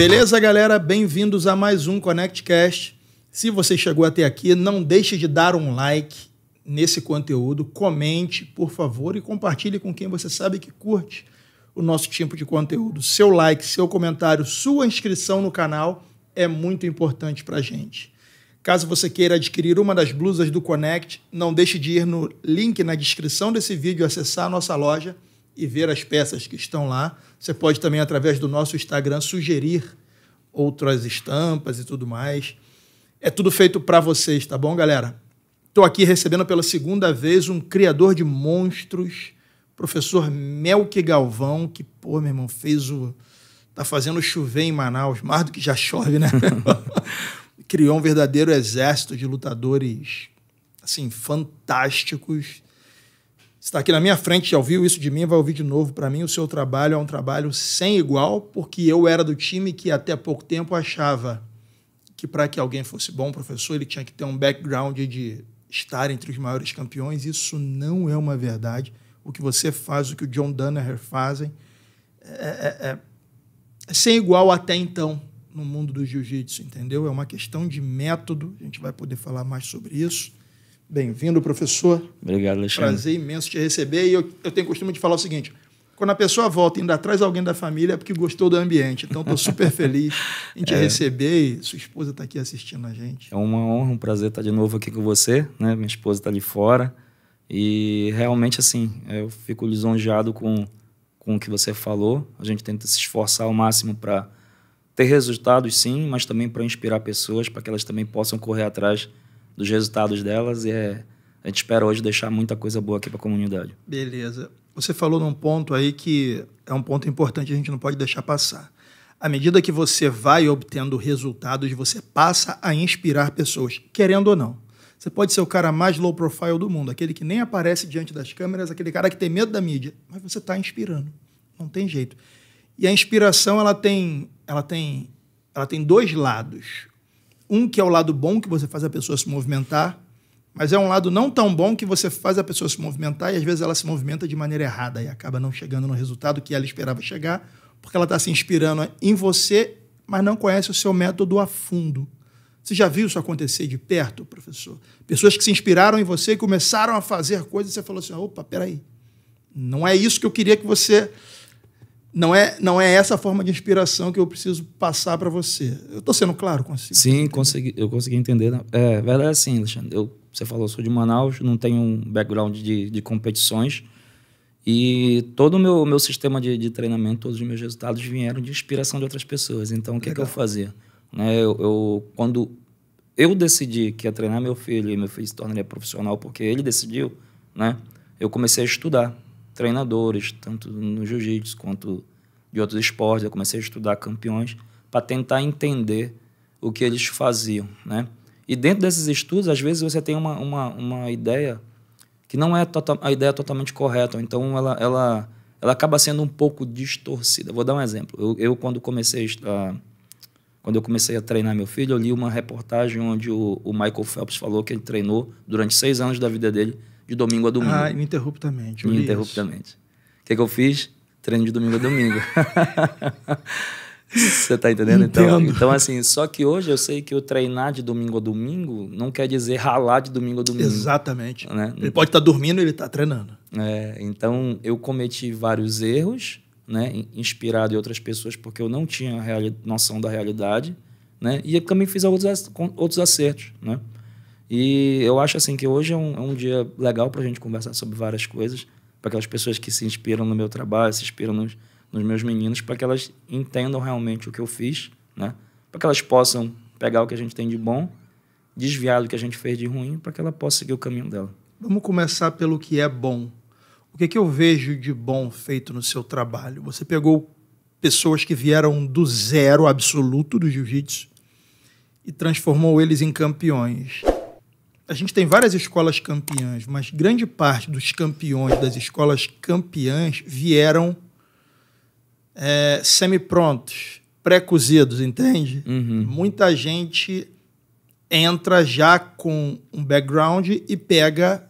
Beleza, galera? Bem-vindos a mais um ConnectCast. Se você chegou até aqui, não deixe de dar um like nesse conteúdo, comente, por favor, e compartilhe com quem você sabe que curte o nosso tipo de conteúdo. Seu like, seu comentário, sua inscrição no canal é muito importante para a gente. Caso você queira adquirir uma das blusas do Connect, não deixe de ir no link na descrição desse vídeo e acessar a nossa loja e ver as peças que estão lá. Você pode também, através do nosso Instagram, sugerir outras estampas e tudo mais. É tudo feito para vocês, tá bom, galera? Estou aqui recebendo pela segunda vez um criador de monstros, professor Melk Galvão, que, pô, meu irmão, fez o. tá fazendo chover em Manaus, mais do que já chove, né? Criou um verdadeiro exército de lutadores, assim, fantásticos está aqui na minha frente, já ouviu isso de mim, vai ouvir de novo. Para mim, o seu trabalho é um trabalho sem igual, porque eu era do time que até pouco tempo achava que para que alguém fosse bom professor, ele tinha que ter um background de estar entre os maiores campeões. Isso não é uma verdade. O que você faz, o que o John Danaher fazem, é, é, é, é sem igual até então no mundo do jiu-jitsu, entendeu? É uma questão de método, a gente vai poder falar mais sobre isso. Bem-vindo, professor. Obrigado, Alexandre. Prazer imenso te receber. E eu, eu tenho costume de falar o seguinte: quando a pessoa volta e ainda traz alguém da família é porque gostou do ambiente. Então, estou super feliz em te é. receber e sua esposa está aqui assistindo a gente. É uma honra, um prazer estar de novo aqui com você. Né? Minha esposa está ali fora. E realmente, assim, eu fico lisonjeado com, com o que você falou. A gente tenta se esforçar ao máximo para ter resultados, sim, mas também para inspirar pessoas, para que elas também possam correr atrás dos resultados delas e é, a gente espera hoje deixar muita coisa boa aqui para a comunidade. Beleza. Você falou num ponto aí que é um ponto importante, a gente não pode deixar passar. À medida que você vai obtendo resultados, você passa a inspirar pessoas, querendo ou não. Você pode ser o cara mais low profile do mundo, aquele que nem aparece diante das câmeras, aquele cara que tem medo da mídia, mas você está inspirando. Não tem jeito. E a inspiração ela tem, ela tem, ela tem dois lados. Um que é o lado bom, que você faz a pessoa se movimentar, mas é um lado não tão bom que você faz a pessoa se movimentar e às vezes ela se movimenta de maneira errada e acaba não chegando no resultado que ela esperava chegar, porque ela está se inspirando em você, mas não conhece o seu método a fundo. Você já viu isso acontecer de perto, professor? Pessoas que se inspiraram em você e começaram a fazer coisas e você falou assim: opa, peraí, não é isso que eu queria que você não é, não é essa forma de inspiração que eu preciso passar para você. Eu estou sendo claro consigo. Sim, consegui, eu consegui entender. Né? É verdade, é assim, Alexandre. Eu, você falou, eu sou de Manaus, não tenho um background de, de competições. E todo o meu, meu sistema de, de treinamento, todos os meus resultados vieram de inspiração de outras pessoas. Então, o que, é que eu fazia? Né, eu, eu, quando eu decidi que ia treinar meu filho e meu filho se tornaria profissional porque ele decidiu, né? Eu comecei a estudar treinadores, tanto no jiu-jitsu quanto de outros esportes. Eu comecei a estudar campeões para tentar entender o que eles faziam, né? E dentro desses estudos, às vezes você tem uma, uma, uma ideia que não é tota-, a ideia totalmente correta, então ela, ela, ela acaba sendo um pouco distorcida. Vou dar um exemplo. Eu, eu quando comecei a quando eu comecei a treinar meu filho, eu li uma reportagem onde o, o Michael Phelps falou que ele treinou durante seis anos da vida dele de domingo a domingo. Ah, ininterruptamente. Ininterruptamente. O que, que eu fiz? Treino de domingo a domingo. Você tá entendendo? Então, então, assim, só que hoje eu sei que o treinar de domingo a domingo não quer dizer ralar de domingo a domingo. Exatamente. Né? Ele pode estar tá dormindo, ele está treinando. É, então eu cometi vários erros, né? Inspirado em outras pessoas, porque eu não tinha noção da realidade, né? E eu também fiz outros, outros acertos, né? E eu acho assim que hoje é um, é um dia legal para a gente conversar sobre várias coisas, para aquelas pessoas que se inspiram no meu trabalho, se inspiram nos, nos meus meninos, para que elas entendam realmente o que eu fiz, né? para que elas possam pegar o que a gente tem de bom, desviar do que a gente fez de ruim, para que ela possa seguir o caminho dela. Vamos começar pelo que é bom. O que, é que eu vejo de bom feito no seu trabalho? Você pegou pessoas que vieram do zero absoluto do jiu-jitsu e transformou eles em campeões a gente tem várias escolas campeãs, mas grande parte dos campeões das escolas campeãs vieram é, semi-prontos, pré-cozidos, entende? Uhum. Muita gente entra já com um background e pega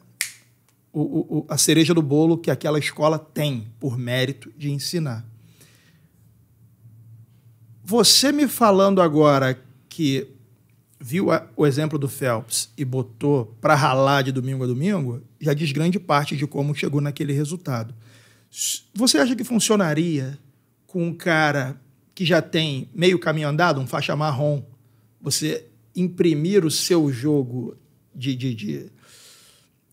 o, o, a cereja do bolo que aquela escola tem por mérito de ensinar. Você me falando agora que viu a, o exemplo do Phelps e botou para ralar de domingo a domingo, já diz grande parte de como chegou naquele resultado. Você acha que funcionaria com um cara que já tem meio caminho andado, um faixa marrom, você imprimir o seu jogo de, de, de,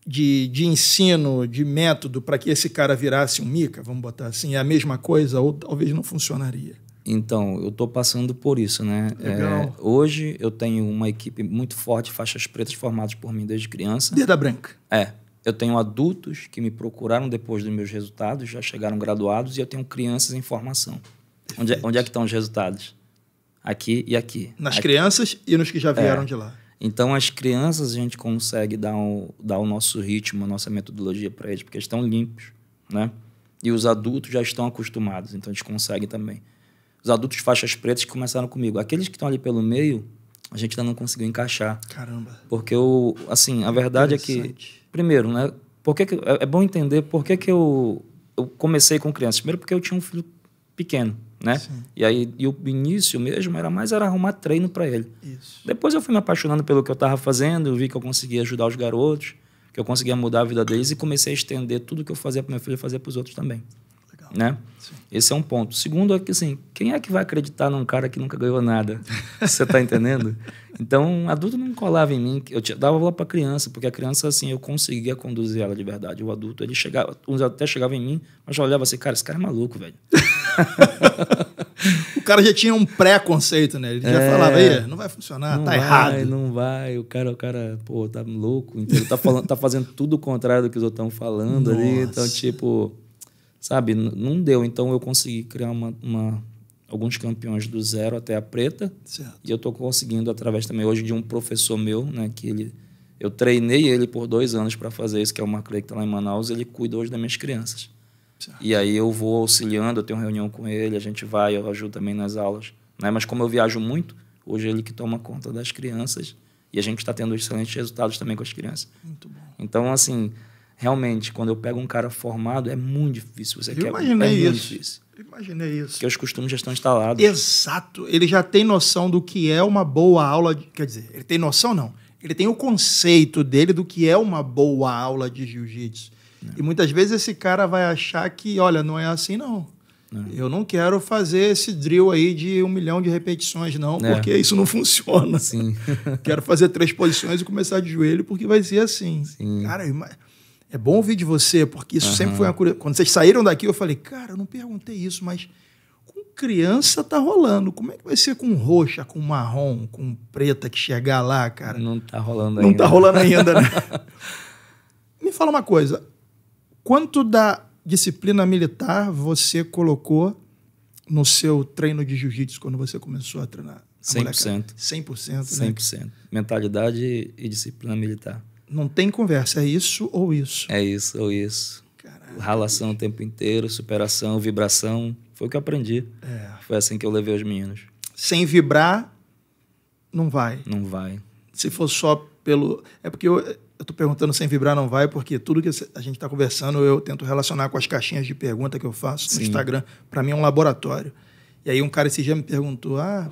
de, de ensino, de método, para que esse cara virasse um mica, vamos botar assim, é a mesma coisa, ou talvez não funcionaria? Então, eu estou passando por isso, né? É, hoje eu tenho uma equipe muito forte, faixas pretas formadas por mim desde criança. da branca. É. Eu tenho adultos que me procuraram depois dos meus resultados, já chegaram graduados, e eu tenho crianças em formação. Onde é, onde é que estão os resultados? Aqui e aqui. Nas aqui. crianças e nos que já é. vieram é. de lá. Então, as crianças a gente consegue dar, dar o nosso ritmo, a nossa metodologia para eles, porque eles estão limpos, né? E os adultos já estão acostumados, então a gente consegue também. Os adultos faixas pretas que começaram comigo. Aqueles que estão ali pelo meio, a gente ainda não conseguiu encaixar. Caramba. Porque eu, assim, a verdade é que. Primeiro, né? Porque que, é, é bom entender por que, que eu, eu comecei com crianças. Primeiro, porque eu tinha um filho pequeno, né? Sim. E aí e o início mesmo era mais era arrumar treino para ele. Isso. Depois eu fui me apaixonando pelo que eu estava fazendo, eu vi que eu conseguia ajudar os garotos, que eu conseguia mudar a vida deles e comecei a estender tudo que eu fazia para meu filho fazer para os outros também. Né? Esse é um ponto. Segundo é que, assim, quem é que vai acreditar num cara que nunca ganhou nada? Você está entendendo? Então, adulto não colava em mim. Eu dava aula para criança, porque a criança, assim, eu conseguia conduzir ela de verdade. O adulto, ele chegava, uns até chegava em mim, mas já olhava assim, cara, esse cara é maluco, velho. o cara já tinha um pré-conceito, né? Ele já é, falava, aí, não vai funcionar, não tá vai, errado. Não vai, o cara, o cara, pô, tá louco. Então, ele tá, falando, tá fazendo tudo o contrário do que os outros estão falando Nossa. ali. Então, tipo sabe? Não deu. Então eu consegui criar uma, uma alguns campeões do zero até a preta. Certo. E eu estou conseguindo através também hoje de um professor meu, né? Que ele, eu treinei ele por dois anos para fazer isso, que é o Leite, que está lá em Manaus. Ele cuida hoje das minhas crianças. Certo. E aí eu vou auxiliando, eu tenho reunião com ele, a gente vai, eu ajudo também nas aulas. Né? Mas como eu viajo muito, hoje é ele que toma conta das crianças e a gente está tendo excelentes resultados também com as crianças. muito bom Então, assim, realmente, quando eu pego um cara formado, é muito difícil. Você eu quer, imaginei é isso. muito difícil. imaginei isso. Porque os costumes já estão instalados. Exato. Ele já tem noção do que é uma boa aula. De, quer dizer, ele tem noção, não. Ele tem o conceito dele do que é uma boa aula de jiu-jitsu. É. E muitas vezes esse cara vai achar que, olha, não é assim, não. É. Eu não quero fazer esse drill aí de um milhão de repetições, não, é. porque isso não funciona. Sim. quero fazer três posições e começar de joelho, porque vai ser assim. Sim. Cara, imagina é bom ouvir de você, porque isso uhum. sempre foi uma curiosidade. Quando vocês saíram daqui, eu falei, cara, eu não perguntei isso, mas com criança tá rolando. Como é que vai ser com roxa, com marrom, com preta que chegar lá, cara? Não tá rolando não tá ainda. Não tá rolando ainda, né? Me fala uma coisa. Quanto da disciplina militar você colocou no seu treino de jiu-jitsu quando você começou a treinar? A 100%. Molecada? 100%. Né? 100%. Mentalidade e disciplina militar. Não tem conversa, é isso ou isso. É isso ou isso. Caraca, Ralação o tempo inteiro, superação, vibração. Foi o que eu aprendi. É. Foi assim que eu levei os meninos. Sem vibrar, não vai. Não vai. Se for só pelo. É porque eu, eu tô perguntando sem vibrar não vai, porque tudo que a gente está conversando eu tento relacionar com as caixinhas de pergunta que eu faço Sim. no Instagram. Para mim é um laboratório. E aí um cara esse dia me perguntou: ah,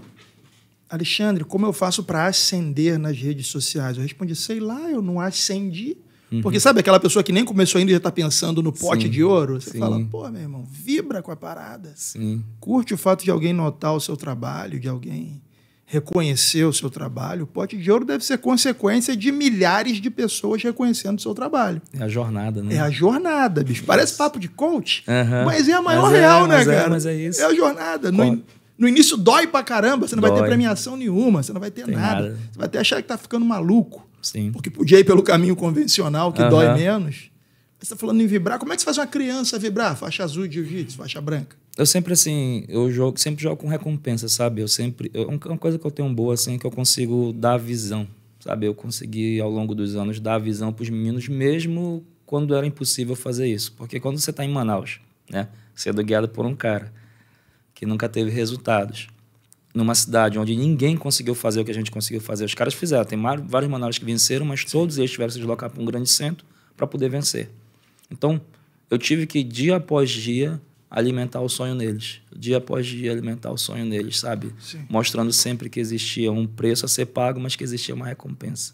Alexandre, como eu faço para ascender nas redes sociais? Eu respondi, sei lá, eu não ascendi. Uhum. Porque sabe aquela pessoa que nem começou ainda e já está pensando no pote Sim. de ouro? Você Sim. fala, pô, meu irmão, vibra com a parada. Sim. Curte o fato de alguém notar o seu trabalho, de alguém reconhecer o seu trabalho. O pote de ouro deve ser consequência de milhares de pessoas reconhecendo o seu trabalho. É a jornada, né? É a jornada, bicho. Parece papo de coach, uhum. mas é a maior mas é, real, né, é, né, cara? É, mas é isso. É a jornada. Com... No... No início dói pra caramba, você não dói. vai ter premiação nenhuma, você não vai ter nada. nada. Você vai até achar que tá ficando maluco. Sim. Porque podia ir pelo caminho convencional, que dói menos. Mas você tá falando em vibrar. Como é que você faz uma criança vibrar? Faixa azul de jiu-jitsu, faixa branca. Eu sempre, assim, eu jogo, sempre jogo com recompensa, sabe? Eu sempre. Eu, uma coisa que eu tenho boa, assim, é que eu consigo dar visão, sabe? Eu consegui, ao longo dos anos, dar visão pros meninos, mesmo quando era impossível fazer isso. Porque quando você tá em Manaus, né? Sendo é guiado por um cara que nunca teve resultados. Numa cidade onde ninguém conseguiu fazer o que a gente conseguiu fazer, os caras fizeram. Tem vários manaus que venceram, mas todos eles tiveram que se deslocar para um grande centro para poder vencer. Então, eu tive que, dia após dia, alimentar o sonho neles. Dia após dia, alimentar o sonho neles, sabe? Sim. Mostrando sempre que existia um preço a ser pago, mas que existia uma recompensa.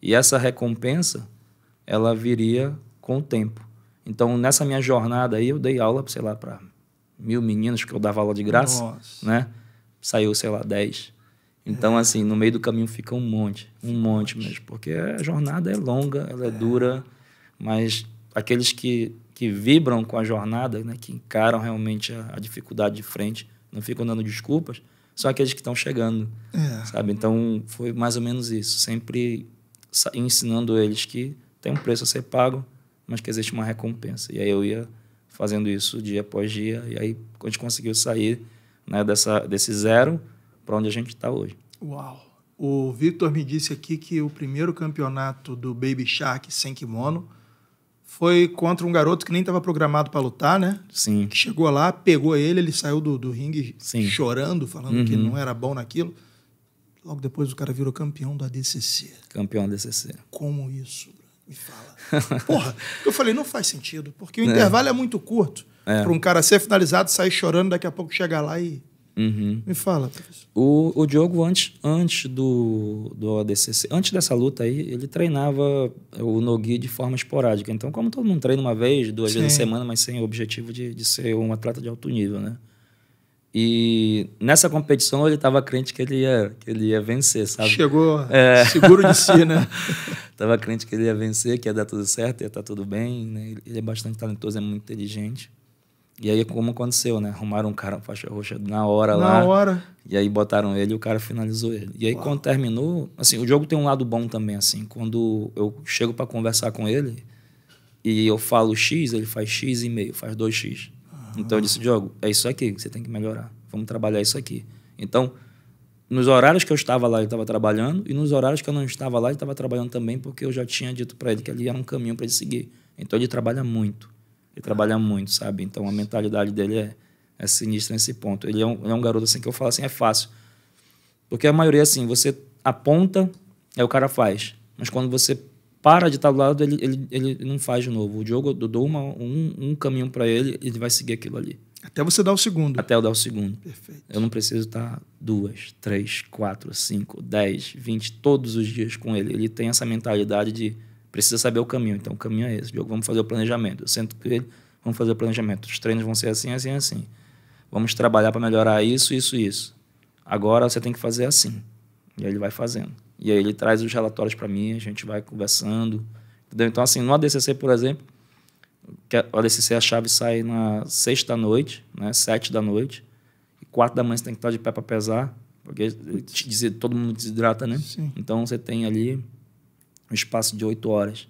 E essa recompensa, ela viria com o tempo. Então, nessa minha jornada aí, eu dei aula, sei lá, para mil meninos que eu dava aula de graça, Nossa. né? Saiu, sei lá, dez. Então, é. assim, no meio do caminho fica um monte, um monte, monte mesmo, porque a jornada é longa, ela é, é, dura, mas aqueles que, que vibram com a jornada, né, que encaram realmente a, a dificuldade de frente, não ficam dando desculpas, são aqueles que estão chegando, é. sabe? Então, foi mais ou menos isso, sempre ensinando eles que tem um preço a ser pago, mas que existe uma recompensa. E aí eu ia fazendo isso dia após dia. E aí a gente conseguiu sair né, dessa, desse zero para onde a gente está hoje. Uau! O Victor me disse aqui que o primeiro campeonato do Baby Shark sem kimono foi contra um garoto que nem estava programado para lutar, né? Sim. Que chegou lá, pegou ele, ele saiu do, do ringue Sim. chorando, falando uhum. que não era bom naquilo. Logo depois o cara virou campeão da DCC. Campeão da DCC. Como isso? me fala. Porra, eu falei, não faz sentido, porque o é. intervalo é muito curto é. para um cara ser finalizado, sair chorando, daqui a pouco chegar lá e. Uhum. Me fala, professor. O, o Diogo, antes, antes do, do ADCC, antes dessa luta aí, ele treinava o Nogi de forma esporádica. Então, como todo mundo treina uma vez, duas Sim. vezes na semana, mas sem o objetivo de, de ser um atleta de alto nível, né? E nessa competição ele estava crente que ele, ia, que ele ia vencer, sabe? Chegou é... seguro de si, né? estava crente que ele ia vencer, que ia dar tudo certo, ia estar tá tudo bem. Né? Ele é bastante talentoso, é muito inteligente. E aí, como aconteceu, né? Arrumaram um cara faixa roxa na hora na lá. Na hora. E aí botaram ele e o cara finalizou ele. E aí, Uau. quando terminou, assim, o jogo tem um lado bom também, assim. Quando eu chego para conversar com ele e eu falo X, ele faz X e meio, faz 2X. Então eu disse, Diogo, é isso aqui que você tem que melhorar. Vamos trabalhar isso aqui. Então, nos horários que eu estava lá, ele estava trabalhando, e nos horários que eu não estava lá, ele estava trabalhando também, porque eu já tinha dito para ele que ali era um caminho para ele seguir. Então ele trabalha muito. Ele trabalha muito, sabe? Então a mentalidade dele é, é sinistra nesse ponto. Ele é, um, ele é um garoto assim que eu falo assim, é fácil. Porque a maioria, assim, você aponta, aí é o cara faz. Mas quando você para de lado ele, ele, ele não faz de novo. O Diogo, eu dou uma, um, um caminho para ele, ele vai seguir aquilo ali. Até você dar o segundo. Até eu dar o segundo. Perfeito. Eu não preciso estar duas, três, quatro, cinco, dez, vinte, todos os dias com ele. Ele tem essa mentalidade de precisa saber o caminho. Então, o caminho é esse. Diogo, vamos fazer o planejamento. Eu sento com ele, vamos fazer o planejamento. Os treinos vão ser assim, assim, assim. Vamos trabalhar para melhorar isso, isso, isso. Agora você tem que fazer assim. E aí ele vai fazendo. E aí ele traz os relatórios para mim, a gente vai conversando. Entendeu? Então, assim, no ADCC, por exemplo, o ADCC a chave sai na sexta noite, né? Sete da noite. E quatro da manhã você tem que estar de pé para pesar, porque todo mundo desidrata, né? Sim. Então, você tem ali um espaço de oito horas.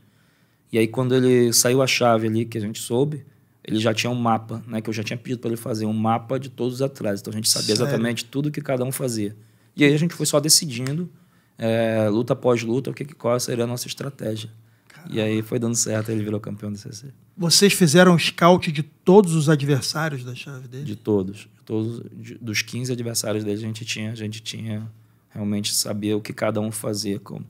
E aí, quando ele saiu a chave ali, que a gente soube, ele já tinha um mapa, né? Que eu já tinha pedido para ele fazer um mapa de todos os atrasos. Então a gente sabia Sério? exatamente tudo que cada um fazia. E aí a gente foi só decidindo é, luta após luta, o que, qual seria a nossa estratégia. Caramba. E aí foi dando certo, ele virou campeão do CC. Vocês fizeram scout de todos os adversários da chave dele? De todos. todos de, dos 15 adversários dele, a gente tinha, a gente tinha realmente saber o que cada um fazia, como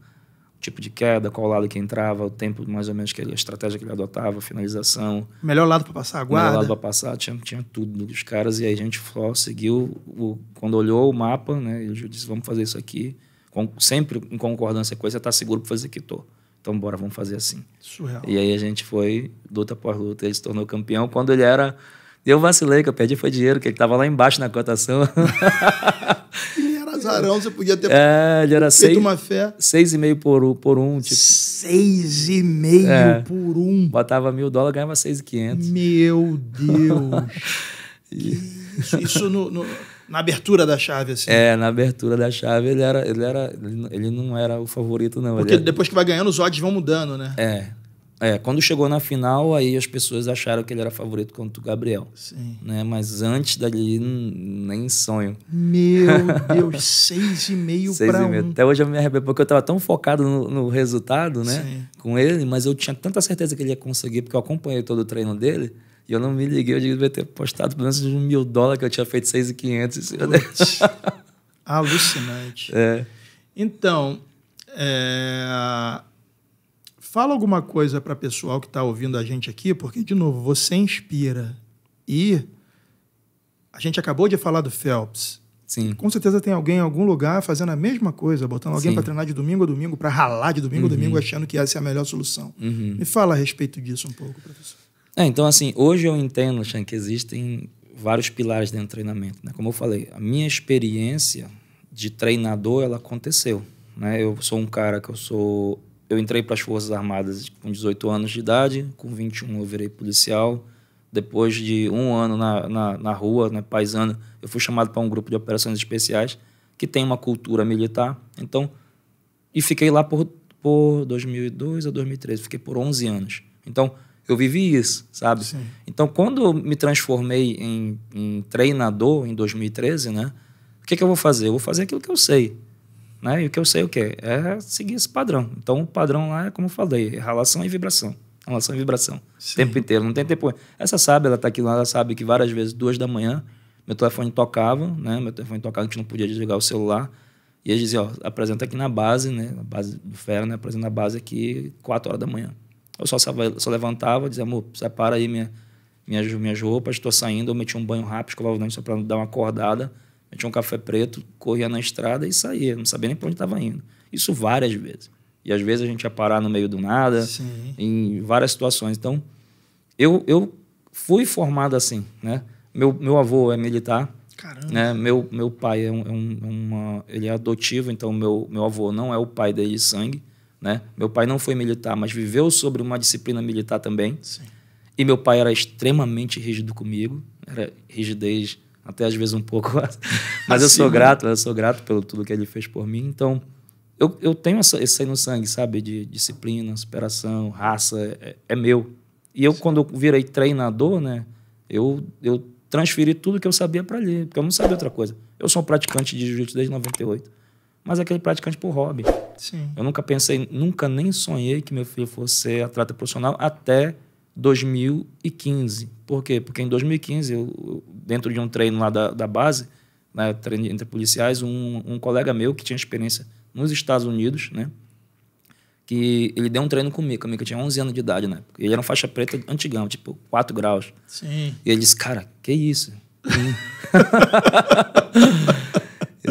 tipo de queda, qual lado que entrava, o tempo mais ou menos que ele, a estratégia que ele adotava, a finalização. Melhor lado para passar a guarda. Melhor lado para passar, tinha, tinha tudo dos caras. E aí a gente seguiu, o, quando olhou o mapa, né? Eu disse, vamos fazer isso aqui com, sempre em concordância com isso, está seguro para fazer quitou. Então, bora, vamos fazer assim. Surreal. E aí a gente foi, luta por luta, ele se tornou campeão. Quando ele era. Eu vacilei, que eu perdi foi dinheiro, que ele estava lá embaixo na cotação. ele era azarão, você podia ter é, ele era feito seis, uma fé. Seis e meio por, por um. Tipo. Seis e meio é, por um. Botava mil dólares, ganhava seis e quinhentos. Meu Deus. e... Isso, isso no, no na abertura da chave, assim. É, na abertura da chave ele era. Ele, era, ele não era o favorito, não. Porque depois que vai ganhando, os odds vão mudando, né? É. É, quando chegou na final, aí as pessoas acharam que ele era favorito contra o Gabriel. Sim. Né? Mas antes dali, nem sonho. Meu Deus, seis e meio seis pra e meio. Até hoje eu me arrependo, porque eu tava tão focado no, no, resultado, né? Sim. Com ele, mas eu tinha tanta certeza que ele ia conseguir, porque eu acompanhei todo o treino dele. E eu não me liguei, eu devia ter postado pelo menos uns mil dólares que eu tinha feito 6,500. Alucinante. É. Então, é... fala alguma coisa para pessoal que está ouvindo a gente aqui, porque, de novo, você inspira. E a gente acabou de falar do Phelps. Sim. Com certeza tem alguém em algum lugar fazendo a mesma coisa, botando alguém para treinar de domingo a domingo, para ralar de domingo uhum. a domingo, achando que essa é a melhor solução. Uhum. Me fala a respeito disso um pouco, professor. É, então, assim, hoje eu entendo, Chan, que existem vários pilares dentro do treinamento. Né? Como eu falei, a minha experiência de treinador, ela aconteceu. Né? Eu sou um cara que eu sou... Eu entrei para as Forças Armadas com 18 anos de idade, com 21 eu virei policial. Depois de um ano na, na, na rua, né, paisando, eu fui chamado para um grupo de operações especiais que tem uma cultura militar. Então, e fiquei lá por, por 2002 a 2013, fiquei por 11 anos. Então, eu vivi isso, sabe? Sim. Então, quando eu me transformei em, em, treinador em 2013, né? O que, que eu vou fazer? Eu vou fazer aquilo que eu sei. Né? E o que eu sei o quê? É seguir esse padrão. Então, o padrão lá é, como eu falei, é relação e vibração. Relação e vibração. Sim. O tempo inteiro. Não tem tempo. Essa sabe, ela está aqui lá, ela sabe que várias vezes, duas da manhã, meu telefone tocava, né? Meu telefone tocava, a gente não podia desligar o celular. E eles diziam, ó, apresenta aqui na base, né? Na base do Fera, né? Apresenta na base aqui, quatro horas da manhã. Eu só, só levantava, dizia, amor, separa aí minha, minhas, minhas roupas, estou saindo. Eu metia um banho rápido, escovava o dente só para dar uma acordada, metia um café preto, corria na estrada e saía. Não sabia nem para onde estava indo. Isso várias vezes. E às vezes a gente ia parar no meio do nada, Sim. em várias situações. Então, eu, eu fui formado assim, né? Meu, meu avô é militar. Caramba. Né? Meu, meu pai é, um, é, é uma, ele é adotivo, então meu, meu avô não é o pai dele de sangue. Né? Meu pai não foi militar, mas viveu sobre uma disciplina militar também. Sim. E meu pai era extremamente rígido comigo, era rigidez até às vezes um pouco. mas eu sou assim, né? grato, eu sou grato pelo tudo que ele fez por mim. Então, eu, eu tenho essa, isso aí no sangue, sabe? De disciplina, superação, raça, é, é meu. E eu, Sim. quando eu virei treinador, né? Eu, eu transferi tudo que eu sabia para ali, porque eu não sabia outra coisa. Eu sou um praticante de jiu-jitsu desde 98 mas é aquele praticante por hobby. Sim. Eu nunca pensei, nunca nem sonhei que meu filho fosse atleta profissional até 2015. Por quê? Porque em 2015, eu, dentro de um treino lá da, da base, né, treino entre policiais, um, um colega meu que tinha experiência nos Estados Unidos, né? que ele deu um treino comigo, comigo, eu tinha 11 anos de idade, né? Ele era um faixa preta antigão, tipo 4 graus. Sim. E ele disse, cara, que isso?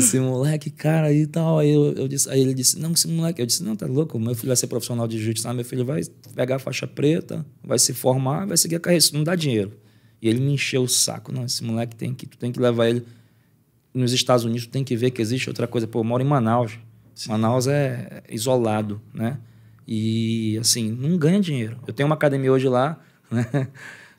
esse moleque, cara, e tal. Aí, tá, eu, eu disse, aí ele disse, não, esse moleque. Eu disse, não, tá louco, meu filho vai ser profissional de jiu-jitsu. Ah, meu filho vai pegar a faixa preta, vai se formar, vai seguir a carreira. Isso não dá dinheiro. E ele me encheu o saco. Não, esse moleque tem que, tu tem que levar ele nos Estados Unidos, tu tem que ver que existe outra coisa. Pô, eu moro em Manaus. Sim. Manaus é, é isolado, né? E, assim, não ganha dinheiro. Eu tenho uma academia hoje lá, né?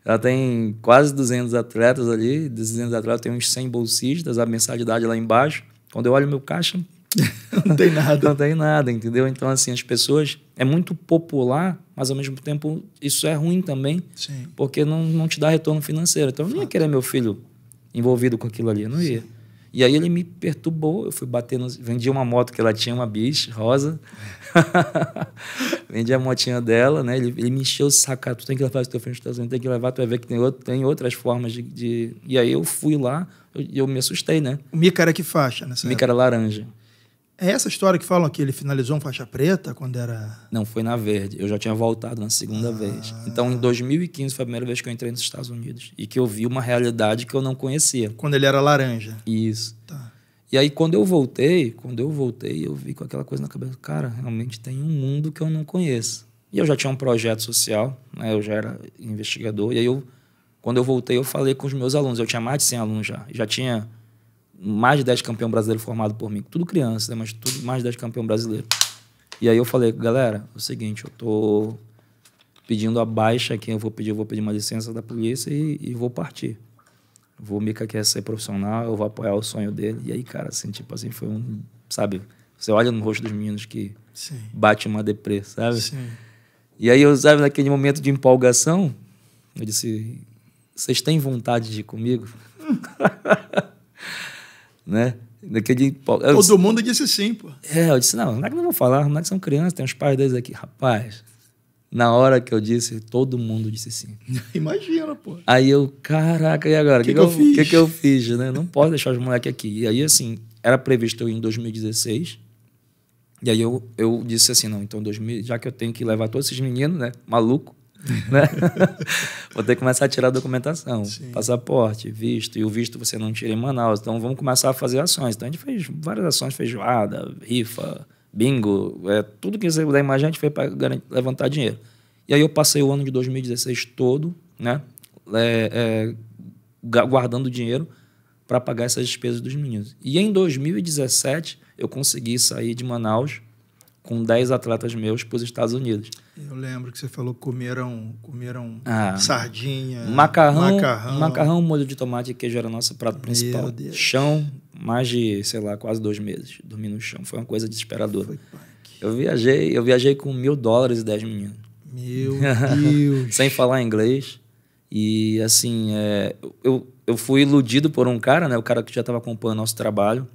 Ela tem quase 200 atletas ali, 200 atletas, tem uns 100 bolsistas, a mensalidade lá embaixo. Quando eu olho meu caixa, não tem nada. não tem nada, entendeu? Então, assim, as pessoas. É muito popular, mas ao mesmo tempo isso é ruim também, Sim. porque não, não te dá retorno financeiro. Então, eu não ia querer meu filho envolvido com aquilo ali, não ia. Sim. E aí ele me perturbou, eu fui bater Vendi uma moto que ela tinha, uma bicha rosa. Vendi a motinha dela, né? Ele, ele me encheu o saco, tu tem que levar esse teu filho nos Estados Unidos, tem que levar, tu vai ver que tem, outro, tem outras formas de, de... E aí eu fui lá, eu, eu me assustei, né? O Mica era que faixa, né? O Mica era laranja. É essa história que falam que ele finalizou um faixa preta quando era. Não, foi na verde. Eu já tinha voltado na segunda ah. vez. Então, em 2015 foi a primeira vez que eu entrei nos Estados Unidos e que eu vi uma realidade que eu não conhecia. Quando ele era laranja. Isso. Tá. E aí, quando eu voltei, quando eu voltei, eu vi com aquela coisa na cabeça, cara, realmente tem um mundo que eu não conheço. E eu já tinha um projeto social, né? eu já era investigador. E aí, eu, quando eu voltei, eu falei com os meus alunos. Eu tinha mais de 100 alunos já. Já tinha mais de 10 campeão brasileiro formado por mim. Tudo criança, né? Mas tudo mais de 10 campeão brasileiro. E aí eu falei, galera, é o seguinte, eu tô pedindo a baixa aqui, eu vou pedir, eu vou pedir uma licença da polícia e, e vou partir. Vou, o Mika quer ser profissional, eu vou apoiar o sonho dele. E aí, cara, assim, tipo assim, foi um, sabe? Você olha no rosto dos meninos que Sim. bate uma deprê, sabe? Sim. E aí eu, sabe, naquele momento de empolgação, eu disse, vocês têm vontade de ir comigo? né? Naquele, eu, Todo mundo disse sim, pô. É, eu disse, não, não é que não vou falar, não é que são crianças, tem os pais deles aqui. Rapaz, na hora que eu disse, todo mundo disse sim. Imagina, pô. Aí eu, caraca, e agora? O que, que, que, eu, eu fiz? que, que eu fiz, né? Não posso deixar os moleques aqui. E aí, assim, era previsto eu ir em 2016. E aí eu, eu disse assim, não, então 2000, já que eu tenho que levar todos esses meninos, né, maluco, né? vou ter que começar a tirar a documentação, Sim. passaporte, visto, e o visto você não tira em Manaus. Então vamos começar a fazer ações. Então a gente fez várias ações, feijoada, rifa, bingo, é, tudo que você puder imaginar, a gente fez para levantar dinheiro. E aí eu passei o ano de 2016 todo, né? É, é, guardando dinheiro para pagar essas despesas dos meninos. E em 2017 eu consegui sair de Manaus com 10 atletas meus para os Estados Unidos. Eu lembro que você falou que comeram, comeram ah, sardinha, macarrão, macarrão, macarrão, molho de tomate e queijo era nosso prato principal. Chão, mais de, sei lá, quase dois meses dormi no chão. Foi uma coisa desesperadora. Foi, eu viajei, eu viajei com mil dólares e dez meninos. Meu Deus! Sem falar inglês. E assim, é, eu, eu fui iludido por um cara, né? O cara que já estava acompanhando nosso trabalho.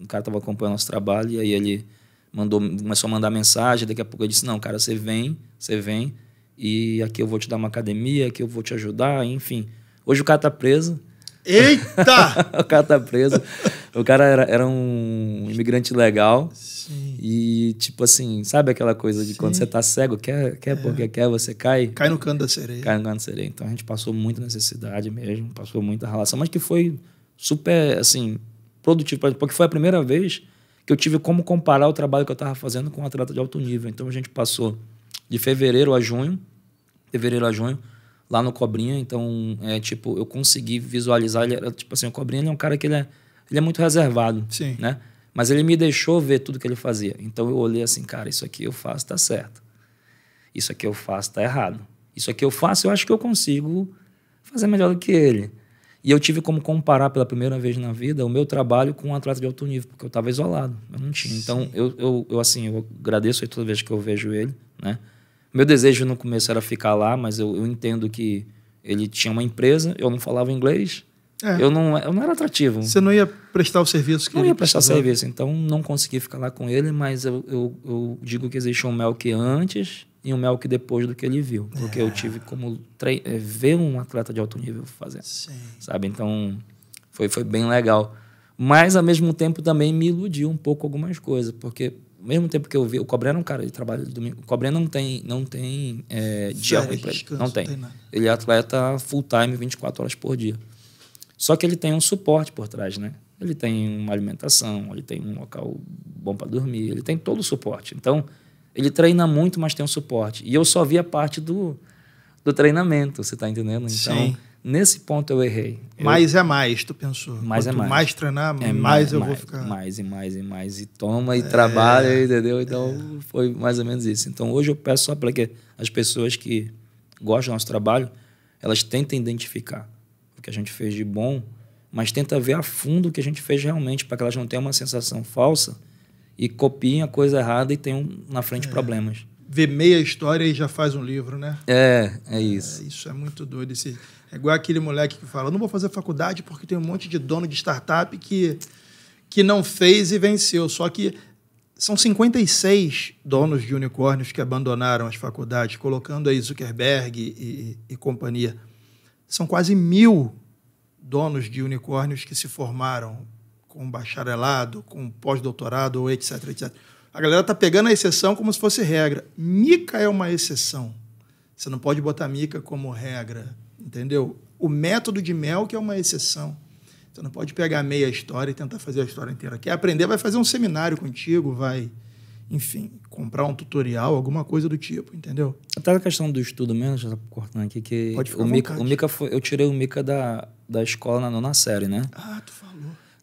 O cara estava acompanhando nosso trabalho e aí ele mandou, começou a mandar mensagem, daqui a pouco eu disse, não, cara, você vem, você vem, e aqui eu vou te dar uma academia, aqui eu vou te ajudar, enfim. Hoje o cara tá preso. Eita! o cara tá preso. O cara era, era um imigrante legal. Sim. E, tipo assim, sabe aquela coisa de Sim. quando você tá cego, quer, quer é. porque quer, você cai. Cai no canto da sereia. Cai no canto da sereia. Então a gente passou muita necessidade mesmo, passou muita relação, mas que foi super, assim, produtivo, porque foi a primeira vez que eu tive como comparar o trabalho que eu estava fazendo com um atleta de alto nível. Então a gente passou de fevereiro a junho, fevereiro a junho, lá no Cobrinha. Então, é tipo, eu consegui visualizar. Ele era, tipo assim, o Cobrinha ele é um cara que ele é, ele é muito reservado, Sim. né? Mas ele me deixou ver tudo que ele fazia. Então eu olhei assim, cara, isso aqui eu faço, tá certo. Isso aqui eu faço, tá errado. Isso aqui eu faço, eu acho que eu consigo fazer melhor do que ele. E eu tive como comparar pela primeira vez na vida o meu trabalho com um atleta de alto nível, porque eu estava isolado, eu não tinha. Então, eu, eu, eu, assim, eu agradeço aí toda vez que eu vejo ele, né? Meu desejo no começo era ficar lá, mas eu, eu entendo que ele tinha uma empresa, eu não falava inglês, é. eu, não, eu não era atrativo. Você não ia prestar o serviço que não ia prestar precisava. serviço, então não consegui ficar lá com ele, mas eu, eu, eu digo que existe um mel que antes e o Melk que depois do que ele viu. Porque é. eu tive como é, ver um atleta de alto nível fazendo. Sim. Sabe? Então, foi, foi bem legal. Mas, ao mesmo tempo, também me iludiu um pouco algumas coisas. Porque, ao mesmo tempo que eu vi... O Cobré é um cara, ele trabalha de domingo. O Cobré não tem, não tem é, dia ruim pra ele. Não tem. tem ele é atleta full-time, 24 horas por dia. Só que ele tem um suporte por trás, né? Ele tem uma alimentação, ele tem um local bom para dormir, ele tem todo o suporte. Então, ele treina muito, mas tem um suporte. E eu só vi a parte do, do treinamento, você está entendendo? Então, Sim. nesse ponto eu errei. Mais eu... é mais, tu pensou. Mais é Quanto é mais. mais treinar, é mais, mais, eu vou ficar. Mais e mais e mais. E toma e é, trabalha, entendeu? Então, é. foi mais ou menos isso. Então, hoje eu peço só para que as pessoas que gostam do nosso trabalho, elas tentem identificar o que a gente fez de bom, mas tenta ver a fundo o que a gente fez realmente, para que elas não tenham uma sensação falsa e copiem a coisa errada e tenham na frente é. problemas. ver meia história e já faz um livro, né? É, é isso. É, isso é muito doido. Esse, é igual aquele moleque que fala: não vou fazer faculdade porque tem um monte de dono de startup que, que não fez e venceu. Só que são 56 donos de unicórnios que abandonaram as faculdades, colocando aí Zuckerberg e, e, e companhia. São quase mil donos de unicórnios que se formaram com bacharelado, com pós-doutorado, ou etc, etc. A galera tá pegando a exceção como se fosse regra. Mica é uma exceção. Você não pode botar mica como regra, entendeu? O método de mel que é uma exceção. Você não pode pegar meia história e tentar fazer a história inteira. Quer aprender, vai fazer um seminário contigo, vai, enfim, comprar um tutorial, alguma coisa do tipo, entendeu? Até a questão do estudo mesmo, já tá cortando aqui, que pode ficar o, Mica, o Mica foi, eu tirei o Mica da, da escola na nona série, né? Ah, tu falou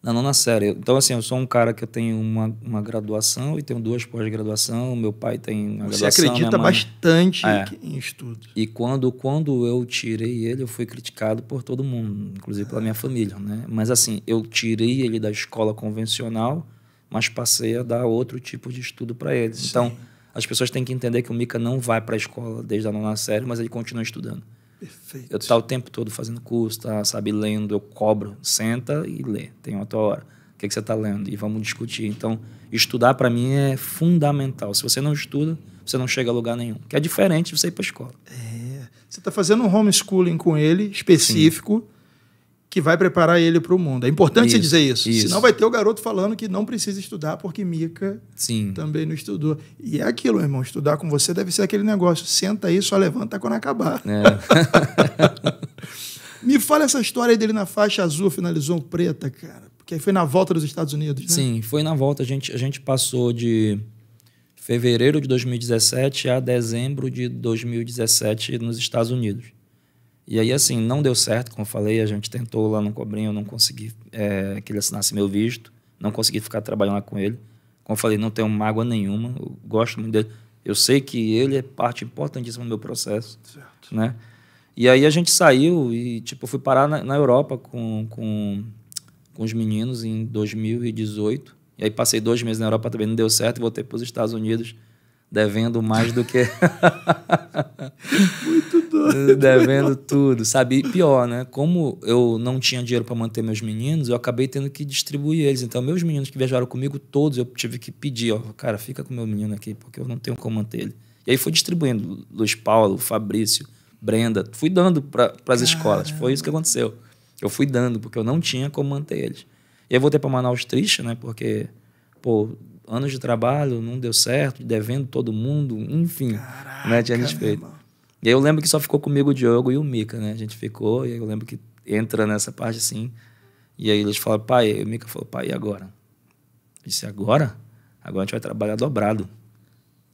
na nona série. Então, assim, eu sou um cara que eu tenho uma, uma graduação e tenho duas pós-graduação. Meu pai tem uma Você graduação. Você acredita mãe... bastante é. em estudo. E quando, quando eu tirei ele, eu fui criticado por todo mundo, inclusive pela minha família, né? Mas, assim, eu tirei ele da escola convencional, mas passei a dar outro tipo de estudo para ele. Então, as pessoas têm que entender que o Mika não vai para a escola desde a nona série, mas ele continua estudando. Perfeito. Eu estou o tempo todo fazendo curso, tá, sabe, lendo, eu cobro, senta e lê, tem outra hora. O que, que você está lendo? E vamos discutir. Então, estudar para mim é fundamental. Se você não estuda, você não chega a lugar nenhum. Que é diferente de você ir para a escola. É. Você está fazendo um homeschooling com ele específico. Sim que vai preparar ele para o mundo. É importante isso, você dizer isso. isso. Senão vai ter o garoto falando que não precisa estudar porque Mica Sim. também não estudou. E é aquilo, irmão. Estudar com você deve ser aquele negócio. Senta aí, só levanta quando acabar. É. Me fala essa história dele na faixa azul, finalizou preta, cara. Porque aí foi na volta dos Estados Unidos, né? Sim, foi na volta. A gente, a gente passou de fevereiro de 2017 a dezembro de 2017 nos Estados Unidos. E aí, assim, não deu certo, como eu falei, a gente tentou lá no Cobrinho, não consegui é, que ele assinasse meu visto, não consegui ficar trabalhando lá com ele. Como eu falei, não tenho mágoa nenhuma, eu gosto muito dele. Eu sei que ele é parte importantíssima do meu processo, certo. né? E aí a gente saiu e, tipo, eu fui parar na, na Europa com, com, com os meninos em 2018. E aí passei dois meses na Europa, também não deu certo, voltei para os Estados Unidos devendo mais do que. Muito doido. Devendo tudo, sabe? E pior, né? Como eu não tinha dinheiro para manter meus meninos, eu acabei tendo que distribuir eles. Então, meus meninos que viajaram comigo, todos eu tive que pedir: ó, cara, fica com meu menino aqui, porque eu não tenho como manter ele. E aí foi distribuindo. Luiz Paulo, Fabrício, Brenda. Fui dando para as escolas. Foi isso que aconteceu. Eu fui dando, porque eu não tinha como manter eles. E aí voltei para Manaus triste, né? Porque, pô, anos de trabalho, não deu certo, devendo todo mundo, enfim. Né, Caraca, né, tinha respeito. E aí eu lembro que só ficou comigo o Diogo e o Mika, né? A gente ficou, e aí eu lembro que entra nessa parte assim. E aí eles falam, pai, o Mika falou, pai, e agora? Eu disse, agora? Agora a gente vai trabalhar dobrado.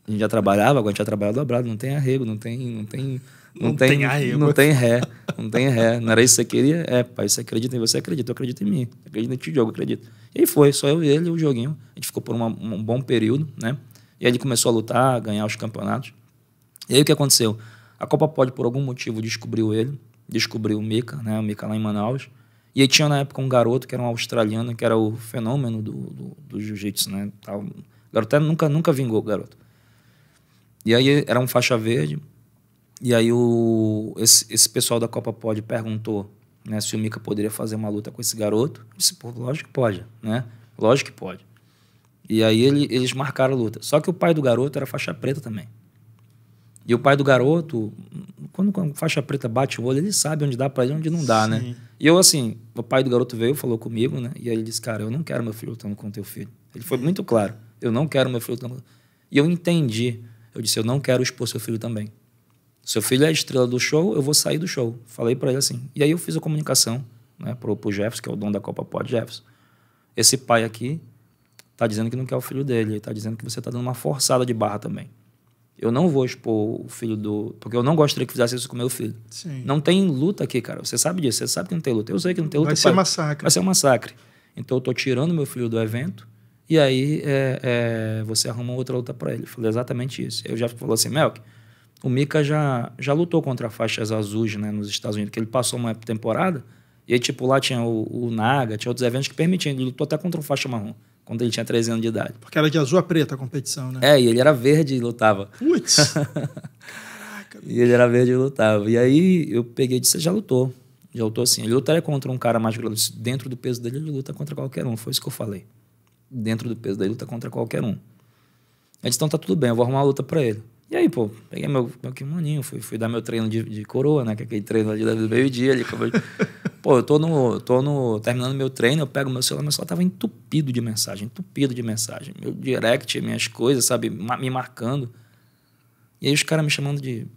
A gente já trabalhava, agora a gente vai trabalhar dobrado, não tem arrego, não tem, não tem não, não tem, tem não tem ré, não tem ré. Não era isso que você queria? É, pai, você acredita em você, acredita, eu acredito em mim, acredito em ti, jogo, acredito. E aí foi, só eu e ele, o joguinho. A gente ficou por uma, um bom período, né? E aí ele começou a lutar, a ganhar os campeonatos. E aí o que aconteceu? A Copa Pode, por algum motivo, descobriu ele, descobriu o Mika, né? O Mika lá em Manaus. E aí tinha na época um garoto que era um australiano, que era o fenômeno do, do, do jiu-jitsu, né? O garoto nunca, nunca vingou, garoto. E aí era um faixa verde, e aí o, esse, esse pessoal da Copa Pod perguntou né, se o Mika poderia fazer uma luta com esse garoto. Eu disse, pô, lógico que pode, né? Lógico que pode. E aí ele, eles marcaram a luta. Só que o pai do garoto era faixa preta também. E o pai do garoto, quando, quando faixa preta bate o olho, ele sabe onde dá para ele onde não dá, né? Sim. né? E eu, assim, o pai do garoto veio, falou comigo, né? E aí ele disse, cara, eu não quero meu filho lutando com teu filho. Ele foi muito claro. Eu não quero meu filho lutando E eu entendi. Eu disse, eu não quero expor seu filho também. Seu filho é a estrela do show, eu vou sair do show. Falei para ele assim. E aí eu fiz a comunicação né, pro, pro Jefferson, que é o dono da Copa Pod Jefferson. Esse pai aqui tá dizendo que não quer o filho dele, ele tá dizendo que você tá dando uma forçada de barra também. Eu não vou expor o filho do. Porque eu não gostaria que fizesse isso com meu filho. Sim. Não tem luta aqui, cara. Você sabe disso, você sabe que não tem luta. Eu sei que não tem luta. Vai é ser pai. massacre. Vai ser um massacre. Então eu tô tirando meu filho do evento. E aí é, é, você arruma outra luta para ele. Eu falei exatamente isso. Aí o Jefferson falou assim, Melk, o Mika já, já lutou contra faixas azuis né, nos Estados Unidos, que ele passou uma temporada, e aí, tipo, lá tinha o, o Naga, tinha outros eventos que permitiam, ele lutou até contra um faixa marrom, quando ele tinha 13 anos de idade. Porque era de azul a preta a competição, né? É, e ele era verde e lutava. Putz! e ele era verde e lutava. E aí eu peguei e disse, já lutou. Já lutou assim. Ele lutaria contra um cara mais grosso. Dentro do peso dele, ele luta contra qualquer um. Foi isso que eu falei. Dentro do peso dele, luta contra qualquer um. Eu disse, então tá tudo bem, eu vou arrumar uma luta para ele. E aí, pô, peguei meu, meu kimoninho, fui, fui dar meu treino de, de coroa, né? Que é aquele treino ali do meio-dia. Ali, pô, eu tô, no, tô no, terminando meu treino, eu pego meu celular, meu celular tava entupido de mensagem, entupido de mensagem. Meu direct, minhas coisas, sabe? Me marcando. E aí os caras me chamando de...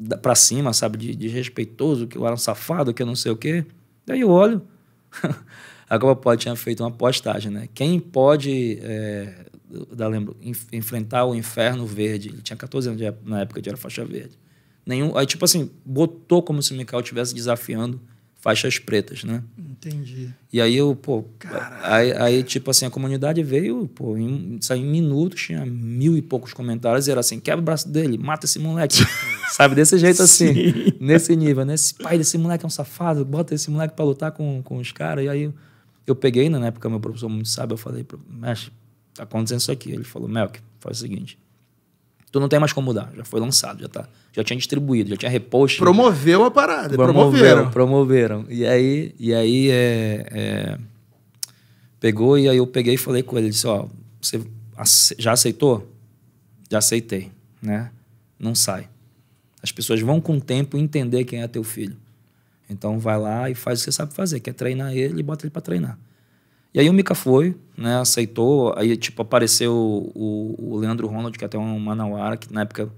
Da, pra cima, sabe? De, de respeitoso, que eu era um safado, que eu não sei o quê. Daí eu olho... a Copa Pod tinha feito uma postagem, né? Quem pode é, da lembro, enf enfrentar o inferno verde. Ele tinha 14 anos de, na época de era faixa verde. Nenhum, aí, tipo assim, botou como se o Mical estivesse desafiando faixas pretas, né? Entendi. E aí eu, pô, aí, aí, tipo assim, a comunidade veio, pô, em, saiu em minutos, tinha mil e poucos comentários, e era assim, quebra o braço dele, mata esse moleque. Sabe, desse jeito assim, nesse nível, né? Esse pai desse moleque é um safado, bota esse moleque pra lutar com, com os caras. E aí eu peguei, né, na época, meu professor muito sábio, eu falei, mestre, tá acontecendo isso aqui. Ele falou, Melk, faz o seguinte. Tu não tem mais como mudar, já foi lançado, já tá. Já tinha distribuído, já tinha reposto Promoveu a parada, promoveram. Promoveram, E aí, e aí é, é, pegou, e aí eu peguei e falei com ele, disse, ó, você já aceitou? Já aceitei, né? Não sai. As pessoas vão com o tempo entender quem é teu filho. Então vai lá e faz o que você sabe fazer, quer treinar ele e bota ele para treinar. E aí o Mika foi, né, aceitou, aí tipo apareceu o, o Leandro Ronald, que é até um manauara, que na época,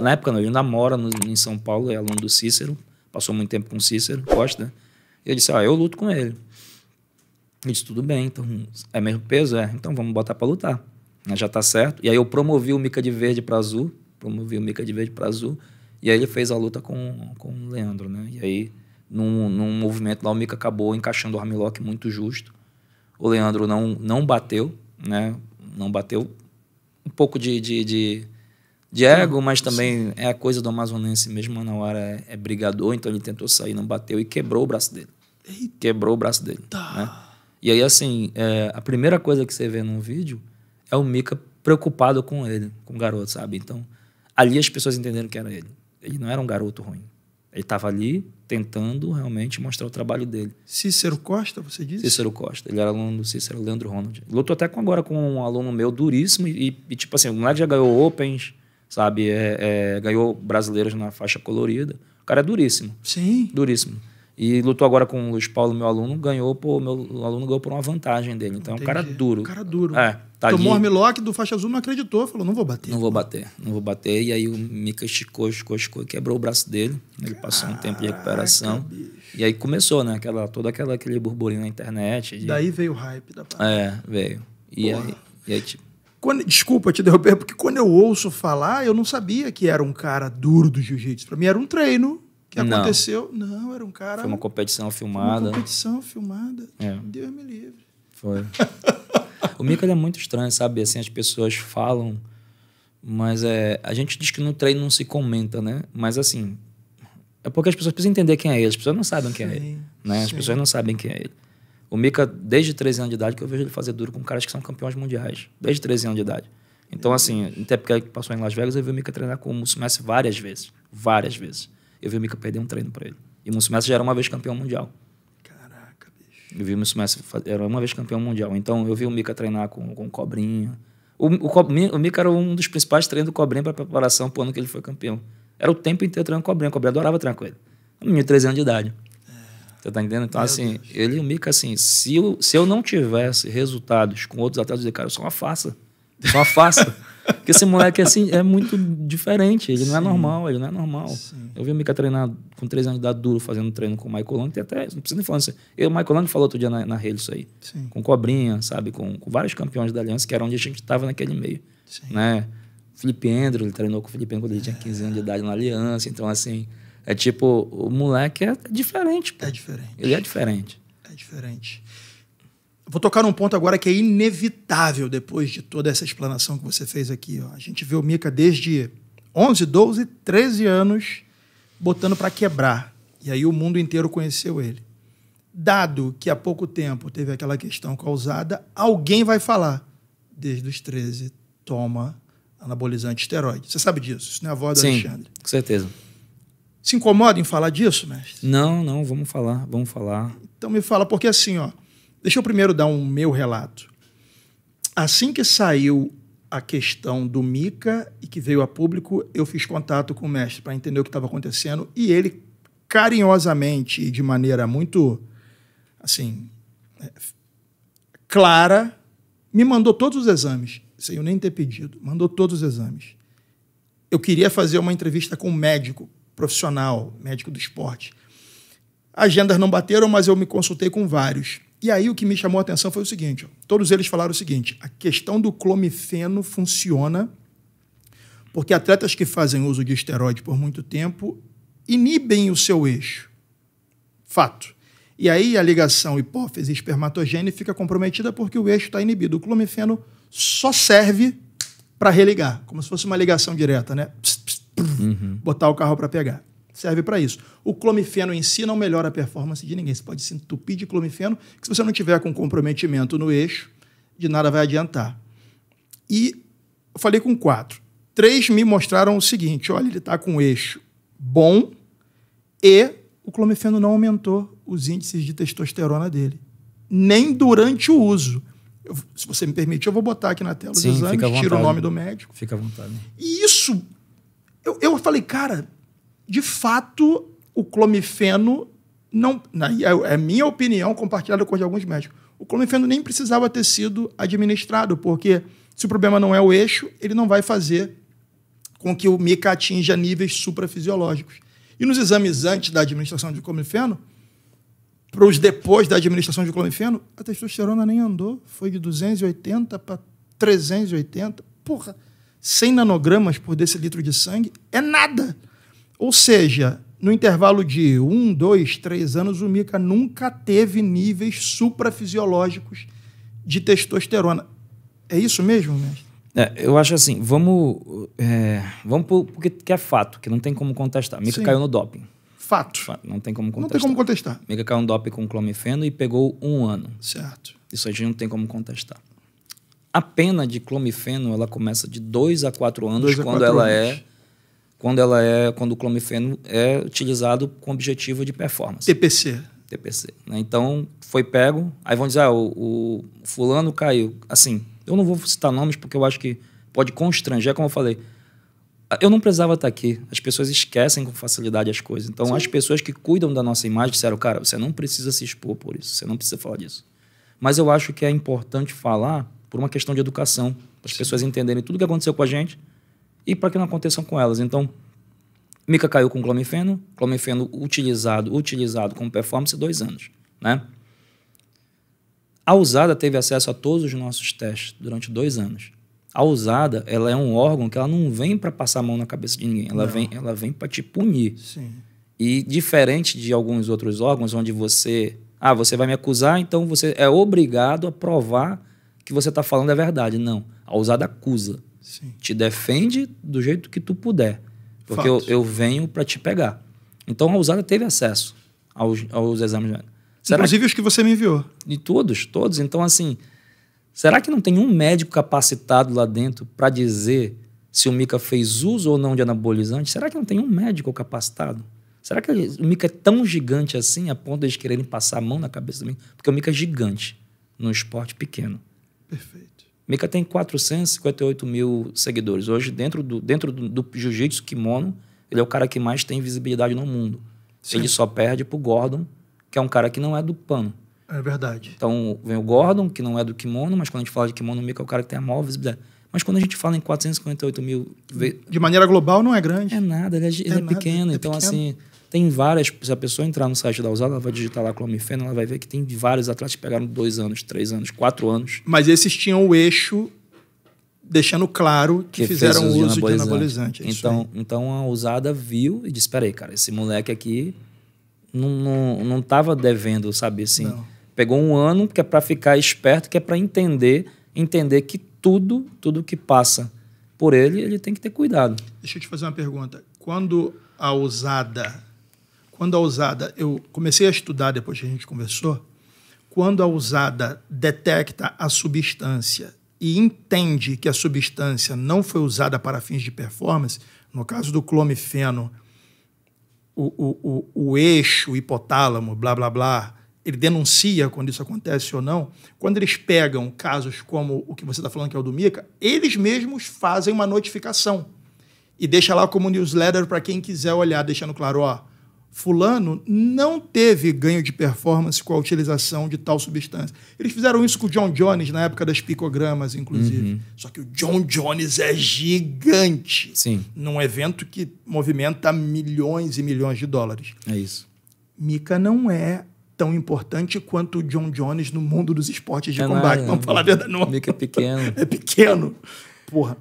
na época não, ele ainda mora no, em São Paulo, é aluno do Cícero, passou muito tempo com o Cícero, Costa, né? ele disse, ah, eu luto com ele. ele disse, tudo bem, então é mesmo peso? É, então vamos botar para lutar. Ah, já tá certo. E aí eu promovi o Mica de Verde para Azul, promovi o Mica de Verde para Azul, e aí ele fez a luta com, com o Leandro, né? E aí, num, num movimento lá, o Mica acabou encaixando o armilock muito justo, o Leandro não, não bateu, né? Não bateu. Um pouco de, de, de, de ego, mas também Sim. é a coisa do amazonense mesmo. Na hora é, é, brigador, então ele tentou sair, não bateu e quebrou o braço dele. Eita. Quebrou o braço dele. Tá. Né? E aí, assim, é, a primeira coisa que você vê no vídeo é o Mika preocupado com ele, com o garoto, sabe? Então, ali as pessoas entenderam que era ele. Ele não era um garoto ruim. Ele estava ali tentando realmente mostrar o trabalho dele. Cícero Costa, você disse? Cícero Costa. Ele era aluno do Cícero Leandro Ronald. Lutou até com, agora com um aluno meu duríssimo e, e tipo assim, o moleque já ganhou Opens, sabe? É, é, ganhou brasileiros na faixa colorida. O cara é duríssimo. Sim. Duríssimo. E lutou agora com o Luiz Paulo, meu aluno, ganhou por, meu aluno ganhou por uma vantagem dele. Então, Entendi. É um cara duro. Um cara duro. É, tá Tomou ali. Armlock do faixa azul, não acreditou, falou, não vou bater. Não vou bater, não vou bater. E aí o Mika esticou, esticou, esticou, quebrou o braço dele. Ele passou Caraca, um tempo de recuperação. Bicho. E aí começou, né? Aquela, todo aquela, aquele burburinho na internet. De... Daí veio o hype da parte. É, veio. E Porra. aí, e aí tipo... Quando, desculpa te derrubar, porque quando eu ouço falar, eu não sabia que era um cara duro do jiu-jitsu. Pra mim era um treino que aconteceu. Não. não, era um cara. Foi uma competição filmada. Uma competição filmada. É. Deus me livre. Foi. o Mico é muito estranho, sabe? Assim, as pessoas falam, mas é. A gente diz que no treino não se comenta, né? Mas assim. É porque as pessoas precisam entender quem é ele. As pessoas não sabem quem é ele. Né? As pessoas não sabem quem é ele. O Mika desde 13 anos de idade, que eu vejo ele fazer duro com caras que são campeões mundiais. Desde 13 anos de idade. Então, é. assim, até porque ele passou em Las Vegas, eu vi o Mika treinar com o Mussumessi várias vezes. Várias vezes eu vi o Mika perder um treino para ele. E o Mussumessa já era uma vez campeão mundial. Caraca, bicho. Eu vi o Mussumessa, era uma vez campeão mundial. Então eu vi o Mika treinar com, com Cobrinha. O, o, o, Mika era um dos principais treinos do Cobrinha para preparação pro ano que ele foi campeão. Era o tempo inteiro treinando com Cobrinha. O Cobrinha adorava treinar com ele. Um menino de 13 anos de idade. É. Você tá entendendo? Então, Meu assim, Deus. ele e o Mika, assim, se eu, se eu não tivesse resultados com outros atletas, eu dizer, cara, eu sou uma farsa. Só faça. Porque esse moleque é, assim, é muito diferente, ele Sim. não é normal, ele não é normal. Sim. Eu vi o Mika treinar com 3 anos de idade duro, fazendo treino com o Michael Lang, tem até, não precisa nem falar isso. Eu, o Michael Lang falou outro dia na, na rede isso aí. Sim. Com Cobrinha, sabe? Com, com, vários campeões da Aliança, que era onde a gente estava naquele meio. Né? Felipe Endro, ele treinou com o Felipe Endro quando ele tinha 15 anos de idade na Aliança, então assim, é tipo, o moleque é diferente. Pô. É diferente. Ele é diferente. É diferente. Vou tocar num ponto agora que é inevitável depois de toda essa explanação que você fez aqui. Ó. A gente vê o Mika desde 11, 12, 13 anos botando para quebrar. E aí o mundo inteiro conheceu ele. Dado que há pouco tempo teve aquela questão causada, alguém vai falar. Desde os 13, toma anabolizante esteroide. Você sabe disso, isso não é a voz do Sim, Alexandre. com certeza. Se incomoda em falar disso, mestre? Não, não, vamos falar, vamos falar. Então me fala, porque assim, ó, Deixa eu primeiro dar um meu relato. Assim que saiu a questão do Mica e que veio a público, eu fiz contato com o mestre para entender o que estava acontecendo e ele carinhosamente e de maneira muito assim é, clara me mandou todos os exames, sem eu nem ter pedido, mandou todos os exames. Eu queria fazer uma entrevista com um médico profissional, médico do esporte. Agendas não bateram, mas eu me consultei com vários. E aí o que me chamou a atenção foi o seguinte: ó, todos eles falaram o seguinte: a questão do clomifeno funciona porque atletas que fazem uso de esteroide por muito tempo inibem o seu eixo. Fato. E aí a ligação hipófise espermatogênio fica comprometida porque o eixo está inibido. O clomifeno só serve para religar, como se fosse uma ligação direta, né? Pss, pss, prf, uhum. Botar o carro para pegar serve para isso. O clomifeno em si não melhora a performance de ninguém. Você pode se entupir de clomifeno, que se você não tiver com comprometimento no eixo, de nada vai adiantar. E eu falei com quatro. Três me mostraram o seguinte: olha, ele está com um eixo bom e o clomifeno não aumentou os índices de testosterona dele, nem durante o uso. Eu, se você me permitir, eu vou botar aqui na tela os exames, tiro o nome do médico. Fica à vontade. E isso, eu, eu falei, cara, de fato, o clomifeno não. É, é minha opinião, compartilhada com alguns médicos. O clomifeno nem precisava ter sido administrado, porque se o problema não é o eixo, ele não vai fazer com que o mica atinja níveis suprafisiológicos. E nos exames antes da administração de clomifeno, para os depois da administração de clomifeno, a testosterona nem andou, foi de 280 para 380. Porra, 100 nanogramas por decilitro de sangue é nada. Ou seja, no intervalo de um, dois, três anos, o Mica nunca teve níveis suprafisiológicos de testosterona. É isso mesmo, mestre? É, eu acho assim, vamos, é, vamos por, porque que é fato, que não tem como contestar. Mica Sim. caiu no doping. Fato. fato. Não tem como contestar. Não tem como contestar. Mica caiu no doping com clomifeno e pegou um ano. Certo. Isso a gente não tem como contestar. A pena de clomifeno, ela começa de dois a quatro anos dois quando quatro ela anos. é quando ela é quando o clomifeno é utilizado com objetivo de performance. TPC. TPC. Né? Então foi pego, aí vão dizer ah, o, o, fulano caiu. Assim, eu não vou citar nomes porque eu acho que pode constranger, como eu falei. Ah, eu não precisava estar aqui. As pessoas esquecem com facilidade as coisas. Então Sim. as pessoas que cuidam da nossa imagem disseram, cara, você não precisa se expor por isso, você não precisa falar disso. Mas eu acho que é importante falar por uma questão de educação, para as pessoas entenderem tudo o que aconteceu com a gente e para que não aconteçam com elas. Então, mica caiu com clomifeno, clomifeno utilizado, utilizado como performance dois anos, né? A usada teve acesso a todos os nossos testes durante dois anos. A usada, ela é um órgão que ela não vem para passar a mão na cabeça de ninguém, ela não. vem, ela vem para te punir. Sim. E diferente de alguns outros órgãos onde você, ah, você vai me acusar, então você é obrigado a provar que você está falando a verdade. Não, a usada acusa. Sim. Te defende do jeito que tu puder. Porque eu, eu, venho para te pegar. Então a usada teve acesso aos, aos exames. Será Inclusive que... os que você me enviou. De todos, todos. Então, assim, será que não tem um médico capacitado lá dentro para dizer se o Mica fez uso ou não de anabolizante? Será que não tem um médico capacitado? Será que o Mica é tão gigante assim a ponto de eles quererem passar a mão na cabeça do Mica? Porque o Mica é gigante no esporte pequeno. Perfeito. Mika tem 458 mil seguidores. Hoje, dentro do, dentro do, do jiu-jitsu, kimono, ele é o cara que mais tem visibilidade no mundo. Sim. Ele só perde pro Gordon, que é um cara que não é do pano. É verdade. Então, vem o Gordon, que não é do kimono, mas quando a gente fala de kimono, o Mika é o cara que tem a maior visibilidade. Mas quando a gente fala em 458 mil... De maneira global, não é grande. É nada, ele é, ele é, é pequeno. É então, pequeno. assim tem várias. Se a pessoa entrar no site da Usada, ela vai digitar lá clomifeno, ela vai ver que tem vários atletas que pegaram dois anos, três anos, quatro anos. Mas esses tinham o eixo deixando claro que, que fizeram uso de anabolizante. De anabolizante. É então, então a Usada viu e disse: peraí, cara, esse moleque aqui não, não, não tava devendo, sabe assim. Não. Pegou um ano que é para ficar esperto, que é para entender, entender que tudo, tudo que passa por ele, ele tem que ter cuidado. Deixa eu te fazer uma pergunta. Quando a usada quando a usada, eu comecei a estudar depois que a gente conversou, quando a usada detecta a substância e entende que a substância não foi usada para fins de performance, no caso do clomifeno, o, o, o, o eixo hipotálamo, blá blá blá, ele denuncia quando isso acontece ou não. Quando eles pegam casos como o que você está falando, que é o do Mica, eles mesmos fazem uma notificação e deixa lá como newsletter para quem quiser olhar, deixando claro, ó fulano não teve ganho de performance com a utilização de tal substância. Eles fizeram isso com o John Jones na época das picogramas, inclusive. Uhum. Só que o John Jones é gigante. Sim. Num evento que movimenta milhões e milhões de dólares. É isso. Mica não é tão importante quanto o John Jones no mundo dos esportes de é combate. Nada. Vamos é falar a verdade, não. Mica é pequeno. é pequeno. Porra.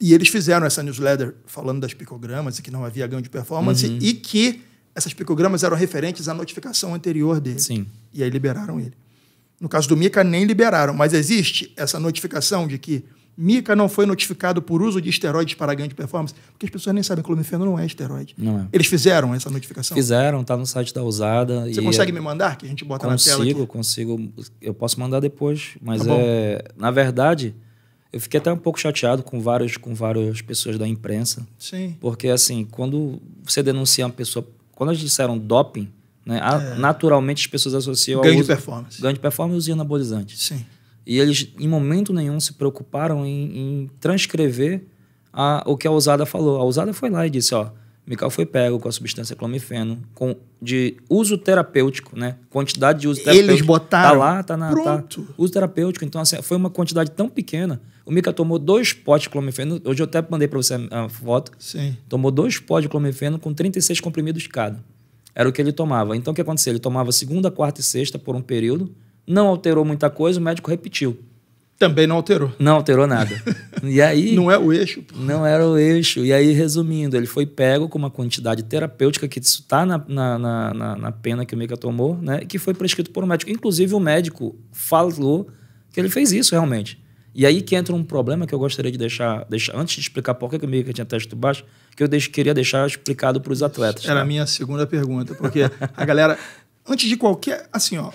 E eles fizeram essa newsletter falando das picogramas e que não havia ganho de performance uhum. e que essas picogramas eram referentes à notificação anterior dele. Sim. E aí liberaram ele. No caso do Mica, nem liberaram, mas existe essa notificação de que Mica não foi notificado por uso de esteroides para ganho de performance, porque as pessoas nem sabem que o clomifeno não é esteroide. Não é. Eles fizeram essa notificação? Fizeram, tá no site da Usada. Você consegue é... me mandar? Que a gente bota consigo, na tela consigo Consigo, Eu posso mandar depois, mas tá é... Na verdade, eu fiquei até um pouco chateado com, vários, com várias pessoas da imprensa. Sim. Porque, assim, quando você denuncia uma pessoa quando eles disseram doping, né, a, é. naturalmente as pessoas associam ganho ao uso, de performance. Ganho de performance e anabolizante. Sim. E eles, em momento nenhum, se preocuparam em, em transcrever a, o que a Ousada falou. A Ousada foi lá e disse, ó, Mical foi pego com a substância clomifeno, com, de uso terapêutico, né? Quantidade de uso terapêutico. Eles botaram. Tá lá, tá na. Tá. Pronto. Tá, uso terapêutico. Então, assim, foi uma quantidade tão pequena. O Mica tomou dois potes de clomifeno. Hoje eu até mandei para você a, foto. Sim. Tomou dois potes de clomifeno com 36 comprimidos cada. Era o que ele tomava. Então, o que aconteceu? Ele tomava segunda, quarta e sexta por um período. Não alterou muita coisa, o médico repetiu. Também não alterou. Não alterou nada. E aí. não é o eixo. Pô. Não era o eixo. E aí, resumindo, ele foi pego com uma quantidade terapêutica que está na, na, na, na, pena que o Mika tomou, né? Que foi prescrito por um médico. Inclusive, o médico falou que ele fez isso realmente. E aí que entra um problema que eu gostaria de deixar, deixar antes de explicar por que o Mika tinha teste baixo, que eu deixo, queria deixar explicado para os atletas. Era né? a minha segunda pergunta, porque a galera, antes de qualquer. Assim, ó.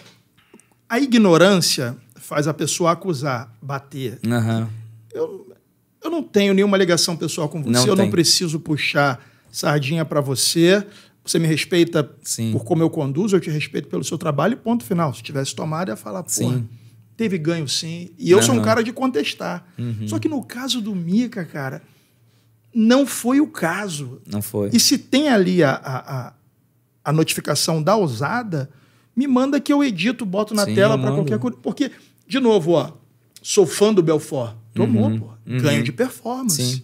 A ignorância faz a pessoa acusar, bater. Uhum. Eu, eu não tenho nenhuma ligação pessoal com você, não eu tem. não preciso puxar sardinha para você. Você me respeita Sim. por como eu conduzo, eu te respeito pelo seu trabalho e ponto final. Se tivesse tomado, ia falar, pô, teve ganho sim. E eu uhum. sou um cara de contestar. Uhum. Só que no caso do Mica, cara, não foi o caso. Não foi. E se tem ali a, a, a notificação da ousada, me manda que eu edito, boto na sim, tela para qualquer coisa. Porque de novo, ó, sou fã do Belfort. Tomou, uhum, pô. Uhum. Ganho de performance. Sim.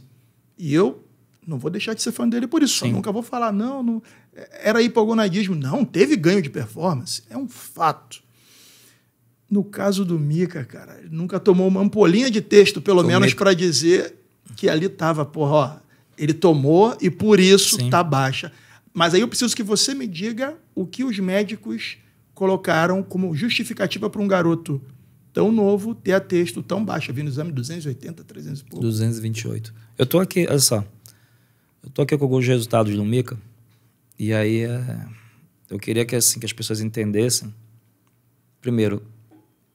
E eu não vou deixar de ser fã dele por isso. nunca vou falar, não, não, era hipogonadismo. Não, teve ganho de performance. É um fato. No caso do Mica, cara, nunca tomou uma ampolinha de texto, pelo menos, para dizer que ali tava, porra, ó, ele tomou e por isso Sim. tá baixa. Mas aí eu preciso que você me diga o que os médicos colocaram como justificativa para um garoto tão novo ter a texto tão baixa vindo no exame 280, 300 e pouco. 228. Eu estou aqui, olha só. Eu estou aqui com alguns resultados do Mica. E aí é... eu queria que, assim, que as pessoas entendessem. Primeiro,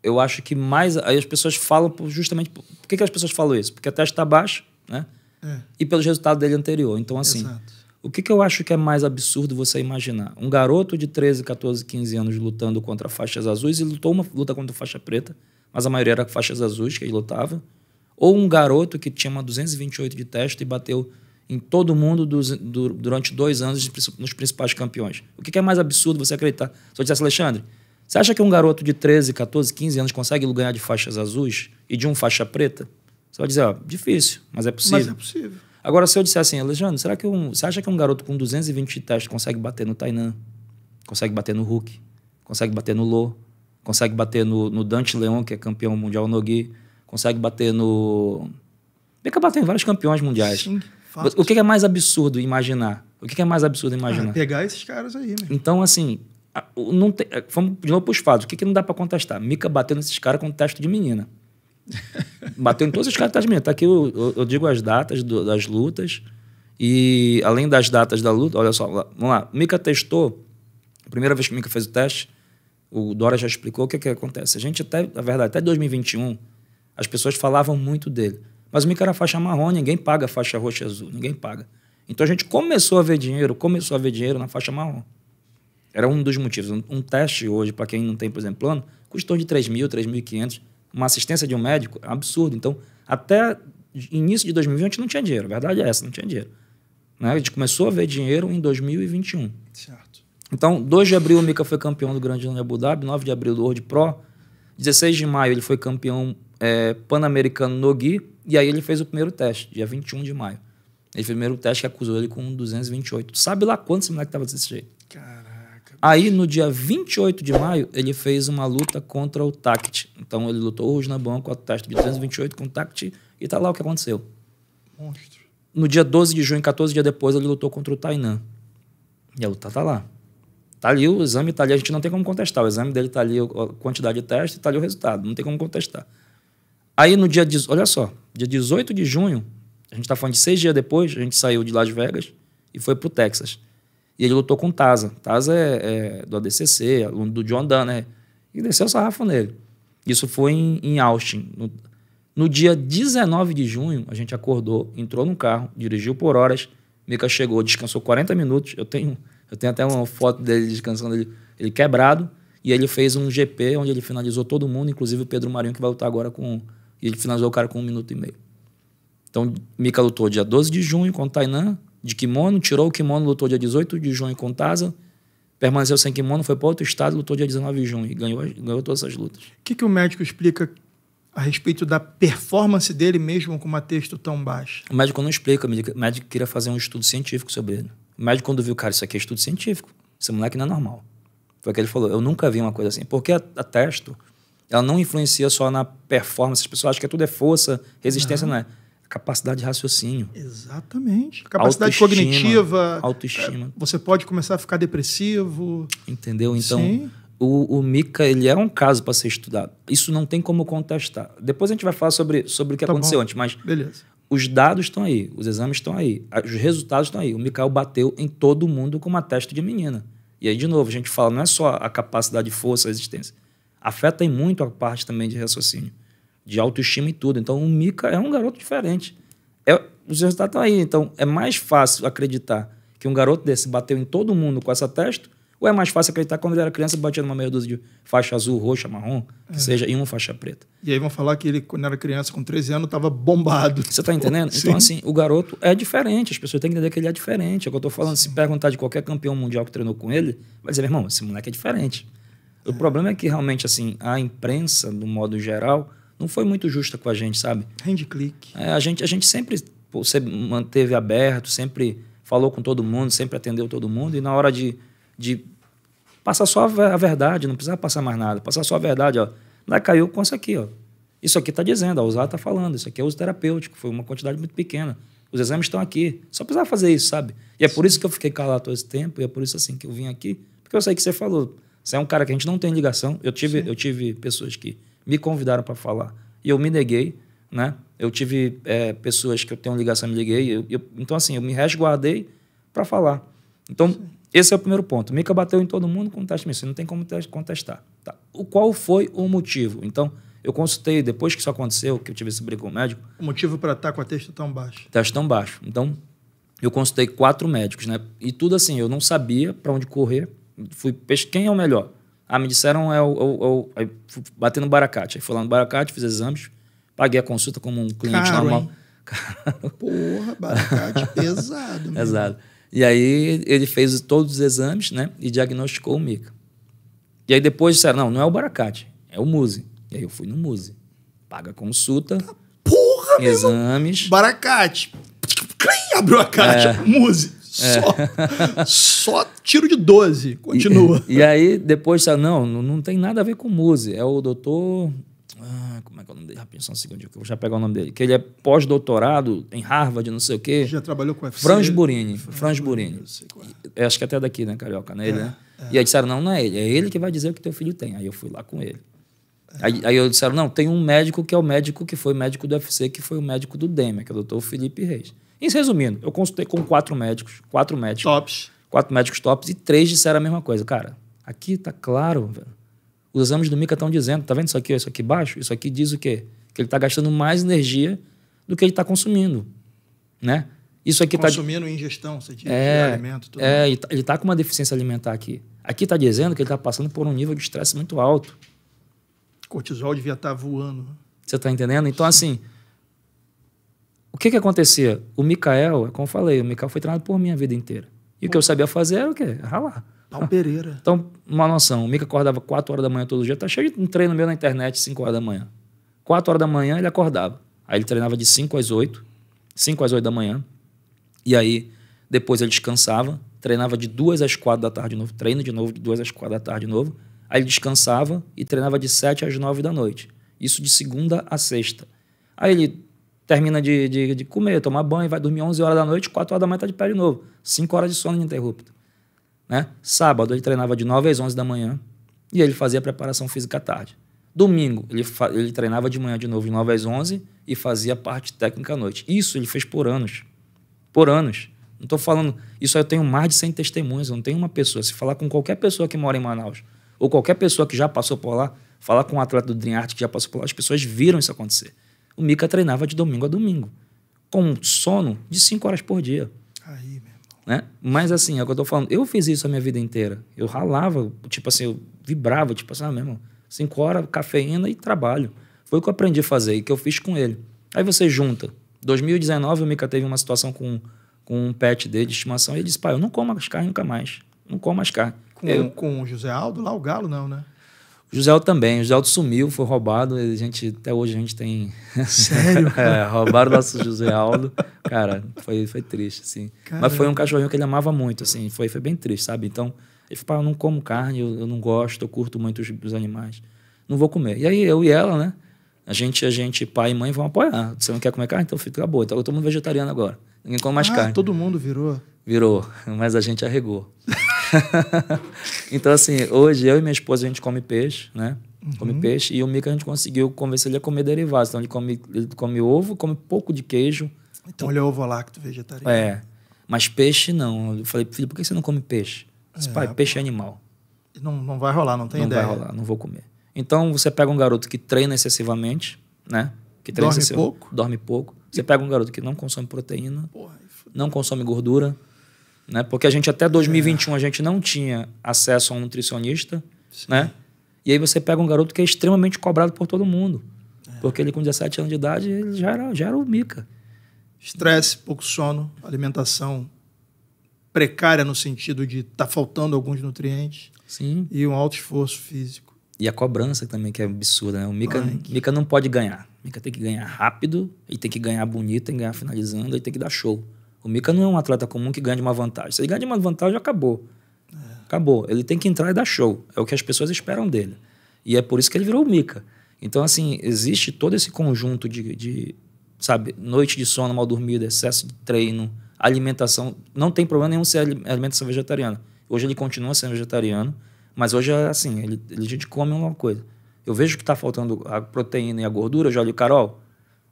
eu acho que mais. Aí as pessoas falam justamente. Por que, que as pessoas falam isso? Porque a taxa está baixa, né? É. E pelos resultados dele anterior. Então, assim. Exato. O que, que eu acho que é mais absurdo você imaginar? Um garoto de 13, 14, 15 anos lutando contra faixas azuis e lutou uma luta contra faixa preta, mas a maioria era faixas azuis que ele lutava. Ou um garoto que tinha uma 228 de teste e bateu em todo mundo dos, do, durante dois anos nos principais campeões. O que, que é mais absurdo você acreditar? Se eu dissesse, Alexandre, você acha que um garoto de 13, 14, 15 anos consegue ganhar de faixas azuis e de um faixa preta? Você vai dizer, ó, difícil, mas é possível. Mas é possível. Agora, se eu disser assim, Alexandre, será que um, você acha que um garoto com 220 de teste consegue bater no Tainan? Consegue bater no Hulk? Consegue bater no Lô? Consegue bater no, no Dante Leon, que é campeão mundial no Gui? Consegue bater no. Vem cá em vários campeões mundiais. Sim, o que é mais absurdo imaginar? O que é mais absurdo imaginar? Ah, pegar esses caras aí, né? Então, assim, não tem, é, vamos de novo para os fatos. O que, que não dá para contestar? Mica batendo esses caras com teste de menina. Bateu em todos os cartazes mesmo. Tá aqui, eu, eu, eu digo as datas do, das lutas. E além das datas da luta, olha só, vamos lá. Mika testou, a primeira vez que Mika fez o teste, o Dora já explicou o que, que acontece. A gente até, na verdade, até 2021, as pessoas falavam muito dele. Mas o Mika era faixa marrom, ninguém paga faixa roxa e azul, ninguém paga. Então a gente começou a ver dinheiro, começou a ver dinheiro na faixa marrom. Era um dos motivos. Um, um teste hoje, para quem não tem, por exemplo, plano, custou de 3 mil, 3.500 uma assistência de um médico, é absurdo. Então, até início de 2020 a gente não tinha dinheiro, a verdade é essa, não tinha dinheiro. Né? A gente começou a ver dinheiro em 2021. Certo. Então, 2 de abril o Mika foi campeão do Grande Slam de Abu Dhabi, 9 de abril do World Pro, 16 de maio ele foi campeão é, pan-americano no GUI, e aí ele fez o primeiro teste, dia 21 de maio. Ele fez o primeiro teste que acusou ele com 228. Sabe lá esse moleque estava desse jeito? Aí, no dia 28 de maio, ele fez uma luta contra o TACT. Então, ele lutou o Rusnabão com a taxa de 328 com o TACT e tá lá o que aconteceu. Monstro. No dia 12 de junho, 14 dias depois, ele lutou contra o Tainan. E a luta tá lá. Tá ali, o exame tá ali, a gente não tem como contestar. O exame dele tá ali, a quantidade de teste, tá ali o resultado, não tem como contestar. Aí, no dia... Olha só, dia 18 de junho, a gente tá falando de seis dias depois, a gente saiu de Las Vegas e foi pro Texas. E ele lutou com o Taza. Taza é, é do ADCC, aluno do John Dunn, né? E desceu o sarrafo nele. Isso foi em, em Austin. No, no, dia 19 de junho, a gente acordou, entrou no carro, dirigiu por horas. Mica chegou, descansou 40 minutos. Eu tenho, eu tenho até uma foto dele descansando, ele, ele quebrado. E ele fez um GP onde ele finalizou todo mundo, inclusive o Pedro Marinho, que vai lutar agora com. E ele finalizou o cara com um minuto e meio. Então, Mica lutou dia 12 de junho com o Tainan, de kimono, tirou o kimono, lutou dia 18 de junho com Taza, permaneceu sem kimono, foi para outro estado, lutou dia 19 de junho e ganhou, ganhou todas essas lutas. O que, que o médico explica a respeito da performance dele mesmo com uma texto tão baixa? O médico não explica, o médico queria fazer um estudo científico sobre ele. O médico, quando viu, cara, isso aqui é estudo científico, esse moleque não é normal. Foi o que ele falou, eu nunca vi uma coisa assim. Porque a, a texto, ela não influencia só na performance, as pessoas acham que é tudo é força, resistência, não, não é capacidade de raciocínio. Exatamente. Capacidade autoestima, cognitiva. Autoestima. É, você pode começar a ficar depressivo. Entendeu? Então, Sim. o, o Mika, ele é um caso para ser estudado. Isso não tem como contestar. Depois a gente vai falar sobre, sobre o que tá aconteceu bom. antes, mas. Beleza. Os dados estão aí, os exames estão aí, os resultados estão aí. O Mikael bateu em todo mundo com uma testa de menina. E aí, de novo, a gente fala, não é só a capacidade de força, a resistência. Afeta muito a parte também de raciocínio de autoestima e tudo. Então o Mika é um garoto diferente. É, os resultados estão aí. Então é mais fácil acreditar que um garoto desse bateu em todo mundo com essa testa, ou é mais fácil acreditar quando ele era criança batia numa meia dúzia de faixa azul, roxa, marrom, que é. seja, e uma faixa preta. E aí vão falar que ele, quando era criança, com 13 anos, estava bombado. Você está entendendo? Então, sim. Então, assim, o garoto é diferente. As pessoas têm que entender que ele é diferente. É o que eu estou falando. Sim. Se perguntar de qualquer campeão mundial que treinou com ele, vai dizer, meu irmão, esse moleque é diferente. É. O problema é que realmente, assim, a imprensa, no modo geral, não foi muito justa com a gente, sabe? rende click. É, a, gente, a gente sempre pô, se manteve aberto, sempre falou com todo mundo, sempre atendeu todo mundo. E na hora de, de passar só a, verdade, não precisava passar mais nada, passar só a verdade, ó. Lá caiu com isso aqui, ó. Isso aqui está dizendo, a usar está falando, isso aqui é uso terapêutico, foi uma quantidade muito pequena. Os exames estão aqui. Só precisava fazer isso, sabe? E é por isso que eu fiquei calado todo esse tempo, e é por isso assim que eu vim aqui, porque eu sei que você falou. Você é um cara que a gente não tem ligação. Eu tive, eu tive pessoas que me convidaram para falar. E eu me neguei, né? Eu tive é, pessoas que eu tenho ligação, me liguei. Eu, eu, então, assim, eu me resguardei para falar. Então, Sim. esse é o primeiro ponto. Mica bateu em todo mundo, conteste teste Não tem como contestar. Tá. O qual foi o motivo? Então, eu consultei, depois que isso aconteceu, que eu tive esse briga com o médico... O motivo para estar tá com a testa tão baixa. Teste tão baixo. Então, eu consultei quatro médicos, né? E tudo assim, eu não sabia para onde correr. Fui, quem é o melhor? Ah, me disseram, é o. aí fui bater no Baracate. Aí fui lá no Baracate, fiz exames, paguei a consulta como um cliente Caro, normal. Hein? Porra, Baracate pesado. Pesado. E aí ele fez todos os exames, né? E diagnosticou o Mica. E aí depois disseram, não, não é o Baracate, é o Muse. E aí eu fui no Muse. Paga a consulta. Tá porra, Exames. Baracate. Abriu a caixa, é. Muse. É. Só, tiro de 12. Continua. E, e aí depois saiu, não, não tem nada a ver com o Muse. É o doutor. Ah, como é que é o nome dele? Rapidinho, só um segundinho, que eu vou já pegar o nome dele. Que ele é pós-doutorado em Harvard, não sei o quê. Já trabalhou com UFC. Franz Burini. Franz Burini. É. Acho que é até daqui, né, Carioca? Né? Ele, é, né? É. E aí disseram, não, não é ele. É ele que vai dizer o que teu filho tem. Aí eu fui lá com ele. É. Aí, aí eu disseram, não, tem um médico que é o médico que foi médico do UFC, que foi o médico do DEME, que é o doutor Felipe Reis. Em resumindo, eu consultei com quatro médicos, quatro médicos. Tops. Quatro médicos tops e três disseram a mesma coisa. Cara, aqui tá claro, velho. Os exames do Mica estão dizendo, tá vendo isso aqui, isso aqui baixo? Isso aqui diz o quê? Que ele tá gastando mais energia do que ele tá consumindo, né? Isso aqui tá Consumindo tá... ingestão, você diz, é, de alimento. Tudo é, ele tá, ele tá, com uma deficiência alimentar aqui. Aqui tá dizendo que ele tá passando por um nível de estresse muito alto. Cortisol devia estar tá voando. Né? Você tá entendendo? Então, assim... O que que acontecia? O Mikael, é como eu falei, o Mikael foi treinado por mim a vida inteira. E Pô. o que eu sabia fazer era o quê? Ralar. Pau tá Pereira. Então, uma noção. O Mika acordava 4 horas da manhã todo dia. Tá cheio de um treino meu na internet, 5 horas da manhã. 4 horas da manhã ele acordava. Aí ele treinava de 5 às 8. 5 às 8 da manhã. E aí, depois ele descansava. Treinava de 2 às 4 da tarde de novo. Treino de novo, de 2 às 4 da tarde de novo. Aí ele descansava e treinava de 7 às 9 da noite. Isso de segunda a sexta. Aí ele termina de, de, de, comer, tomar banho, vai dormir 11 horas da noite, 4 horas da manhã está de pé de novo. 5 horas de sono ininterrupto. Né? Sábado ele treinava de 9 às 11 da manhã e ele fazia preparação física à tarde. Domingo ele, ele treinava de manhã de novo de 9 às 11 e fazia parte técnica à noite. Isso ele fez por anos. Por anos. Não estou falando... Isso eu tenho mais de 100 testemunhas, eu não tenho uma pessoa. Se falar com qualquer pessoa que mora em Manaus ou qualquer pessoa que já passou por lá, falar com um atleta do Dream Art que já passou por lá, as pessoas viram isso acontecer. O Mika treinava de domingo a domingo, com sono de cinco horas por dia. Aí, meu né? Mas assim, é o que eu tô falando. Eu fiz isso a minha vida inteira. Eu ralava, tipo assim, eu vibrava, tipo assim, ah, meu irmão, cinco horas, cafeína e trabalho. Foi o que eu aprendi a fazer e que eu fiz com ele. Aí você junta. 2019, o Mika teve uma situação com, com um pet dele de estimação. E ele disse, pai, eu não como as carnes nunca mais. Não como as carnes. Com, eu, com o José Aldo lá, o Galo não, né? O José Aldo também. O José Aldo sumiu, foi roubado. A gente, até hoje a gente tem. Sério? é, roubaram o nosso José Aldo. Cara, foi, foi triste, assim. Caramba. Mas foi um cachorrinho que ele amava muito, assim. Foi, foi bem triste, sabe? Então, ele falou: eu não como carne, eu, eu não gosto, eu curto muito os, os, animais. Não vou comer. E aí eu e ela, né? A gente, a gente, pai e mãe, vão apoiar. Você não quer comer carne? Então, filho, acabou. Então, eu mundo vegetariano agora. Ninguém come mais ah, carne. Todo mundo virou. Virou, mas a gente arregou. então, assim, hoje eu e minha esposa a gente come peixe, né? Uhum. Come peixe. E o Mica a gente conseguiu convencer ele a comer derivados. Então, ele come, ele come ovo, come pouco de queijo. Então, ele é ovo lacto vegetariano. É. Mas peixe não. Eu falei, filho, por que você não come peixe? É, pai, peixe é animal. Não, não vai rolar, não tem não ideia. Não vai rolar, não vou comer. Então, você pega um garoto que treina excessivamente, né? Que treina dorme pouco. Dorme pouco. Você pega um garoto que não consome proteína, Porra, não consome gordura, né? Porque a gente até 2021 é. a gente não tinha acesso a um nutricionista, Sim. né? E aí você pega um garoto que é extremamente cobrado por todo mundo. É. Porque ele com 17 anos de idade, ele já era, já era o mica. Estresse, pouco sono, alimentação precária no sentido de tá faltando alguns nutrientes. Sim. E um alto esforço físico. E a cobrança também, que é absurda, né? O Mica, Mica não pode ganhar. Mica tem que ganhar rápido, e tem que ganhar bonito, tem que ganhar finalizando, e tem que dar show. O Mika não é um atleta comum que ganha de uma vantagem. Se ele ganha de uma vantagem, acabou. É. Acabou. Ele tem que entrar e dar show. É o que as pessoas esperam dele. E é por isso que ele virou o Mika. Então, assim, existe todo esse conjunto de, de sabe, noite de sono mal dormido, excesso de treino, alimentação. Não tem problema nenhum se alimentação vegetariana. Hoje ele continua sendo vegetariano, mas hoje é assim, ele, ele a gente come uma coisa. Eu vejo que está faltando a proteína e a gordura, eu já olho, Carol,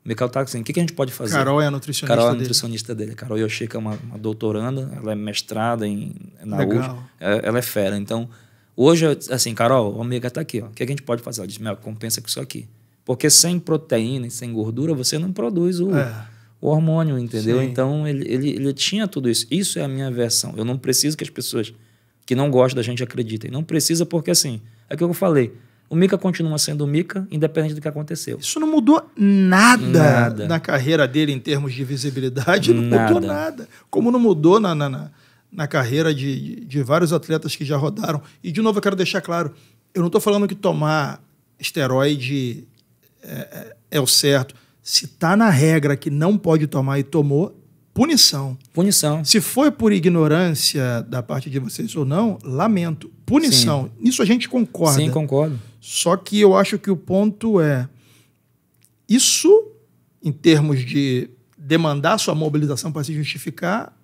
Michael assim o que, que, a gente pode fazer? Carol é a nutricionista Carol é a nutricionista dele. dele. Carol Yoshika é uma, uma, doutoranda, ela é mestrada em, na Legal. É, ela é fera. Então, hoje, assim, Carol, o ômega está aqui, ó. o que, que, a gente pode fazer? Ela diz, meu, compensa com isso aqui. Porque sem proteína e sem gordura, você não produz o, é. o hormônio, entendeu? Sim. Então, ele, ele, ele tinha tudo isso. Isso é a minha versão. Eu não preciso que as pessoas que não gostam da gente acreditem. Não precisa porque, assim, é o que eu falei. O Mika continua sendo o Mika, independente do que aconteceu. Isso não mudou nada, nada. na carreira dele em termos de visibilidade, não nada. mudou nada. Como não mudou na, na, na, na carreira de, de vários atletas que já rodaram. E, de novo, eu quero deixar claro: eu não estou falando que tomar esteroide é, é, é o certo. Se está na regra que não pode tomar e tomou, punição. Punição. Se foi por ignorância da parte de vocês ou não, lamento. Punição. Sim. Nisso a gente concorda. Sim, concordo. Só que eu acho que o ponto é isso, em termos de demandar sua mobilização para se justificar,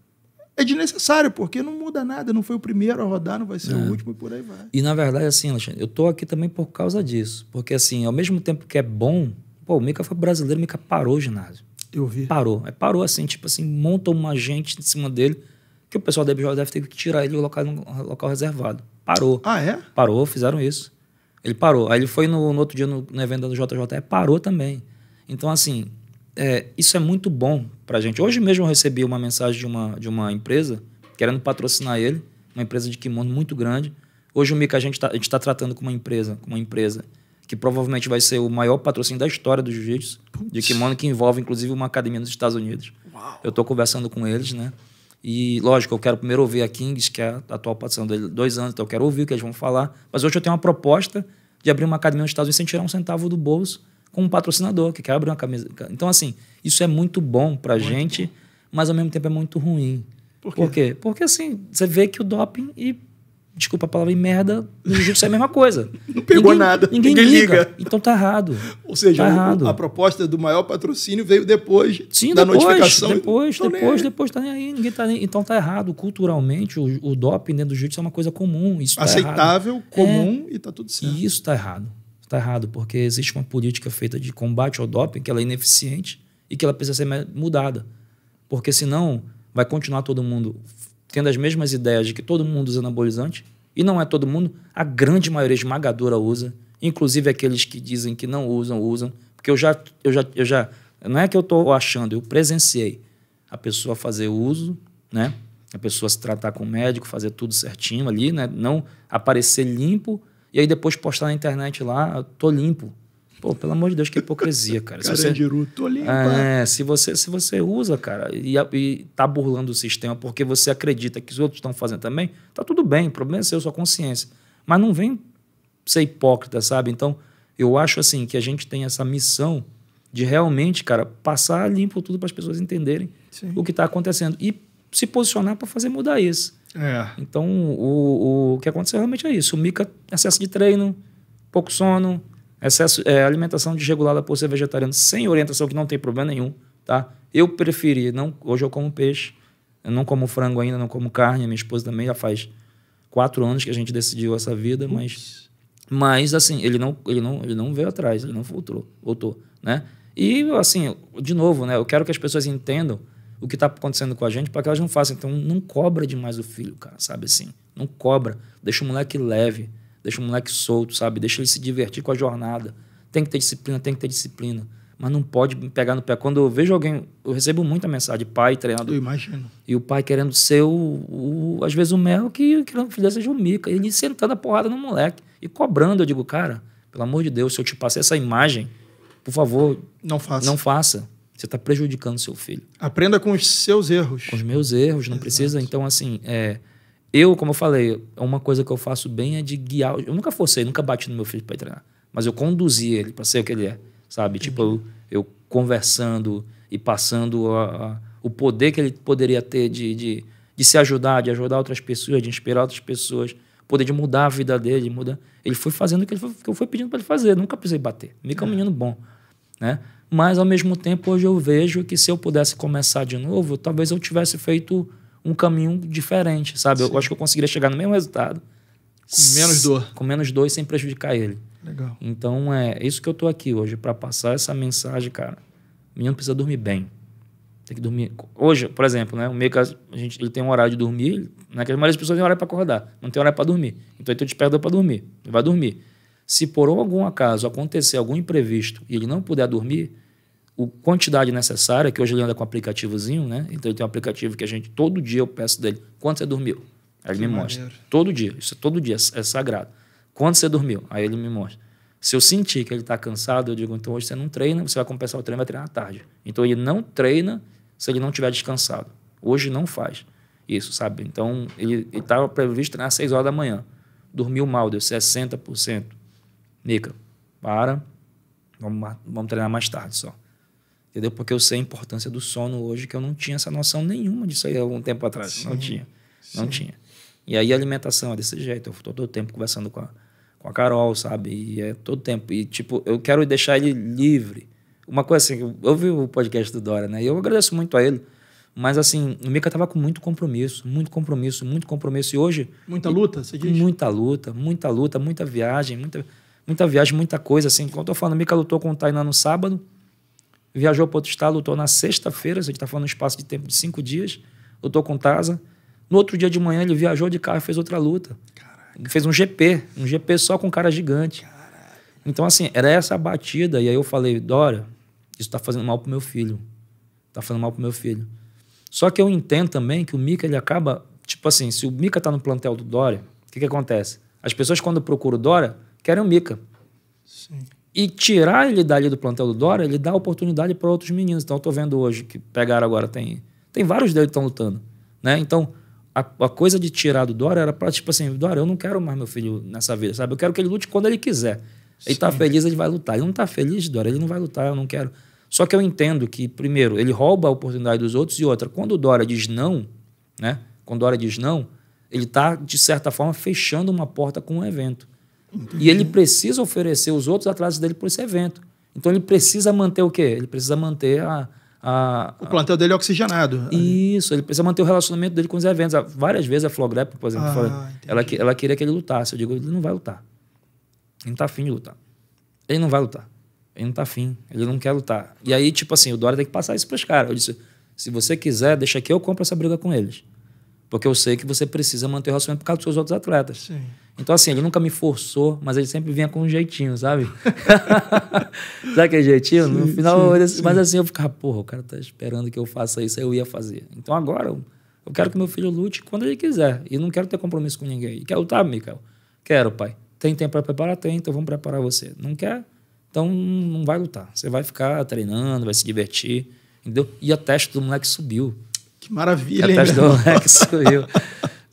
é desnecessário, porque não muda nada, não foi o primeiro a rodar, não vai ser é. o último e por aí vai. E na verdade, assim, Alexandre, eu estou aqui também por causa disso. Porque, assim, ao mesmo tempo que é bom, pô, o Mica foi brasileiro, o Mica parou o ginásio. Eu vi. Parou. é parou assim, tipo assim, monta uma gente em cima dele, que o pessoal da BJ deve ter que tirar ele do local, local reservado. Parou. Ah, é? Parou, fizeram isso. Ele parou. Aí ele foi no, no outro dia no, no evento do JJ. parou também. Então, assim, é, isso é muito bom pra gente. Hoje mesmo eu recebi uma mensagem de uma, de uma empresa querendo patrocinar ele, uma empresa de kimono muito grande. Hoje o Mika a gente está tá tratando com uma empresa, com uma empresa que provavelmente vai ser o maior patrocínio da história dos jiu-jitsu, de kimono, que envolve inclusive uma academia nos Estados Unidos. Uau. Eu estou conversando com eles, né? E, lógico, eu quero primeiro ouvir a Kings, que é a atual patrocinadora de dois anos, então eu quero ouvir o que eles vão falar. Mas hoje eu tenho uma proposta de abrir uma academia nos Estados Unidos sem tirar um centavo do bolso com um patrocinador que quer abrir uma camisa. Então, assim, isso é muito bom para gente, bom. mas ao mesmo tempo é muito ruim. Por quê? Por quê? Porque, assim, você vê que o doping e desculpa a palavra, em merda, no jiu-jitsu é a mesma coisa. Não pegou ninguém, nada. Ninguém, ninguém liga. liga. Então tá errado. Ou seja, tá errado. a proposta do maior patrocínio veio depois Sim, da depois, notificação. Depois, então, depois, depois, né? depois tá nem aí, ninguém tá nem. Então tá errado. Culturalmente, o, o doping dentro do jiu-jitsu é uma coisa comum. Isso tá Aceitável, tá comum é, e tá tudo certo. E isso tá errado. Tá errado, porque existe uma política feita de combate ao doping que ela é ineficiente e que ela precisa ser mudada. Porque senão vai continuar todo mundo tendo as mesmas ideias de que todo mundo usa anabolizante, e não é todo mundo, a grande maioria esmagadora usa, inclusive aqueles que dizem que não usam, usam, porque eu já, eu já, eu já não é que eu estou achando, eu presenciei a pessoa fazer uso, né? a pessoa se tratar com o médico, fazer tudo certinho ali, né? não aparecer limpo, e aí depois postar na internet lá, tô limpo. Pô, pelo amor de Deus, que hipocrisia, cara. cara se você, é, tô É, se você, se você usa, cara, e, e tá burlando o sistema porque você acredita que os outros estão fazendo também, tá tudo bem, o problema é seu, sua consciência. Mas não vem ser hipócrita, sabe? Então, eu acho assim que a gente tem essa missão de realmente, cara, passar limpo tudo para as pessoas entenderem Sim. o que está acontecendo e se posicionar para fazer mudar isso. É. Então, o, o, o que aconteceu realmente é isso. O Mica, excesso de treino, pouco sono, Excesso, é, alimentação desregulada por ser vegetariano sem orientação, que não tem problema nenhum, tá? Eu preferi, não, hoje eu como peixe, eu não como frango ainda, não como carne, minha esposa também já faz quatro anos que a gente decidiu essa vida, Ups. mas, mas assim, ele não, ele, não, ele não veio atrás, ele não voltou, voltou, né? E, assim, de novo, né? Eu quero que as pessoas entendam o que está acontecendo com a gente para que elas não façam. Então, não cobra demais o filho, cara, sabe assim? Não cobra. Deixa o moleque leve. Deixa o moleque solto, sabe? Deixa ele se divertir com a jornada. Tem que ter disciplina, tem que ter disciplina. Mas não pode pegar no pé. Quando eu vejo alguém, eu recebo muita mensagem, pai treinador Eu imagino. E o pai querendo ser o, o às vezes o mel que querendo que o filho seja o mica. Ele sentando a porrada no moleque e cobrando. Eu digo, cara, pelo amor de Deus, se eu te passei essa imagem, por favor. Não faça. Não faça. Você está prejudicando seu filho. Aprenda com os seus erros. Com os meus erros, não Exato. precisa. Então, assim, é, eu, como eu falei, uma coisa que eu faço bem é de guiar. Eu nunca forcei, nunca bati no meu filho para treinar. Mas eu conduzi ele para ser o que ele é, sabe? Tipo, eu, eu, conversando e passando a, a, o poder que ele poderia ter de, de, de, se ajudar, de ajudar outras pessoas, de inspirar outras pessoas, poder de mudar a vida dele, mudar. Ele foi fazendo o que, ele foi, que eu fui pedindo para ele fazer. Nunca precisei bater. Mica é um é. menino bom, né? Mas, ao mesmo tempo, hoje eu vejo que se eu pudesse começar de novo, talvez eu tivesse feito um caminho diferente, sabe? Sim. Eu acho que eu conseguiria chegar no mesmo resultado. Com menos dor. Com menos dor e sem prejudicar ele. Legal. Então é, é isso que eu tô aqui hoje, para passar essa mensagem, cara. O menino precisa dormir bem. Tem que dormir. Hoje, por exemplo, né? O meio que a gente, ele tem um horário de dormir, Naquele né, maioria das pessoas tem horário para acordar, não tem horário para dormir. Então ele te desperta para dormir, ele vai dormir. Se por algum acaso acontecer algum imprevisto e ele não puder dormir, o quantidade necessária, que hoje ele anda com um aplicativozinho, né? Então ele tem um aplicativo que a gente, todo dia eu peço dele, quanto você dormiu? Aí ele que me mostra. Maneiro. Todo dia, isso é todo dia, é sagrado. Quanto você dormiu? Aí ele me mostra. Se eu sentir que ele está cansado, eu digo, então hoje você não treina, você vai compensar o treino, vai treinar à tarde. Então ele não treina se ele não tiver descansado. Hoje não faz isso, sabe? Então ele estava previsto treinar às 6 horas da manhã. Dormiu mal, deu 60%. Nica, para, vamos, vamos treinar mais tarde só entendeu? Porque eu sei a importância do sono hoje, que eu não tinha essa noção nenhuma disso aí há algum tempo atrás. Sim, não tinha, não tinha. E aí a alimentação é desse jeito. Eu estou todo o tempo conversando com a, com a Carol, sabe? E é todo tempo. E, tipo, eu quero deixar ele livre. Uma coisa assim, eu ouvi o podcast do Dora, né? E eu agradeço muito a ele. Mas, assim, o Mika tava com muito compromisso, muito compromisso, muito compromisso. E hoje... Muita luta, você diz? Muita luta, muita luta, muita viagem, muita, muita viagem, muita coisa, assim. enquanto eu tô falando, o Mika lutou com o Tainá no sábado viajou para outro estado, lutou na sexta-feira, a gente está falando um espaço de tempo de cinco dias, lutou com Taza. No outro dia de manhã ele viajou de carro e fez outra luta. Caraca. Fez um GP, um GP só com um cara gigante. Caraca. Então, assim, era essa a batida. E aí eu falei, Dora, isso está fazendo mal o meu filho. está fazendo mal o meu filho. Só que eu entendo também que o Mika, ele acaba... Tipo assim, se o Mika tá no plantel do Dória, o que que acontece? As pessoas, quando procuram o Dória, querem o Mika. Sim e tirar ele dali do plantel do Dória, ele dá oportunidade para outros meninos. Então, eu estou vendo hoje que pegaram agora, tem, tem vários deles que estão lutando. Né? Então, a, a, coisa de tirar do Dória era para, tipo assim, Dória, eu não quero mais meu filho nessa vida, sabe? Eu quero que ele lute quando ele quiser. Ele está feliz, ele vai lutar. Ele não está feliz, Dória, ele não vai lutar, eu não quero. Só que eu entendo que, primeiro, ele rouba a oportunidade dos outros, e outra, quando o Dória diz não, né? Quando o Dória diz não, ele está, de certa forma, fechando uma porta com o um evento. Entendi. E ele precisa oferecer os outros atrás dele para esse evento. Então ele precisa manter o quê? Ele precisa manter a, a, o plantel dele é oxigenado. Isso, ele precisa manter o relacionamento dele com os eventos. Ah, várias vezes a Flogrep, por exemplo, ah, ela, ela, queria que ele lutasse. Eu digo, ele não vai lutar. Ele não tá afim de lutar. Ele não vai lutar. Ele não tá afim. Ele não quer lutar. E aí, tipo assim, o Dória tem que passar isso para os caras. Eu disse, se você quiser, deixa que eu compro essa briga com eles. Porque eu sei que você precisa manter o relacionamento por causa dos seus outros atletas. Sim. Então, assim, ele nunca me forçou, mas ele sempre vinha com um jeitinho, sabe? sabe aquele jeitinho? Sim, no final, sim, sim. mas assim, eu ficava, porra, o cara tá esperando que eu faça isso, aí eu ia fazer. Então, agora, eu quero que meu filho lute quando ele quiser. E não quero ter compromisso com ninguém. E quer lutar, Michael? Quero, pai. Tem tempo para preparar? Tem, então vamos preparar você. Não quer? Então não vai lutar. Você vai ficar treinando, vai se divertir, entendeu? E a teste do moleque subiu. Que maravilha, hein, Atrás do Rex eu.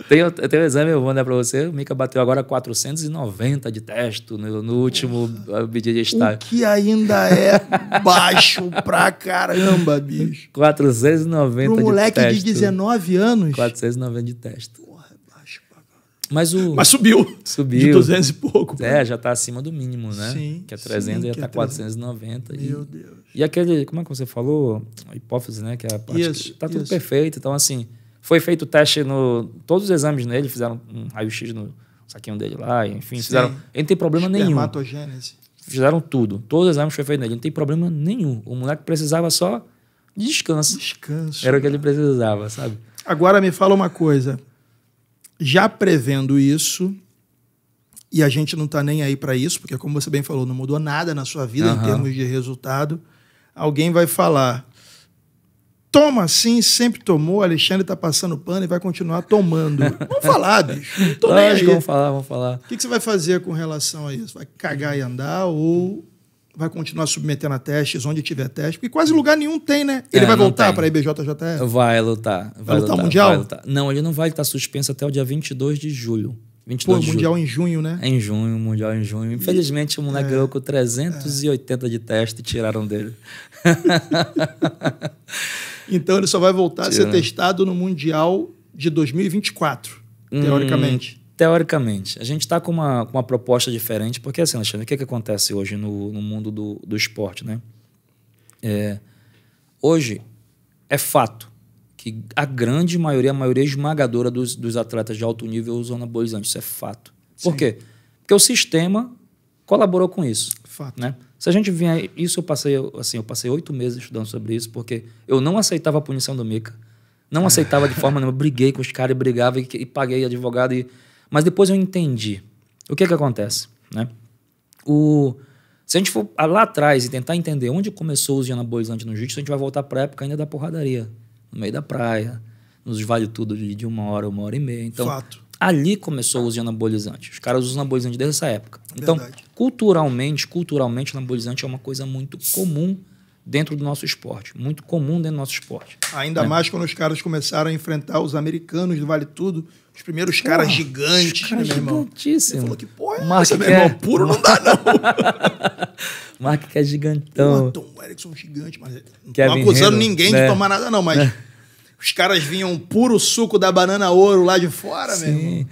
Tenho, tenho um exame, eu vou mandar para você. O Mica bateu agora 490 de teste no, no último uh, medida de estágio. que ainda é baixo pra caramba, bicho. 490 Pro de moleque de 19 anos. 490 de teste. Porra, é baixo pra caramba. Mas, o, Mas subiu. Subiu. De 200 e pouco. É, né? já tá acima do mínimo, né? Sim. Que é 300 sim, já é tá é 490. Meu e... Deus. E aquele, como é que você falou? A hipófise, né? Que é a parte isso, que tá tudo isso. perfeito. Então, assim, foi feito o teste no. Todos os exames nele, fizeram um raio-x no saquinho dele lá, enfim, Sim. fizeram. Ele não tem problema nenhum. Fizeram tudo. Todos os exames foi feito nele. Não tem problema nenhum. O moleque precisava só de descanso. Descanso. Era o que ele precisava, sabe? Agora me fala uma coisa. Já prevendo isso, e a gente não está nem aí para isso, porque, como você bem falou, não mudou nada na sua vida uhum. em termos de resultado alguém vai falar. Toma sim, sempre tomou, Alexandre está passando pano e vai continuar tomando. vamos falar, bicho. Não tô Lógico, vamos falar, vamos falar. O que, que você vai fazer com relação a isso? Vai cagar e andar ou vai continuar submetendo a testes onde tiver teste, porque quase lugar nenhum tem, né? Ele é, vai voltar para a IBJJF? Vai lutar. Vai, vai lutar, lutar mundial? Vai lutar. Não, ele não vai estar suspenso até o dia 22 de julho. 22 Pô, de Mundial em junho, né? Em junho, Mundial em junho. Infelizmente, o moleque é, ganhou com 380 é. de teste e tiraram dele. então, ele só vai voltar Tira. a ser testado no Mundial de 2024, hum, teoricamente. Teoricamente. A gente está com uma, com uma proposta diferente, porque assim, Alexandre, o que, que acontece hoje no, no mundo do, do esporte, né? É, hoje, é fato que a grande maioria, a maioria esmagadora dos, dos atletas de alto nível usam anabolizantes. Isso é fato. Sim. Por quê? Porque o sistema colaborou com isso. Fato. Né? Se a gente vier. Isso eu passei, assim, eu passei oito meses estudando sobre isso, porque eu não aceitava a punição do Mica. Não ah. aceitava de forma nenhuma. Briguei com os caras, brigava e, e, paguei advogado. E... Mas depois eu entendi. O que é que acontece? Né? O... Se a gente for lá atrás e tentar entender onde começou o uso de anabolizante no jiu-jitsu, a gente vai voltar para a época ainda da porradaria no meio da praia, nos vale tudo de uma hora, uma hora e meia. Então, Fato. ali começou o uso de anabolizante. Os caras usam anabolizante desde essa época. Então, Verdade. culturalmente, culturalmente, anabolizante é uma coisa muito comum dentro do nosso esporte, muito comum dentro do nosso esporte. Ainda né? mais quando os caras começaram a enfrentar os americanos do Vale Tudo, os primeiros caras gigantes, cara né, meu irmão? Gigantíssimo. Ele falou que porra é Mark irmão? Puro não dá, não. Mark que é gigantão. Pô, Tom Erickson é gigante, mas Kevin não acusando ninguém né? de tomar nada não, mas... É. Os caras vinham puro suco da banana ouro lá de fora, Sim. mesmo.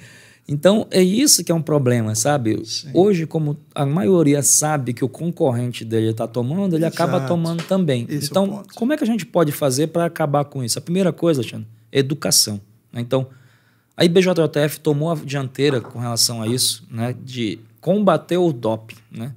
Então, é isso que é um problema, sabe? Sim. Hoje, como a maioria sabe que o concorrente dele está tomando, ele Exato. acaba tomando também. Esse é então, é como é que a gente pode fazer para acabar com isso? A primeira coisa, Alexandre, é educação. Né? Então, a IBJJF tomou a dianteira com relação a isso, né? de combater o dop. Né?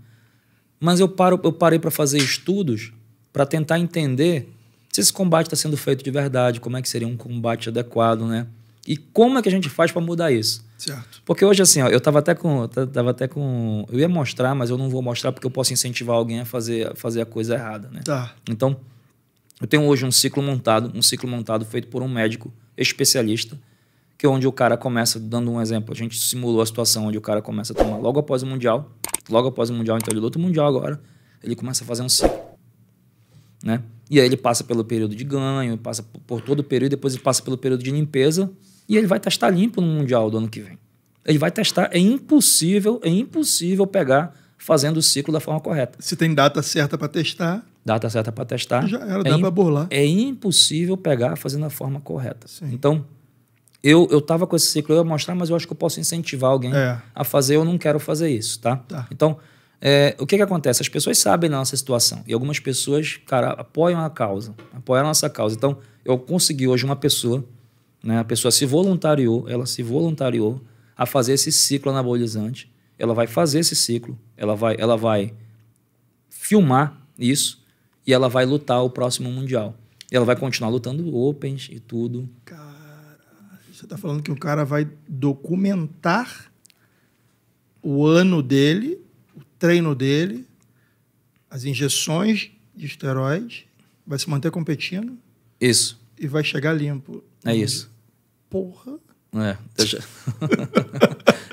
Mas eu, paro, eu parei para fazer estudos para tentar entender se esse combate está sendo feito de verdade, como é que seria um combate adequado, né? E como é que a gente faz para mudar isso? Certo. Porque hoje, assim, ó, eu estava até com. Tá, tava até com. Eu ia mostrar, mas eu não vou mostrar porque eu posso incentivar alguém a fazer, a fazer a coisa errada, né? Tá. Então, eu tenho hoje um ciclo montado, um ciclo montado feito por um médico especialista, que é onde o cara começa, dando um exemplo, a gente simulou a situação onde o cara começa a tomar logo após o Mundial, logo após o Mundial, então ele luta o Mundial agora, ele começa a fazer um ciclo, né? E aí ele passa pelo período de ganho, passa por todo o período, depois ele passa pelo período de limpeza, e ele vai testar limpo no Mundial do ano que vem. Ele vai testar. É impossível, é impossível pegar fazendo o ciclo da forma correta. Se tem data certa para testar. Data certa para testar. Já era, é dá para burlar. É impossível pegar fazendo a forma correta. Sim. Então, eu eu tava com esse ciclo, eu ia mostrar, mas eu acho que eu posso incentivar alguém é. a fazer, eu não quero fazer isso, tá? tá. Então, é, o que que acontece? As pessoas sabem da nossa situação e algumas pessoas, cara, apoiam a causa, apoiam a nossa causa. Então, eu consegui hoje uma pessoa né? A pessoa se voluntariou, ela se voluntariou a fazer esse ciclo anabolizante. Ela vai fazer esse ciclo, ela vai, ela vai filmar isso e ela vai lutar o próximo mundial. E ela vai continuar lutando opens e tudo. Cara, você está falando que o cara vai documentar o ano dele, o treino dele, as injeções de esteroide, vai se manter competindo. Isso. E vai chegar limpo. É isso. Porra. É, eu já...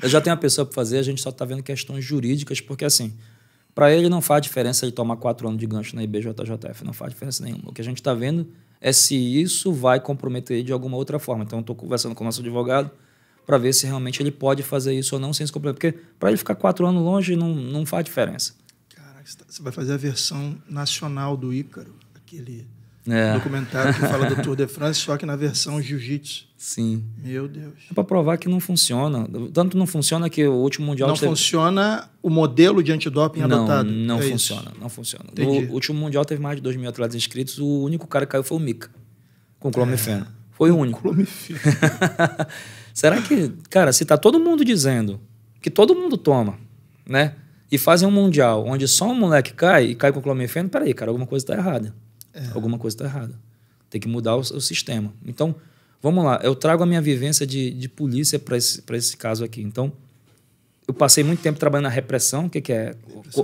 eu já tenho a pessoa para fazer, a gente só está vendo questões jurídicas, porque assim, para ele não faz diferença ele tomar quatro anos de gancho na IBJJF, não faz diferença nenhuma. O que a gente está vendo é se isso vai comprometer ele de alguma outra forma. Então, estou conversando com o nosso advogado para ver se realmente ele pode fazer isso ou não sem se comprometer, porque para ele ficar quatro anos longe não, não faz diferença. Caraca, você tá, vai fazer a versão nacional do Ícaro, aquele é. Um documentário que fala do Tour de France, só que na versão jiu-jitsu. Sim. Meu Deus. É para provar que não funciona. Tanto não funciona que o último mundial. Não teve... funciona o modelo de antidoping não, adotado. Não, é funciona, isso. não funciona. Entendi. último mundial teve mais de 2 mil atletas inscritos. O único cara que caiu foi o Mika, com é. clomifeno. É. Foi o único. Clomifeno. Será que, cara, se tá todo mundo dizendo que todo mundo toma, né? E fazem um mundial onde só um moleque cai e cai com clomifeno, peraí, cara, alguma coisa tá errada. É. Alguma coisa está errada. Tem que mudar o, o, sistema. Então, vamos lá. Eu trago a minha vivência de, de polícia para esse, esse caso aqui. Então, eu passei muito tempo trabalhando na repressão, o que, que é?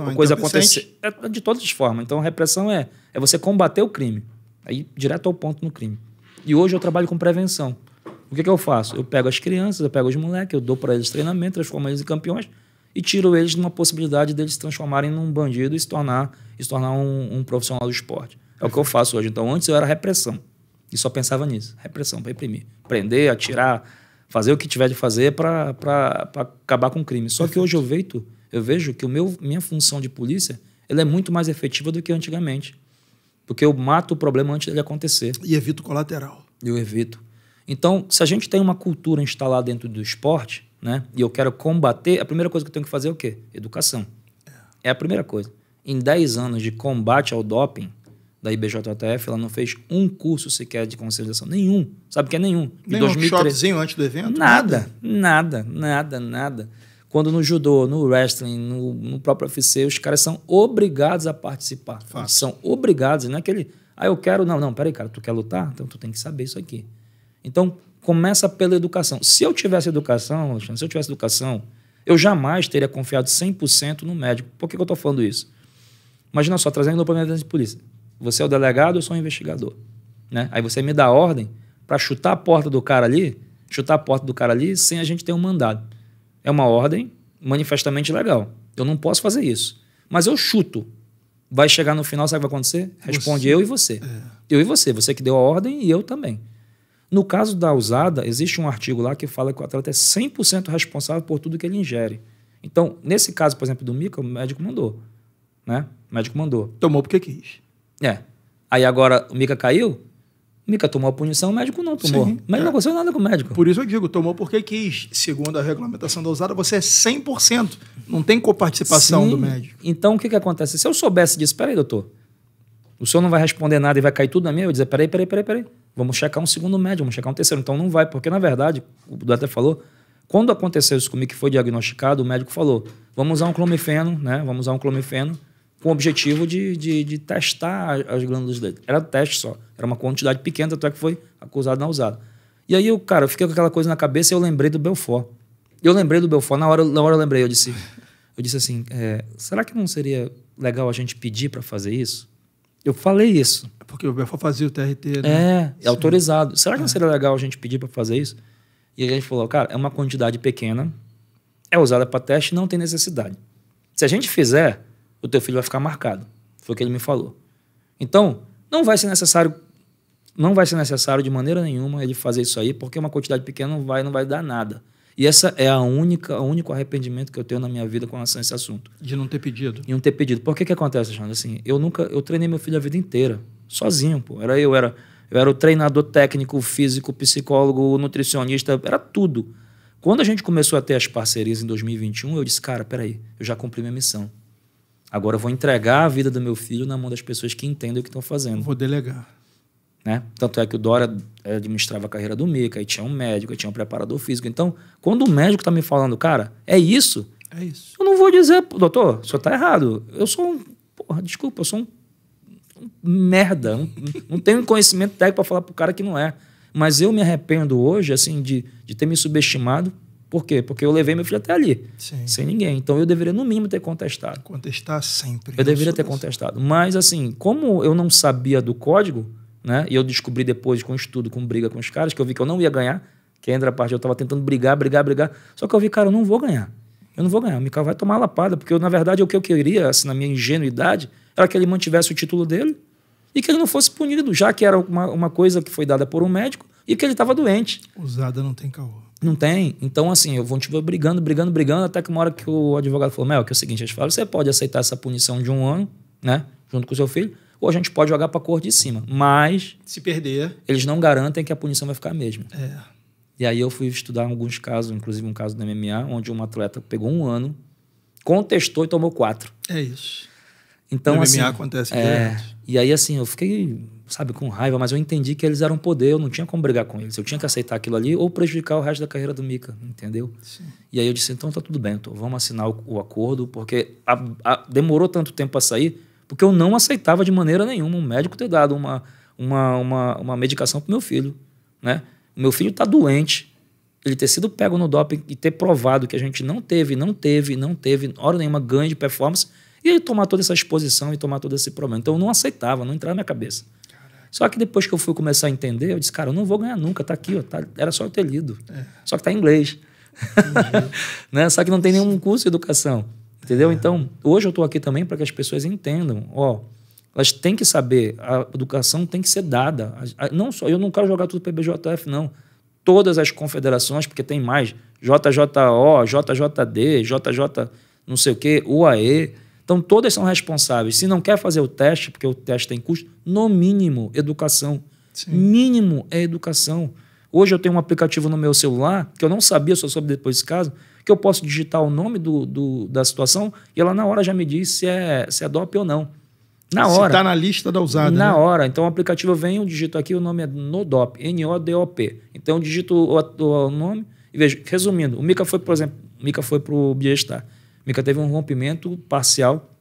A coisa acontecer. É, é de todas as formas. Então, a repressão é, é você combater o crime. Aí, direto ao ponto no crime. E hoje eu trabalho com prevenção. O que, que eu faço? Eu pego as crianças, eu pego os moleques, eu dou para eles treinamento, transformo eles em campeões e tiro eles de uma possibilidade deles se transformarem num bandido e se tornar, se tornar um, um profissional do esporte. É o que eu faço hoje. Então, antes eu era repressão. E só pensava nisso. Repressão, para reprimir. Prender, atirar, fazer o que tiver de fazer para acabar com o crime. Só que hoje eu vejo, eu vejo que o meu, minha função de polícia ela é muito mais efetiva do que antigamente. Porque eu mato o problema antes dele acontecer. E evito colateral. Eu evito. Então, se a gente tem uma cultura instalada dentro do esporte, né? E eu quero combater, a primeira coisa que eu tenho que fazer é o quê? Educação. É, é a primeira coisa. Em 10 anos de combate ao doping, da IBJJF, ela não fez um curso sequer de conscientização, nenhum. Sabe o que é nenhum? Em nenhum 2013, antes do evento? Nada, nada, nada, nada. Quando no judô, no wrestling, no, no próprio UFC, os caras são obrigados a participar. Fácil. São obrigados, não é aquele, ah, eu quero, não, não, peraí, cara, tu quer lutar? Então tu tem que saber isso aqui. Então, começa pela educação. Se eu tivesse educação, Alexandre, se eu tivesse educação, eu jamais teria confiado 100% no médico. Por que, que eu estou falando isso? Imagina só, trazendo o problema de polícia. Você é o delegado, eu sou o investigador. Né? Aí você me dá ordem para chutar a porta do cara ali, chutar a porta do cara ali sem a gente ter um mandado. É uma ordem manifestamente legal. Eu não posso fazer isso. Mas eu chuto. Vai chegar no final, sabe o que vai acontecer? Responde você, eu e você. É. Eu e você. Você que deu a ordem e eu também. No caso da usada, existe um artigo lá que fala que o atleta é 100% responsável por tudo que ele ingere. Então, nesse caso, por exemplo, do Mica, o médico mandou. Né? O médico mandou. Tomou porque quis. É. Aí agora o Mica caiu, o Mica tomou a punição, o médico não tomou. Sim, Mas é. não aconteceu nada com o médico. Por isso eu digo, tomou porque quis. Segundo a regulamentação da usada, você é 100%. Não tem coparticipação Sim. do médico. Então o que, que acontece? Se eu soubesse disso, peraí, doutor, o senhor não vai responder nada e vai cair tudo na minha, eu ia dizer, peraí, peraí, peraí, peraí. Vamos checar um segundo médico, vamos checar um terceiro. Então não vai, porque na verdade, o Duarte falou, quando aconteceu isso comigo, que foi diagnosticado, o médico falou, vamos usar um clomifeno, né? Vamos usar um clomifeno com o objetivo de, de, de, testar as glândulas dele. Era teste só, era uma quantidade pequena, até que foi acusado não usado. E aí, eu, cara, eu fiquei com aquela coisa na cabeça e eu lembrei do Belfort. Eu lembrei do Belfort, na hora, na hora eu lembrei, eu disse, eu disse assim, é, será que não seria legal a gente pedir para fazer isso? Eu falei isso. É porque o Belfort fazia o TRT, né? É, é autorizado. Será que não é. seria legal a gente pedir para fazer isso? E a gente falou, cara, é uma quantidade pequena, é usada para teste, não tem necessidade. Se a gente fizer, o teu filho vai ficar marcado. Foi o que ele me falou. Então, não vai ser necessário não vai ser necessário de maneira nenhuma ele fazer isso aí, porque uma quantidade pequena não vai, não vai dar nada. E essa é a única, o único arrependimento que eu tenho na minha vida com relação a esse assunto. De não ter pedido. De não ter pedido. Por que que acontece, Alexandre? Assim, eu nunca, eu treinei meu filho a vida inteira, sozinho, pô. Era eu, era eu era o treinador técnico, físico, psicólogo, nutricionista, era tudo. Quando a gente começou a ter as parcerias em 2021, eu disse, cara, peraí, eu já cumpri minha missão. Agora eu vou entregar a vida do meu filho na mão das pessoas que entendem o que estão fazendo. Vou delegar. Né? Tanto é que o Dora é, administrava a carreira do Mica, aí tinha um médico, aí tinha um preparador físico. Então, quando o médico está me falando, cara, é isso? É isso. Eu não vou dizer, doutor, o senhor está errado. Eu sou um. Porra, desculpa, eu sou um. um merda. Um, não tenho conhecimento técnico para falar pro cara que não é. Mas eu me arrependo hoje, assim, de, de ter me subestimado por quê? Porque eu levei meu filho até ali, Sim. sem ninguém. Então eu deveria, no mínimo, ter contestado. Contestar sempre. Eu deveria ter é contestado. Mas, assim, como eu não sabia do código, né? E eu descobri depois, com estudo, com briga com os caras, que eu vi que eu não ia ganhar, que ainda a parte eu estava tentando brigar, brigar, brigar. Só que eu vi, cara, eu não vou ganhar. Eu não vou ganhar. O Mikael vai tomar lapada, porque eu, na verdade o que eu queria, assim, na minha ingenuidade, era que ele mantivesse o título dele e que ele não fosse punido, já que era uma, uma coisa que foi dada por um médico e que ele estava doente. Usada não tem caô. Não tem. Então, assim, eu vou te ver brigando, brigando, brigando, até que uma hora que o advogado falou: Mel, que é o seguinte, a gente fala, você pode aceitar essa punição de um ano, né? Junto com o seu filho, ou a gente pode jogar para a cor de cima. Mas. Se perder. Eles não garantem que a punição vai ficar a mesma. É. E aí eu fui estudar alguns casos, inclusive um caso da MMA, onde um atleta pegou um ano, contestou e tomou quatro. É isso. Então, MMA assim, acontece. É, e aí, assim, eu fiquei, sabe, com raiva, mas eu entendi que eles eram poder, eu não tinha como brigar com eles. Eu tinha que aceitar aquilo ali ou prejudicar o resto da carreira do Mika, entendeu? Sim. E aí eu disse, então tá tudo bem, então, vamos assinar o, o acordo, porque a, a, demorou tanto tempo para sair, porque eu não aceitava de maneira nenhuma um médico ter dado uma, uma, uma, uma medicação pro meu filho, né? Meu filho tá doente, ele ter sido pego no doping e ter provado que a gente não teve, não teve, não teve, hora nenhuma ganho de performance e ele tomar toda essa exposição e tomar todo esse problema. Então eu não aceitava, não entrava na minha cabeça. Só que depois que eu fui começar a entender, eu disse, cara, eu não vou ganhar nunca, tá aqui, ó, tá, era só eu ter lido. É. Só que tá em inglês. né? Só que não tem nenhum curso de educação. Entendeu? É. Então, hoje eu estou aqui também para que as pessoas entendam, ó, elas têm que saber, a educação tem que ser dada. não só, eu não quero jogar tudo para BJF, não. Todas as confederações, porque tem mais, JJO, JJD, JJ não sei o quê, UAE, então, todas são responsáveis. Se não quer fazer o teste, porque o teste tem custo, no mínimo, educação. Sim. Mínimo é educação. Hoje eu tenho um aplicativo no meu celular, que eu não sabia, só soube depois desse caso, que eu posso digitar o nome do, do, da situação e ela na hora já me diz se é, se é DOP ou não. Na hora. está na lista da usada. Na né? hora. Então o aplicativo vem, eu digito aqui, o nome é NODOP, N-O-D-O-P. Então eu digito o, o, o nome e vejo. Resumindo, o Mica foi, por exemplo, o Mica foi para o Biestar. Mica teve um rompimento parcial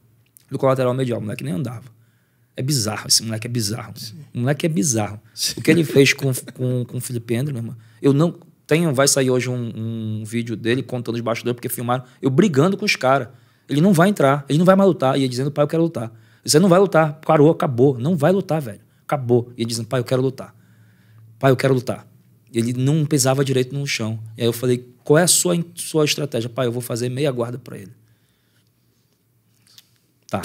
do colateral medial. O moleque nem andava. É bizarro, esse moleque é bizarro. Sim. O moleque é bizarro. Sim. O que ele fez com, com, com o Felipe Endre, meu irmão. Eu não. Tenho, vai sair hoje um, um vídeo dele contando os bastidores, porque filmaram eu brigando com os caras. Ele não vai entrar, ele não vai mais lutar. E dizendo, pai, eu quero lutar. Você não vai lutar, parou, acabou. Não vai lutar, velho. Acabou. E ia dizendo, pai, eu quero lutar. Pai, eu quero lutar. Ele não pesava direito no chão. E aí eu falei, qual é a sua, sua estratégia? Pai, eu vou fazer meia guarda para ele. Tá.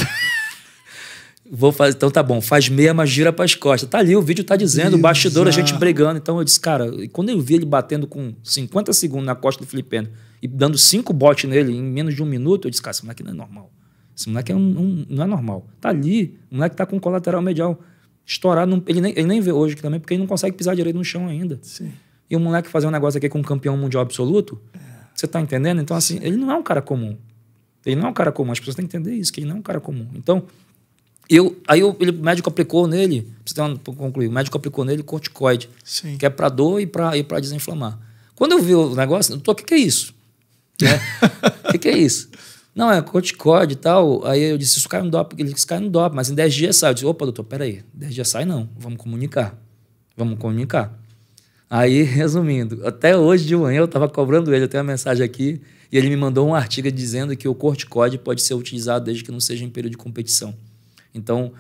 vou fazer, então tá bom, faz meia, mas gira para as costas. Tá ali, o vídeo tá dizendo, Exato. o bastidor, a gente brigando. Então eu disse, cara, e quando eu vi ele batendo com 50 segundos na costa do Filipino e dando cinco botes nele em menos de um minuto, eu disse, cara, esse moleque não é normal. Esse moleque é um, um, não é normal. Tá ali, o moleque tá com colateral medial estourado. Ele nem, ele nem vê hoje também, porque ele não consegue pisar direito no chão ainda. Sim e o moleque fazer um negócio aqui com um campeão mundial absoluto. Você tá entendendo? Então, assim, ele não é um cara comum. Ele não é um cara comum. As pessoas têm que entender isso, que ele não é um cara comum. Então, eu, aí eu, ele, o médico aplicou nele, pra concluir, o médico aplicou nele corticoide, Sim. que é para dor e para e pra desinflamar. Quando eu vi o negócio, eu tô, o que, que é isso? O né? que, que é isso? Não, é corticoide e tal. Aí eu disse, isso cai no DOP. Ele disse, cai no DOP, mas em 10 dias sai. Eu disse, opa, doutor, peraí, 10 dias sai não, vamos comunicar. Vamos comunicar. Aí, resumindo, até hoje de manhã eu estava cobrando ele, eu tenho uma mensagem aqui, e ele me mandou um artigo dizendo que o corticóide pode ser utilizado desde que não seja em período de competição. Então,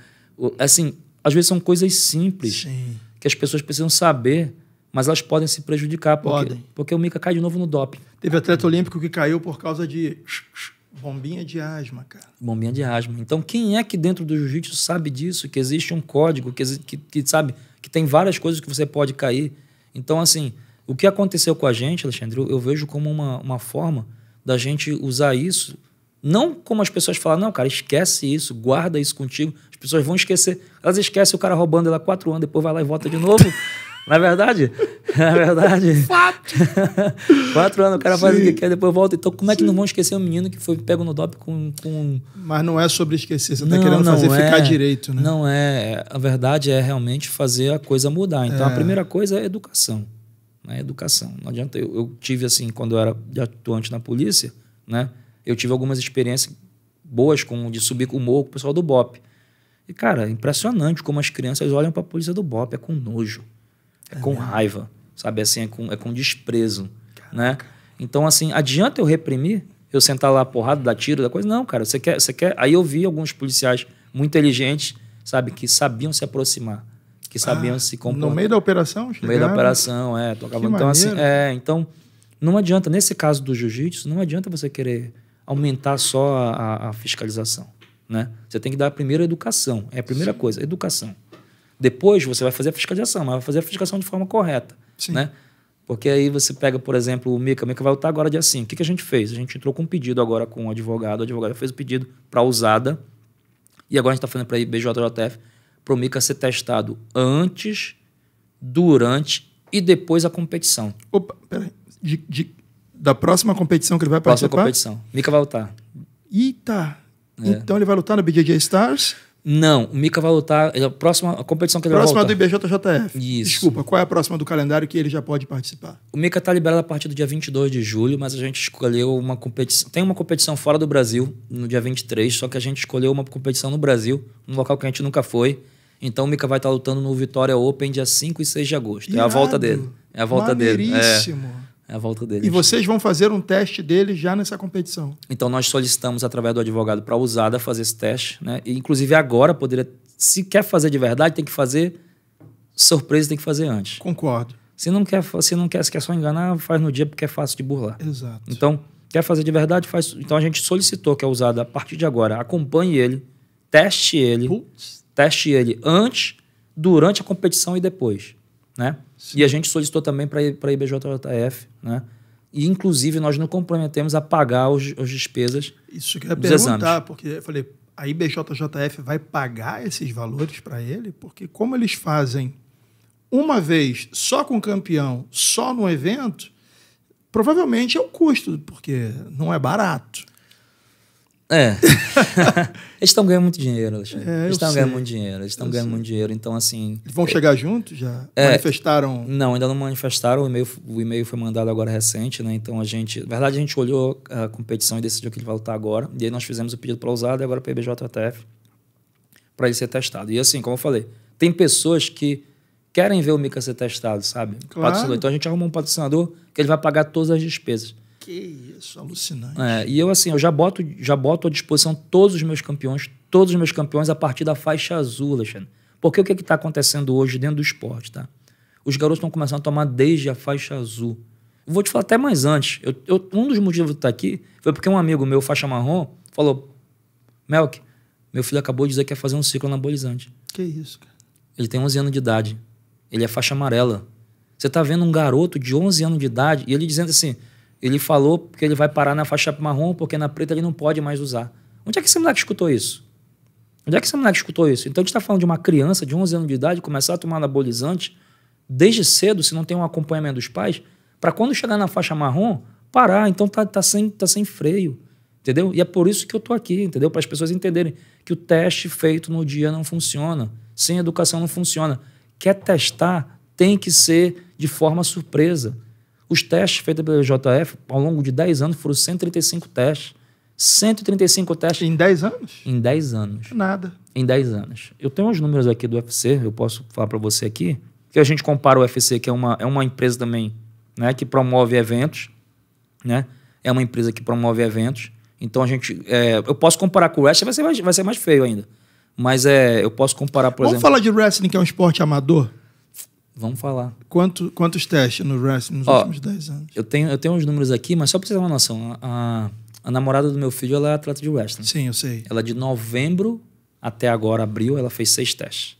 assim, às vezes são coisas simples Sim. que as pessoas precisam saber, mas elas podem se prejudicar, porque, podem. porque o Mica cai de novo no doping. Teve atleta olímpico que caiu por causa de bombinha de asma, cara. Bombinha de asma. Então, quem é que dentro do jiu-jitsu sabe disso, que existe um código, que, que, que sabe, que tem várias coisas que você pode cair então, assim, o que aconteceu com a gente, Alexandre, eu, vejo como uma, uma forma da gente usar isso não como as pessoas falam, não, cara, esquece isso, guarda isso contigo. As pessoas vão esquecer. Elas esquecem o cara roubando ela quatro anos, depois vai lá e volta de novo. Na verdade, na verdade. Fato! quatro anos, o cara Sim. faz o que quer, depois volta. Então, como é que Sim. não vão esquecer o um menino que foi pego no DOP com, com. Mas não é sobre esquecer, você tá não, tá querendo fazer é, ficar direito, né? Não é. A verdade é realmente fazer a coisa mudar. Então, é. a primeira coisa é educação. Né? Educação. Não adianta. Eu, eu tive, assim, quando eu era atuante na polícia, né? Eu tive algumas experiências boas com de subir com o morro com o pessoal do BOP. E, cara, é impressionante como as crianças olham para a polícia do BOP, é com nojo. É, com raiva, sabe? Assim, é com, é com desprezo, Caraca. né? Então, assim, adianta eu reprimir? Eu sentar lá porrada, dar tiro, da coisa? Não, cara, você quer, você quer... Aí eu vi alguns policiais muito inteligentes, sabe? Que sabiam se aproximar, que sabiam ah, se comportar. No meio da operação? Chegaram. No meio da operação, é. Tocava, então, assim, é, então, não adianta, nesse caso do jiu-jitsu, não adianta você querer aumentar só a, a, fiscalização, né? Você tem que dar a primeira educação, é a primeira Sim. coisa, educação. Depois você vai fazer a fiscalização, mas vai fazer a fiscalização de forma correta. Sim. Né? Porque aí você pega, por exemplo, o Mica, o Mica vai lutar agora dia 5. O que, que a gente fez? A gente entrou com um pedido agora com o um advogado, o advogado fez o pedido para a usada, e agora a gente está fazendo para a IBJJF, para o Mica ser testado antes, durante e depois a competição. Opa, peraí. De, de, da próxima competição que ele vai próxima participar? Próxima competição. Mica vai lutar. Eita! É. Então ele vai lutar no BJJ Stars? Não, o Mika vai lutar. É a próxima a competição que ele próxima vai lutar. Próxima do IBJJF. Isso. Desculpa, qual é a próxima do calendário que ele já pode participar? O Mika está liberado a partir do dia 22 de julho, mas a gente escolheu uma competição. Tem uma competição fora do Brasil, no dia 23, só que a gente escolheu uma competição no Brasil, num local que a gente nunca foi. Então o Mika vai estar tá lutando no Vitória Open dia 5 e 6 de agosto. Irado. É a volta dele. É a volta dele. É. É a volta deles. E vocês vão fazer um teste dele já nessa competição? Então, nós solicitamos através do advogado para a USADA fazer esse teste. Né? E, inclusive, agora poderia. Se quer fazer de verdade, tem que fazer surpresa, tem que fazer antes. Concordo. Se não quer, se não quer, se quer só enganar, faz no dia porque é fácil de burlar. Exato. Então, quer fazer de verdade, faz. Então, a gente solicitou que a USADA, a partir de agora, acompanhe ele, teste ele, Puts. teste ele antes, durante a competição e depois. Né? Sim. E a gente solicitou também para a IBJJF, né? E, inclusive, nós não comprometemos a pagar os, as despesas. Isso que eu ia perguntar, exames. porque eu falei, a IBJJF vai pagar esses valores para ele? Porque como eles fazem uma vez só com o campeão, só no evento, provavelmente é o custo, porque não é barato. É. eles estão ganhando muito dinheiro, Alexandre. É, eles estão ganhando muito dinheiro. Eles estão ganhando sei. muito dinheiro. Então, assim. Eles vão é, chegar juntos já? É, manifestaram? Não, ainda não manifestaram. O e-mail, o e-mail foi mandado agora recente, né? Então a gente. Na verdade, a gente olhou a competição e decidiu que ele vai lutar agora. E aí nós fizemos o pedido para usar e agora o PBJTF para ele ser testado. E assim, como eu falei, tem pessoas que querem ver o Mica ser testado, sabe? Claro. Então a gente arrumou um patrocinador que ele vai pagar todas as despesas. Que isso, alucinante. É, e eu, assim, eu já boto, já boto à disposição todos os meus campeões, todos os meus campeões a partir da faixa azul, Alexandre. Porque o que é está acontecendo hoje dentro do esporte, tá? Os garotos estão começando a tomar desde a faixa azul. vou te falar até mais antes. Eu, eu, um dos motivos de estar tá aqui foi porque um amigo meu, faixa marrom, falou: Melk, meu filho acabou de dizer que ia fazer um ciclo anabolizante. Que isso, cara. Ele tem 11 anos de idade. Ele é faixa amarela. Você está vendo um garoto de 11 anos de idade e ele dizendo assim: ele falou que ele vai parar na faixa marrom porque na preta ele não pode mais usar. Onde é que esse moleque escutou isso? Onde é que esse moleque escutou isso? Então a gente está falando de uma criança de 11 anos de idade começar a tomar anabolizante desde cedo, se não tem um acompanhamento dos pais, para quando chegar na faixa marrom, parar. Então tá, tá, sem, tá sem freio, entendeu? E é por isso que eu tô aqui, entendeu? Para as pessoas entenderem que o teste feito no dia não funciona. Sem educação não funciona. Quer testar, tem que ser de forma surpresa. Os testes feitos pelo JF ao longo de 10 anos foram 135 testes. 135 testes. Em 10 anos? Em 10 anos. Nada. Em 10 anos. Eu tenho uns números aqui do UFC, eu posso falar para você aqui, que a gente compara o UFC, que é uma, é uma empresa também né, que promove eventos, né? É uma empresa que promove eventos. Então a gente. É, eu posso comparar com o wrestling, vai ser mais, vai ser mais feio ainda. Mas é, eu posso comparar, por Vamos exemplo. Vamos falar de wrestling, que é um esporte amador? Vamos falar. Quanto, quantos testes no wrestling nos Ó, últimos 10 anos? Eu tenho, eu tenho uns números aqui, mas só para você ter uma noção. A, a, namorada do meu filho ela é atleta de wrestling. Sim, eu sei. Ela é de novembro até agora, abril, ela fez seis testes.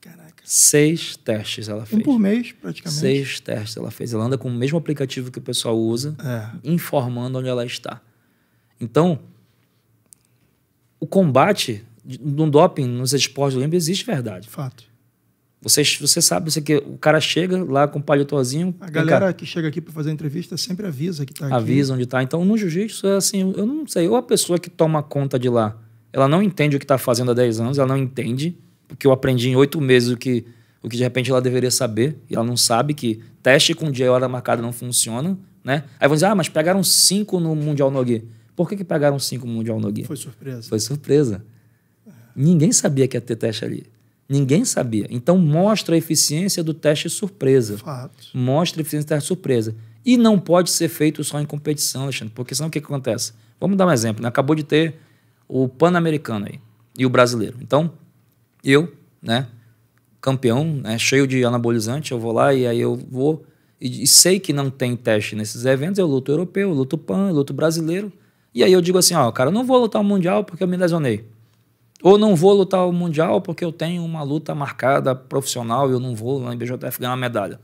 Caraca. Seis testes ela fez. Um por mês, praticamente. Seis testes ela fez. Ela anda com o mesmo aplicativo que o pessoal usa, é. informando onde ela está. Então, o combate no doping, nos esportes olímpicos, existe verdade. Fato. Você, você sabe você que o cara chega lá com o paletózinho. A galera cara, que chega aqui para fazer entrevista sempre avisa que tá aqui. Avisa onde está. Então, no jiu-jitsu, é assim, eu não sei. Ou a pessoa que toma conta de lá, ela não entende o que está fazendo há 10 anos, ela não entende, porque eu aprendi em 8 meses o que, o que de repente ela deveria saber, e ela não sabe que teste com dia e hora marcada não funciona. né? Aí vão dizer, ah, mas pegaram 5 no Mundial Nogi. Por que, que pegaram 5 no Mundial Nogi? Foi surpresa. Foi surpresa. É. Ninguém sabia que ia ter teste ali. Ninguém sabia. Então, mostra a eficiência do teste surpresa. Fato. Mostra a eficiência do teste surpresa. E não pode ser feito só em competição, Alexandre, porque senão o que, que acontece? Vamos dar um exemplo. Né? Acabou de ter o Pan-Americano aí e o brasileiro. Então, eu, né, campeão, né, cheio de anabolizante, eu vou lá e aí eu vou. E, e sei que não tem teste nesses eventos, eu luto europeu, eu luto pan, eu luto brasileiro. E aí eu digo assim: ó, cara, eu não vou lutar o Mundial porque eu me lesionei. Ou não vou lutar o Mundial porque eu tenho uma luta marcada profissional e eu não vou lá em IBJJF ganhar uma medalha.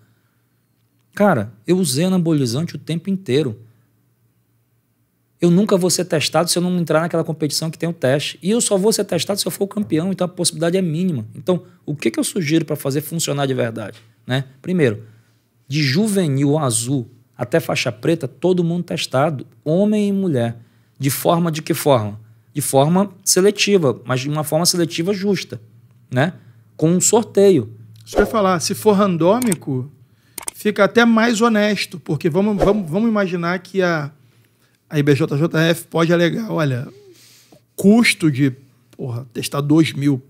Cara, eu usei anabolizante o tempo inteiro. Eu nunca vou ser testado se eu não entrar naquela competição que tem o teste. E eu só vou ser testado se eu for campeão, então a possibilidade é mínima. Então, o que, que eu sugiro para fazer funcionar de verdade? Né? Primeiro, de juvenil azul até faixa preta, todo mundo testado, homem e mulher. De forma de que forma? de forma seletiva, mas de uma forma seletiva justa, né? Com um sorteio. Isso que eu ia falar, se for randômico, fica até mais honesto, porque vamos, vamos, vamos imaginar que a, a IBJJF pode alegar, olha, custo de porra, testar 2 mil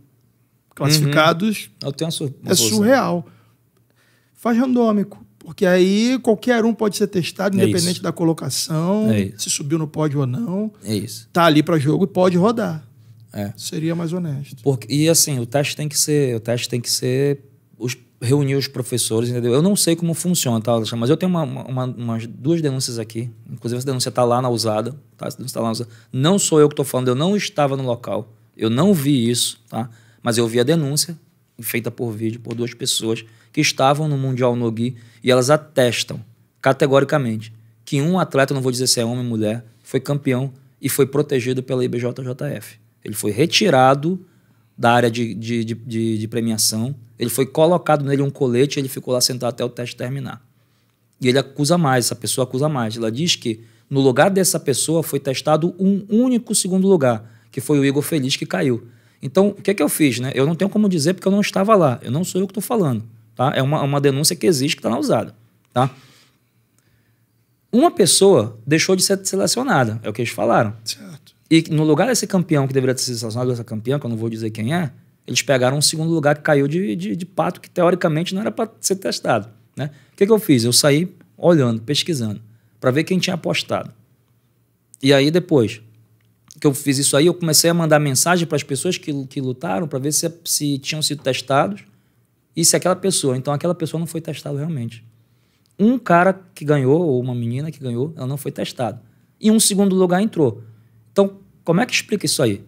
classificados uhum. é surreal. Faz randômico. Porque aí qualquer um pode ser testado, é independente é da colocação, é se subiu no pódio ou não. É isso. Tá ali para jogo e pode rodar. É. Seria mais honesto. Porque, e assim, o teste tem que ser, o teste tem que ser os, reunir os professores, entendeu? Eu não sei como funciona, tá, Alexandre? Mas eu tenho uma, uma, umas duas denúncias aqui. Inclusive, essa denúncia está lá na usada, tá? Essa denúncia tá lá na usada. Não sou eu que estou falando, eu não estava no local. Eu não vi isso, tá? Mas eu vi a denúncia, feita por vídeo, por duas pessoas que estavam no Mundial Nogi e elas atestam categoricamente que um atleta, não vou dizer se é homem ou mulher, foi campeão e foi protegido pela IBJJF. Ele foi retirado da área de, de, de, de premiação, ele foi colocado nele um colete e ele ficou lá sentado até o teste terminar. E ele acusa mais, essa pessoa acusa mais. Ela diz que no lugar dessa pessoa foi testado um único segundo lugar, que foi o Igor Feliz que caiu. Então, o que é que eu fiz? Né? Eu não tenho como dizer porque eu não estava lá. Eu não sou eu que estou falando. Tá? É uma, uma denúncia que existe, que está na usada. Tá? Uma pessoa deixou de ser selecionada, é o que eles falaram. Certo. E no lugar desse campeão que deveria ter sido selecionado, essa campeã, que eu não vou dizer quem é, eles pegaram um segundo lugar que caiu de, de, de pato, que teoricamente não era para ser testado. Né? O que, que eu fiz? Eu saí olhando, pesquisando, para ver quem tinha apostado. E aí depois que eu fiz isso aí, eu comecei a mandar mensagem para as pessoas que, que lutaram para ver se, se tinham sido testados e se aquela pessoa. Então aquela pessoa não foi testada realmente. Um cara que ganhou, ou uma menina que ganhou, ela não foi testada. E um segundo lugar entrou. Então, como é que explica isso aí?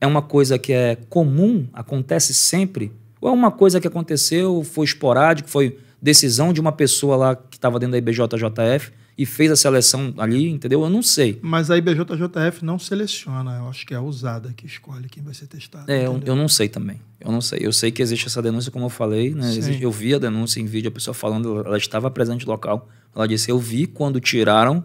É uma coisa que é comum, acontece sempre? Ou é uma coisa que aconteceu, foi esporádico, foi decisão de uma pessoa lá que estava dentro da IBJJF e fez a seleção ali, entendeu? Eu não sei. Mas a IBJJF não seleciona, eu acho que é a usada que escolhe quem vai ser testado. É, eu, eu, não sei também. Eu não sei. Eu sei que existe essa denúncia, como eu falei, né? Existe, eu vi a denúncia em vídeo, a pessoa falando, ela estava presente no local. Ela disse: Eu vi quando tiraram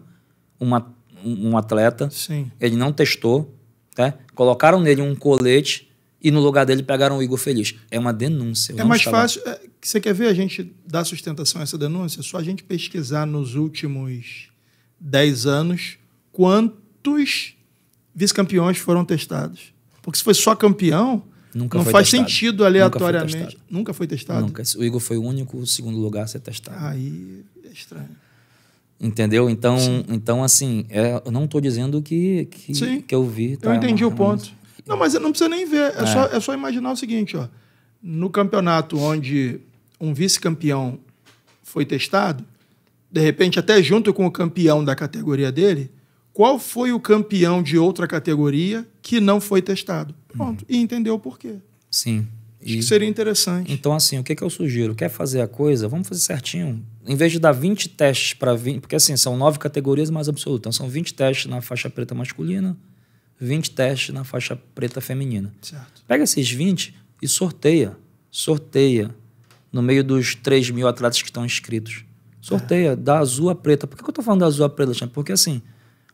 uma, um, um atleta, Sim. ele não testou, tá? colocaram nele um colete e no lugar dele pegaram o Igor Feliz. É uma denúncia. É mais estava... fácil. É que você quer ver a gente dar sustentação a essa denúncia? só a gente pesquisar nos últimos 10 anos quantos vice-campeões foram testados. Porque se foi só campeão, Nunca não faz testado. sentido aleatoriamente. Nunca foi, Nunca foi, testado? Nunca. O Igor foi o único segundo lugar a ser testado. Aí é estranho. Entendeu? Então, Sim. então assim, é, eu não estou dizendo que, que, Sim. que eu vi. Tá, eu entendi o ponto. Não, mas não precisa nem ver. É, é, Só, é só imaginar o seguinte, ó. No campeonato onde um vice-campeão foi testado, de repente, até junto com o campeão da categoria dele, qual foi o campeão de outra categoria que não foi testado? Pronto. Uhum. E entendeu o porquê. Sim. Acho e... que seria interessante. Então, assim, o que, é que eu sugiro? Quer fazer a coisa? Vamos fazer certinho. Em vez de dar 20 testes para 20, porque assim, são nove categorias mais absolutas. Então, são 20 testes na faixa preta masculina, 20 testes na faixa preta feminina. Certo. Pega esses 20 e sorteia. Sorteia no meio dos 3 mil atletas que estão inscritos. Sorteia, é. da azul a preta. Por que, eu estou falando da azul a preta, Alexandre? Porque assim,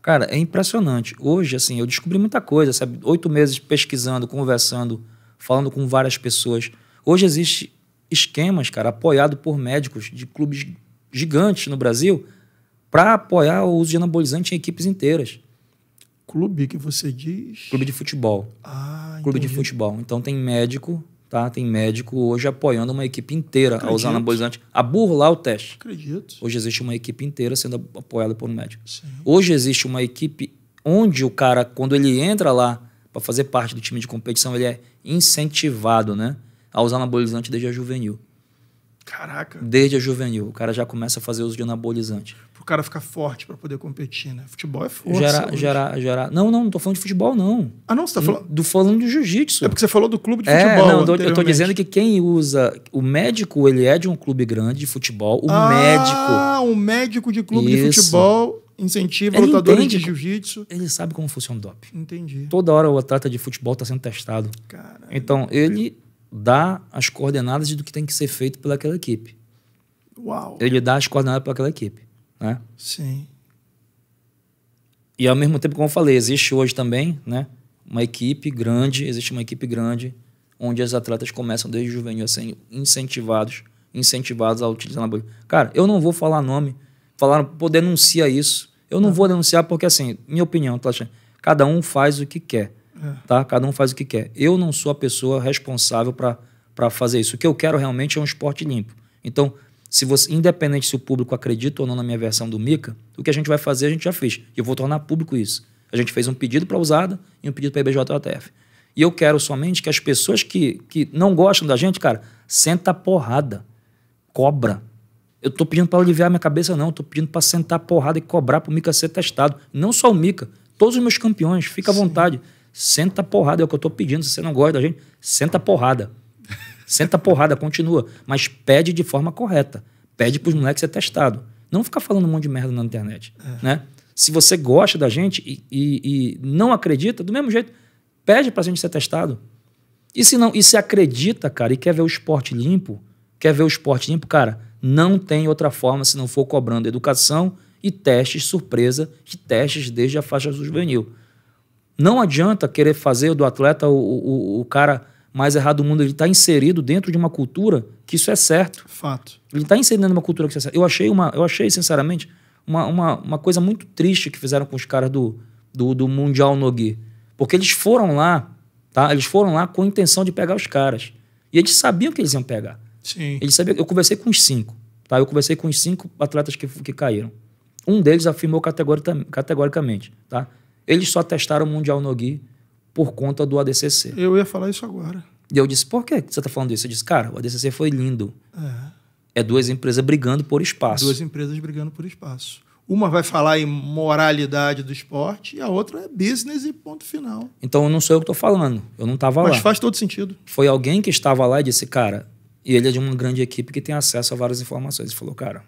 cara, é impressionante. Hoje, assim, eu descobri muita coisa, sabe? Oito meses pesquisando, conversando, falando com várias pessoas. Hoje existe esquemas, cara, apoiado por médicos de clubes gigantes no Brasil para apoiar o uso de anabolizante em equipes inteiras. Clube que você diz? Clube de futebol. Ah, clube entendi. de futebol. Então tem médico, Tá? Tem médico hoje apoiando uma equipe inteira Acredito. a usar anabolizante, a burlar o teste. Acredito. Hoje existe uma equipe inteira sendo apoiada por um médico. Sim. Hoje existe uma equipe onde o cara, quando ele entra lá para fazer parte do time de competição, ele é incentivado né, a usar anabolizante desde a juvenil. Caraca. Desde a juvenil. O cara já começa a fazer uso de anabolizante o cara ficar forte para poder competir, né? Futebol é força. Não, não, não tô falando de futebol, não. Ah, não, você tá falando. Do falando de jiu-jitsu. É porque você falou do clube de é, futebol. Não, eu tô dizendo que quem usa. O médico, ele é de um clube grande de futebol. O ah, médico. Ah, um médico de clube Isso. de futebol incentiva ele lutadores de jiu-jitsu. Ele sabe como funciona o dop Entendi. Toda hora o atleta de futebol tá sendo testado. Caralho. Então, ele dá as coordenadas do que tem que ser feito pelaquela equipe. Uau. Ele dá as coordenadas para aquela equipe né? Sim. E ao mesmo tempo, como eu falei, existe hoje também, né? Uma equipe grande, existe uma equipe grande onde as atletas começam desde juvenil a ser incentivados, incentivados a utilizar anabolizante. Cara, eu não vou falar nome. Falaram, pô, denuncia isso. Eu não é. vou denunciar porque, assim, minha opinião, tá achando? Cada um faz o que quer, é. tá? Cada um faz o que quer. Eu não sou a pessoa responsável para fazer isso. O que eu quero realmente é um esporte limpo. Então, se você, independente se o público acredita ou não na minha versão do Mica, o que a gente vai fazer, a gente já fez. E eu vou tornar público isso. A gente fez um pedido para a usada e um pedido para a IBJJF. E eu quero somente que as pessoas que, que não gostam da gente, cara, senta a porrada, cobra. Eu tô pedindo para aliviar minha cabeça, não. Eu tô pedindo para sentar a porrada e cobrar para o Mica ser testado. Não só o Mica, todos os meus campeões, fica à Sim. vontade. Senta a porrada, é o que eu tô pedindo. Se você não gosta da gente, senta a porrada. Senta a porrada, continua. Mas pede de forma correta. Pede para os moleques ser testado. Não ficar falando um monte de merda na internet. É. Né? Se você gosta da gente e, e, e não acredita, do mesmo jeito, pede para a gente ser testado. E se não, e se acredita, cara, e quer ver o esporte limpo, quer ver o esporte limpo, cara, não tem outra forma se não for cobrando educação e testes surpresa e testes desde a faixa juvenil. Não adianta querer fazer do atleta o, o, o cara mais errado do mundo, ele está inserido dentro de uma cultura que isso é certo. Fato. Ele está inserido dentro de uma cultura que isso é certo. Eu achei, uma, eu achei sinceramente, uma, uma, uma coisa muito triste que fizeram com os caras do, do, do Mundial nogi, Porque eles foram lá, tá? Eles foram lá com a intenção de pegar os caras. E eles sabiam que eles iam pegar. Sim. Eles sabiam, eu conversei com os cinco, tá? Eu conversei com os cinco atletas que, que caíram. Um deles afirmou categorica, categoricamente, tá? Eles só testaram o Mundial nogi por conta do ADCC. Eu ia falar isso agora. E eu disse, por que você está falando isso? Eu disse, cara, o ADCC foi lindo. É. é duas empresas brigando por espaço. Duas empresas brigando por espaço. Uma vai falar em moralidade do esporte e a outra é business e ponto final. Então eu não sou eu que estou falando, eu não estava lá. Mas faz todo sentido. Foi alguém que estava lá e disse, cara, e ele é de uma grande equipe que tem acesso a várias informações. Ele falou, cara,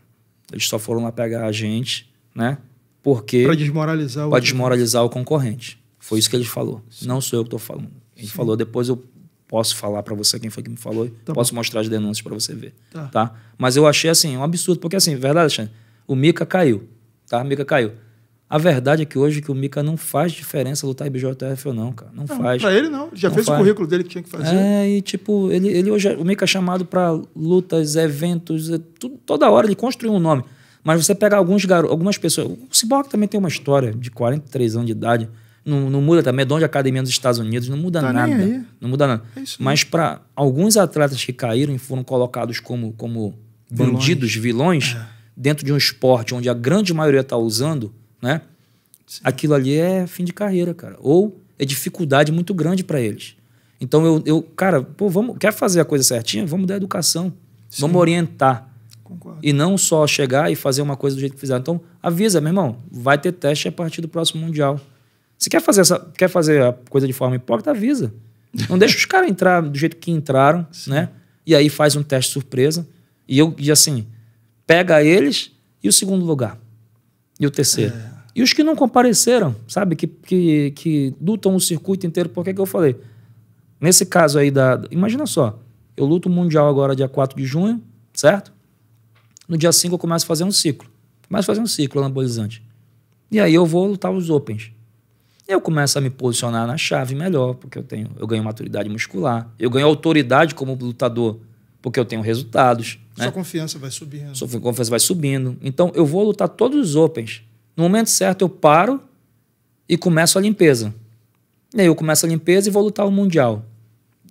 eles só foram lá pegar a gente, né? Porque. Para desmoralizar o. Para desmoralizar o concorrente. Foi isso que ele falou. Não sou eu que estou falando. Ele Sim. falou, depois eu posso falar para você quem foi que me falou, tá posso bom. mostrar as denúncias para você ver. Tá. tá. Mas eu achei assim, um absurdo, porque assim, verdade, Alexandre, o Mica caiu, tá? O Mica caiu. A verdade é que hoje que o Mica não faz diferença lutar IBJJF ou não, cara. Não, não faz. Pra ele não. Já não fez faz. o currículo dele que tinha que fazer. É, e tipo, ele, ele hoje, é, o Mica é chamado para lutas, eventos, é tudo, toda hora ele construiu um nome. Mas você pega alguns garotos, algumas pessoas. O Cyborg também tem uma história de 43 anos de idade não, não muda também, é dono de academia nos Estados Unidos, não muda tá nada. Não muda nada. É Mas para alguns atletas que caíram e foram colocados como, como vilões. bandidos, vilões, é. dentro de um esporte onde a grande maioria está usando, né? Sim. Aquilo ali é fim de carreira, cara. Ou é dificuldade muito grande para eles. Então eu, eu, cara, pô, vamos, quer fazer a coisa certinha? Vamos dar educação. Sim. Vamos orientar. Concordo. E não só chegar e fazer uma coisa do jeito que fizeram. Então, avisa, meu irmão, vai ter teste a partir do próximo Mundial. Se quer fazer, essa, quer fazer a coisa de forma hipócrita, avisa. Não deixa os caras entrar do jeito que entraram, Sim. né? E aí faz um teste surpresa. E eu, e assim, pega eles e o segundo lugar. E o terceiro. É. E os que não compareceram, sabe? Que, que, que lutam o circuito inteiro. Por que, que eu falei? Nesse caso aí da. Imagina só, eu luto o Mundial agora dia 4 de junho, certo? No dia 5 eu começo a fazer um ciclo. Começo a fazer um ciclo anabolizante. E aí eu vou lutar os Opens eu começo a me posicionar na chave melhor, porque eu tenho, eu ganho maturidade muscular, eu ganho autoridade como lutador, porque eu tenho resultados. Né? Sua né? confiança vai subindo. Sua confiança vai subindo. Então eu vou lutar todos os opens. No momento certo eu paro e começo a limpeza. E aí eu começo a limpeza e vou lutar o mundial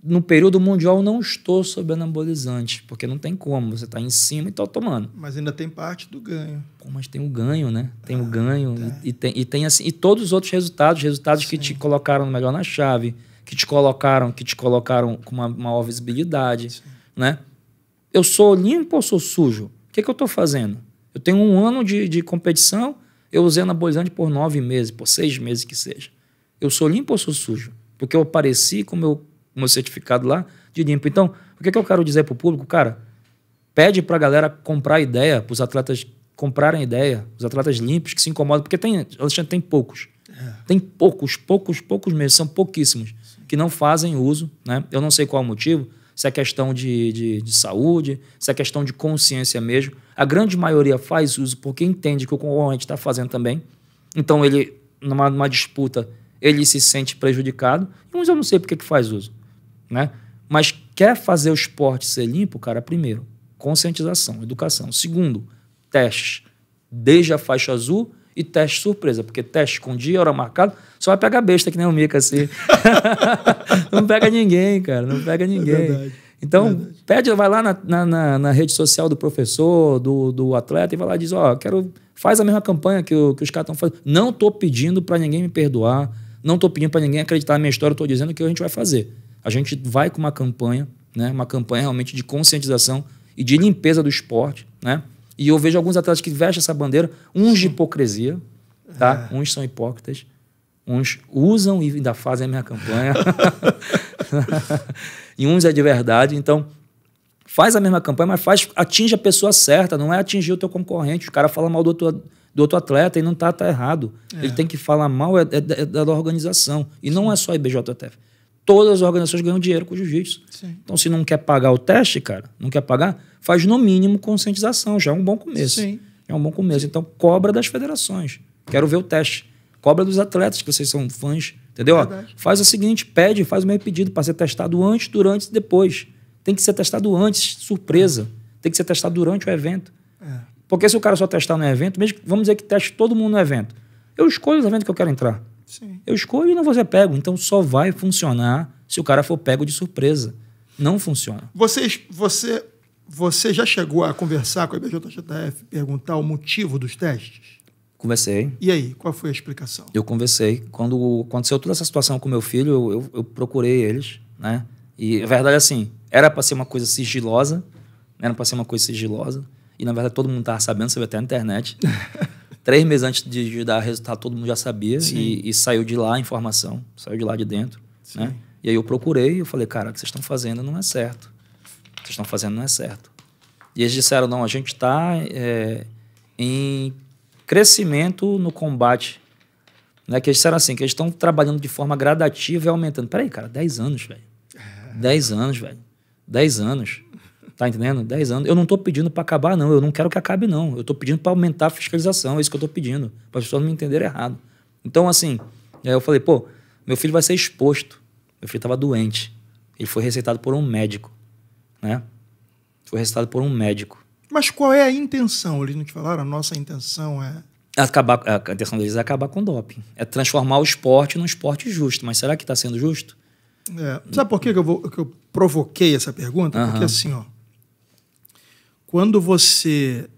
no período mundial, não estou sob anabolizante, porque não tem como, você está em cima e está tomando. Mas ainda tem parte do ganho. Pô, mas tem o ganho, né? Tem ah, o ganho. Tá. E, e, tem, e tem assim, e todos os outros resultados, resultados Sim. que te colocaram melhor na chave, que te colocaram, que te colocaram com uma maior visibilidade. Sim. né? Eu sou limpo ou sou sujo? O que, é que eu estou fazendo? Eu tenho um ano de, de competição, eu usei anabolizante por nove meses, por seis meses que seja. Eu sou limpo ou sou sujo? Porque eu pareci como eu o meu certificado lá de limpo. Então, o que, é que eu quero dizer para o público? Cara, pede para a galera comprar ideia, para os atletas comprarem ideia, os atletas limpos que se incomodam, porque tem, Alexandre, tem poucos. É. Tem poucos, poucos, poucos mesmo, são pouquíssimos Sim. que não fazem uso, né? Eu não sei qual é o motivo, se é questão de, de, de, saúde, se é questão de consciência mesmo. A grande maioria faz uso porque entende que o concorrente está fazendo também. Então, ele, numa, numa disputa, ele se sente prejudicado. Mas uns eu não sei porque que faz uso né? Mas quer fazer o esporte ser limpo, cara, primeiro, conscientização, educação. Segundo, teste Desde a faixa azul e teste surpresa, porque teste com dia, hora marcada, só vai pegar besta que nem o Mica, assim. não pega ninguém, cara, não pega é ninguém. É então, pede, vai lá na, na, na, rede social do professor, do, do atleta, e vai lá e diz, ó, oh, quero, faz a mesma campanha que, que os caras estão fazendo. Não tô pedindo para ninguém me perdoar, não tô pedindo para ninguém acreditar na minha história, Estou tô dizendo o que a gente vai fazer. A gente vai com uma campanha, né? uma campanha realmente de conscientização e de limpeza do esporte. Né? E eu vejo alguns atletas que vestem essa bandeira, uns de hipocrisia, tá? É. uns são hipócritas, uns usam e ainda fazem a minha campanha, e uns é de verdade. Então, faz a mesma campanha, mas faz, atinge a pessoa certa, não é atingir o teu concorrente. O cara fala mal do outro, do outro atleta e não tá, tá errado. É. Ele tem que falar mal é, é, é da é organização. E não é só a IBJTF todas as organizações ganham dinheiro com o jiu-jitsu. Então, se não quer pagar o teste, cara, não quer pagar, faz no mínimo conscientização, já é um bom começo. Sim. É um bom começo. Então, cobra das federações. Quero ver o teste. Cobra dos atletas, que vocês são fãs, entendeu? faz o seguinte, pede, faz o meu pedido para ser testado antes, durante e depois. Tem que ser testado antes, surpresa. Tem que ser testado durante o evento. É. Porque se o cara só testar no evento, mesmo, vamos dizer que teste todo mundo no evento. Eu escolho os eventos que eu quero entrar. Sim. Eu escolho e não vou ser pego. Então só vai funcionar se o cara for pego de surpresa. Não funciona. Você, você, você já chegou a conversar com a IBJJF, perguntar o motivo dos testes? Conversei. E aí, qual foi a explicação? Eu conversei. Quando aconteceu toda essa situação com meu filho, eu, eu, eu procurei eles, né? E a verdade é assim, era para ser uma coisa sigilosa, né? era para ser uma coisa sigilosa, e na verdade todo mundo estava sabendo, você vê até na internet. Três meses antes de, de dar resultado, todo mundo já sabia e, e, saiu de lá a informação, saiu de lá de dentro. Né? E aí eu procurei e eu falei, cara, o que vocês estão fazendo não é certo. O que vocês estão fazendo não é certo. E eles disseram, não, a gente está é, em crescimento no combate. Né? Que eles disseram assim, que eles estão trabalhando de forma gradativa e aumentando. Peraí, cara, 10 anos, velho. 10 é. anos, velho. 10 anos. Tá entendendo? 10 anos. Eu não estou pedindo para acabar, não. Eu não quero que acabe, não. Eu estou pedindo para aumentar a fiscalização. É isso que eu estou pedindo. Para as pessoas não me entenderem errado. Então, assim, eu falei, pô, meu filho vai ser exposto. Meu filho estava doente. Ele foi receitado por um médico, né? Foi receitado por um médico. Mas qual é a intenção? Eles não te falaram? A nossa intenção é... Acabar, a intenção deles é acabar com o doping. É transformar o esporte num esporte justo. Mas será que está sendo justo? É. Sabe por que eu, vou, que eu provoquei essa pergunta? Uhum. Porque assim, ó, quando você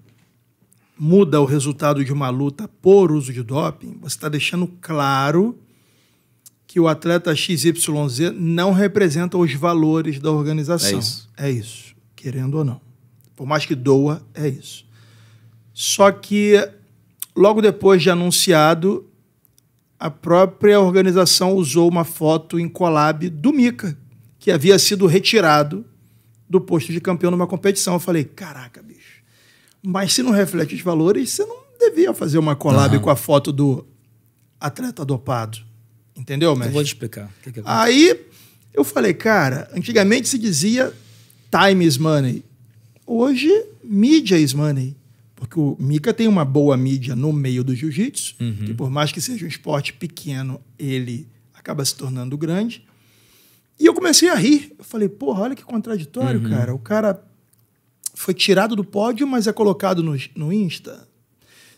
muda o resultado de uma luta por uso de doping, você está deixando claro que o atleta XYZ não representa os valores da organização. É isso. É isso, querendo ou não. Por mais que doa, é isso. Só que logo depois de anunciado, a própria organização usou uma foto em collab do Mika que havia sido retirado do posto de campeão numa competição. Eu falei, caraca, bicho. Mas se não reflete os valores, você não devia fazer uma collab uhum. com a foto do atleta dopado. Entendeu, mestre? Eu vou te explicar. Que que é Aí eu falei, cara, antigamente se dizia time is money. Hoje, mídia is money. Porque o Mika tem uma boa mídia no meio do jiu-jitsu, uhum. que por mais que seja um esporte pequeno, ele acaba se tornando grande. E eu comecei a rir. Eu falei, porra, olha que contraditório, uhum. cara. O cara foi tirado do pódio, mas é colocado no, no Insta.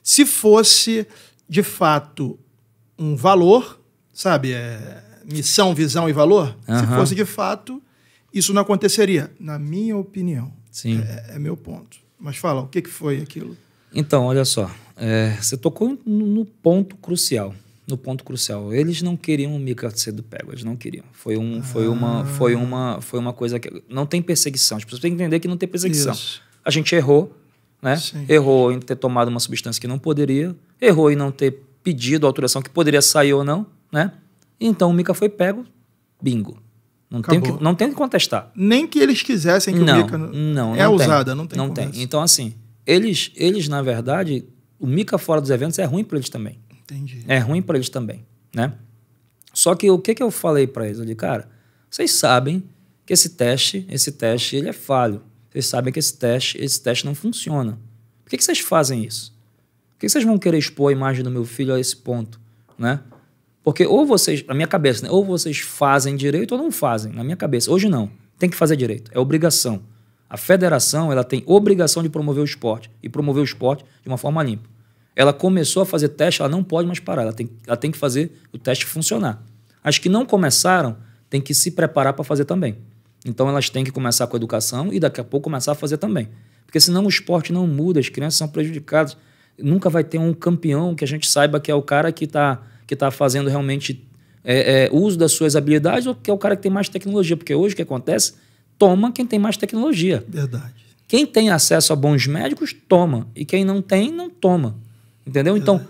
Se fosse, de fato, um valor, sabe? É, missão, visão e valor. Uhum. Se fosse, de fato, isso não aconteceria, na minha opinião. Sim. É, é meu ponto. Mas fala, o que, que foi aquilo? Então, olha só. É, você tocou no ponto crucial no ponto crucial. Eles não queriam o Mika sendo pego, eles não queriam. Foi, um, ah. foi, uma, foi, uma, foi uma coisa que. Não tem perseguição. As pessoas têm que entender que não tem perseguição. Isso. A gente errou, né? Sim. Errou em ter tomado uma substância que não poderia, errou em não ter pedido a autorização que poderia sair ou não, né? Então o Mika foi pego, bingo. Não Acabou. tem, que, não tem que contestar. Nem que eles quisessem que não, o Mika não, não é não usada, não tem. Não conversa. tem. Então assim, eles eles na verdade, o Mika fora dos eventos é ruim para eles também. Entendi. É ruim para eles também, né? Só que o que, que eu falei para eles? cara, vocês sabem que esse teste, esse teste, ele é falho. Vocês sabem que esse teste, esse teste não funciona. Por que, que vocês fazem isso? Por que, que vocês vão querer expor a imagem do meu filho a esse ponto, né? Porque ou vocês, na minha cabeça, né? ou vocês fazem direito ou não fazem, na minha cabeça. Hoje não, tem que fazer direito, é obrigação. A federação ela tem obrigação de promover o esporte e promover o esporte de uma forma limpa. Ela começou a fazer teste, ela não pode mais parar, ela tem, ela tem que fazer o teste funcionar. As que não começaram têm que se preparar para fazer também. Então elas têm que começar com a educação e daqui a pouco começar a fazer também. Porque senão o esporte não muda, as crianças são prejudicadas. Nunca vai ter um campeão que a gente saiba que é o cara que está que tá fazendo realmente é, é, uso das suas habilidades ou que é o cara que tem mais tecnologia. Porque hoje o que acontece? Toma quem tem mais tecnologia. Verdade. Quem tem acesso a bons médicos, toma. E quem não tem, não toma. Entendeu? Então, é.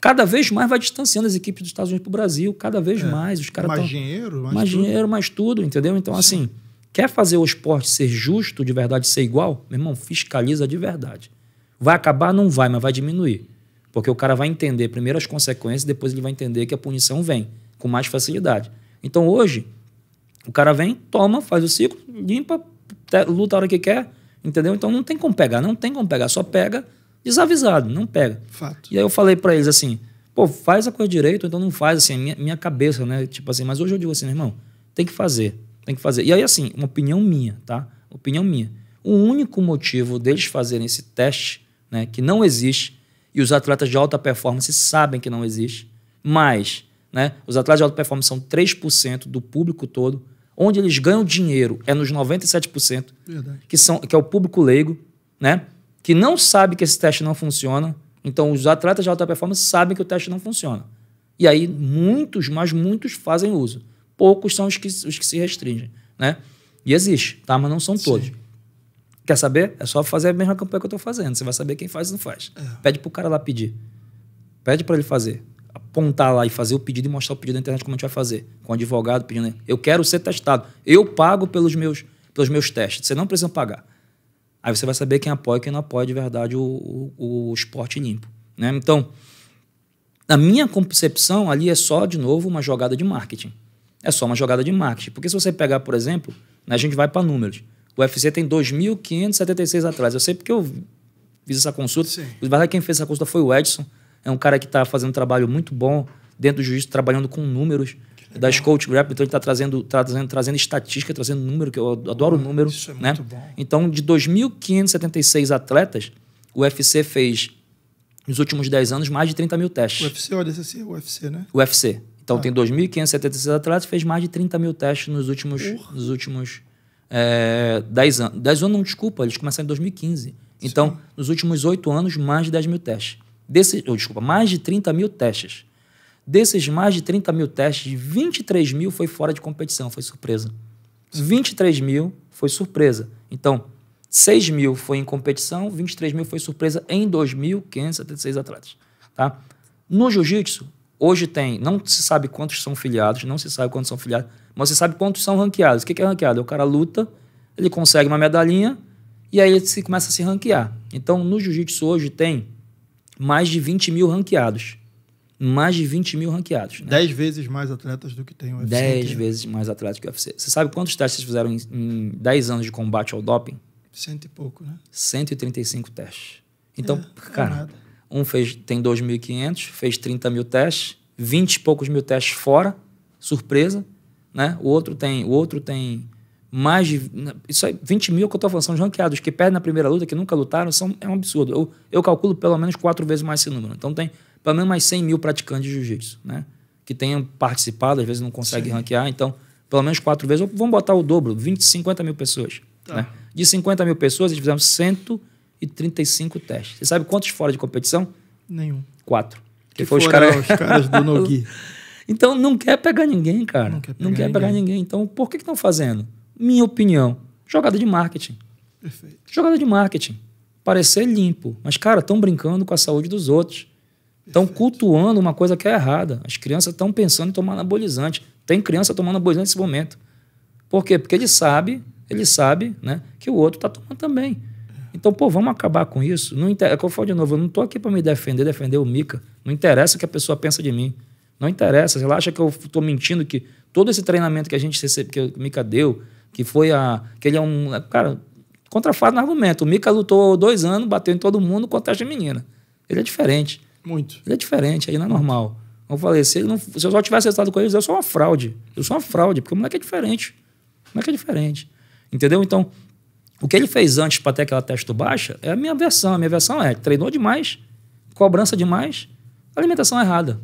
cada vez mais vai distanciando as equipes dos Estados Unidos para o Brasil, cada vez é. mais. Os caras mais tão... dinheiro, mais, mais tudo. dinheiro, mais tudo, entendeu? Então, Sim. assim, quer fazer o esporte ser justo, de verdade, ser igual? Meu irmão, fiscaliza de verdade. Vai acabar? Não vai, mas vai diminuir. Porque o cara vai entender primeiro as consequências, depois ele vai entender que a punição vem com mais facilidade. Então, hoje, o cara vem, toma, faz o ciclo, limpa, luta a hora que quer, entendeu? Então, não tem como pegar, não tem como pegar, só pega desavisado, não pega. Fato. E aí eu falei para eles assim, pô, faz a coisa direito, então não faz, assim, minha, minha cabeça, né? Tipo assim, mas hoje eu digo assim, irmão, tem que fazer, tem que fazer. E aí, assim, uma opinião minha, tá? Opinião minha. O único motivo deles fazerem esse teste, né, que não existe, e os atletas de alta performance sabem que não existe, mas, né, os atletas de alta performance são 3% do público todo, onde eles ganham dinheiro é nos 97%, Verdade. que são que é o público leigo, né? que não sabe que esse teste não funciona. Então, os atletas de alta performance sabem que o teste não funciona. E aí, muitos, mas muitos fazem uso. Poucos são os que, os que se restringem, né? E existe, tá? Mas não são Sim. todos. Quer saber? É só fazer a mesma campanha que eu estou fazendo. Você vai saber quem faz e não faz. É. Pede pro cara lá pedir. Pede para ele fazer. Apontar lá e fazer o pedido e mostrar o pedido na internet como a gente vai fazer. Com o advogado pedindo. Né? Eu quero ser testado. Eu pago pelos meus, pelos meus testes. Você não precisa pagar. Aí você vai saber quem apoia e quem não apoia de verdade o, o, o esporte limpo. Né? Então, na minha concepção, ali é só, de novo, uma jogada de marketing. É só uma jogada de marketing. Porque se você pegar, por exemplo, né, a gente vai para números. O UFC tem 2.576 atrás. Eu sei porque eu fiz essa consulta. Sim. Verdade, quem fez essa consulta foi o Edson. É um cara que está fazendo um trabalho muito bom dentro do juízo, trabalhando com números. É da Scout Grab, então a gente está trazendo, tá trazendo, trazendo estatística, trazendo número, que eu adoro ah, número. Isso é né? muito bom. Então, de 2.576 atletas, o UFC fez, nos últimos 10 anos, mais de 30 mil testes. O UFC, olha esse é o UFC, né? O UFC. Então, ah. tem 2.576 atletas, fez mais de 30 mil testes nos últimos, nos últimos é, 10 anos. 10 anos, não, desculpa, eles começaram em 2015. Então, Sim. nos últimos 8 anos, mais de 10 mil testes. Desse, oh, desculpa, mais de 30 mil testes. Desses mais de 30 mil testes, 23 mil foi fora de competição, foi surpresa. 23 mil foi surpresa. Então, 6 mil foi em competição, 23 mil foi surpresa em 2.576 atletas. Tá? No jiu-jitsu, hoje tem, não se sabe quantos são filiados, não se sabe quantos são filiados, mas se sabe quantos são ranqueados. O que é ranqueado? É o cara luta, ele consegue uma medalhinha e aí ele se, começa a se ranquear. Então, no jiu-jitsu hoje tem mais de 20 mil ranqueados mais de 20 mil ranqueados. Né? Dez vezes mais atletas do que tem o UFC. Dez vezes mais atletas que o UFC. Você sabe quantos testes fizeram em, em 10 anos de combate ao doping? Cento e pouco, né? 135 testes. Então, é, é cara, é um fez, tem 2.500, fez 30 mil testes, 20 e poucos mil testes fora, surpresa, né? O outro tem, o outro tem mais de. Né, isso aí, 20 mil que eu tô falando, são os ranqueados que perdem na primeira luta, que nunca lutaram, são, é um absurdo. Eu, eu calculo pelo menos quatro vezes mais esse número. Então tem pelo menos mais 100 mil praticantes de jiu-jitsu, né? Que tenham participado, às vezes não conseguem ranquear. Então, pelo menos quatro vezes, ou vamos botar o dobro, 20, 50 mil pessoas. Tá. Né? De 50 mil pessoas, eles fizeram 135 testes. Você sabe quantos fora de competição? Nenhum. Quatro. Que, que foi os caras... os caras do Nogi. então, não quer pegar ninguém, cara. Não quer pegar, não quer pegar ninguém. Então, por que estão fazendo? Minha opinião, jogada de marketing. Perfeito. Jogada de marketing. Parecer limpo. Mas, cara, estão brincando com a saúde dos outros. Estão cultuando uma coisa que é errada. As crianças estão pensando em tomar anabolizante. Tem criança tomando anabolizante nesse momento. Por quê? Porque ele sabe, ele sabe né, que o outro está tomando também. Então, pô, vamos acabar com isso. Não inter... É que eu falo de novo, eu não estou aqui para me defender, defender o Mica. Não interessa o que a pessoa pensa de mim. Não interessa. Ela acha que eu estou mentindo, que todo esse treinamento que a gente recebe, que o Mica deu, que foi a. que ele é um. Cara, contrafado no argumento. O Mica lutou dois anos, bateu em todo mundo, contra a menina. Ele é diferente. Muito. Ele é diferente, aí não é normal. Eu falei, se, não, se eu só tivesse estado com eles, eu sou uma fraude. Eu sou uma fraude, porque o moleque é diferente. O moleque é diferente. Entendeu? Então, o que ele fez antes para ter aquela testa baixa é a minha versão. A minha versão é: treinou demais, cobrança demais, alimentação errada.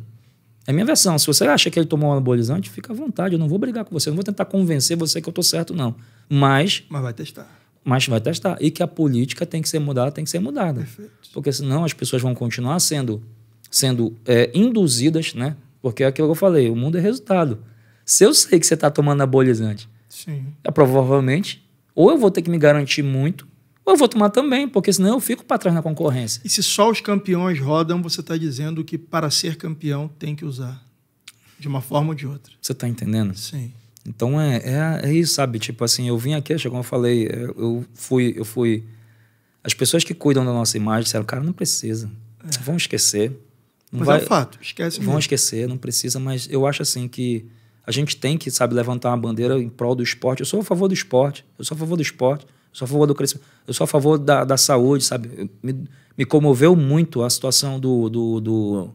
É a minha versão. Se você acha que ele tomou um anabolizante, fica à vontade. Eu não vou brigar com você. Eu não vou tentar convencer você que eu estou certo, não. Mas. Mas vai testar mas vai testar. E que a política tem que ser mudada, tem que ser mudada. Perfeito. Porque senão as pessoas vão continuar sendo, sendo é, induzidas, né? Porque é aquilo que eu falei, o mundo é resultado. Se eu sei que você está tomando anabolizante, Sim. É, provavelmente, ou eu vou ter que me garantir muito, ou eu vou tomar também, porque senão eu fico para trás na concorrência. E se só os campeões rodam, você está dizendo que para ser campeão tem que usar. De uma forma ou de outra. Você está entendendo? Sim. Então é, é, é, isso, sabe? Tipo assim, eu vim aqui, como eu falei, é, eu fui, eu fui. As pessoas que cuidam da nossa imagem disseram, cara, não precisa. É. Vão esquecer. Não mas é, é vai, é um fato, esquece. Vão mesmo. esquecer, não precisa, mas eu acho assim que a gente tem que, sabe, levantar uma bandeira em prol do esporte. Eu sou a favor do esporte, eu sou a favor do esporte, eu sou a favor do crescimento, eu sou a favor da, da saúde, sabe? me, me comoveu muito a situação do, do, do,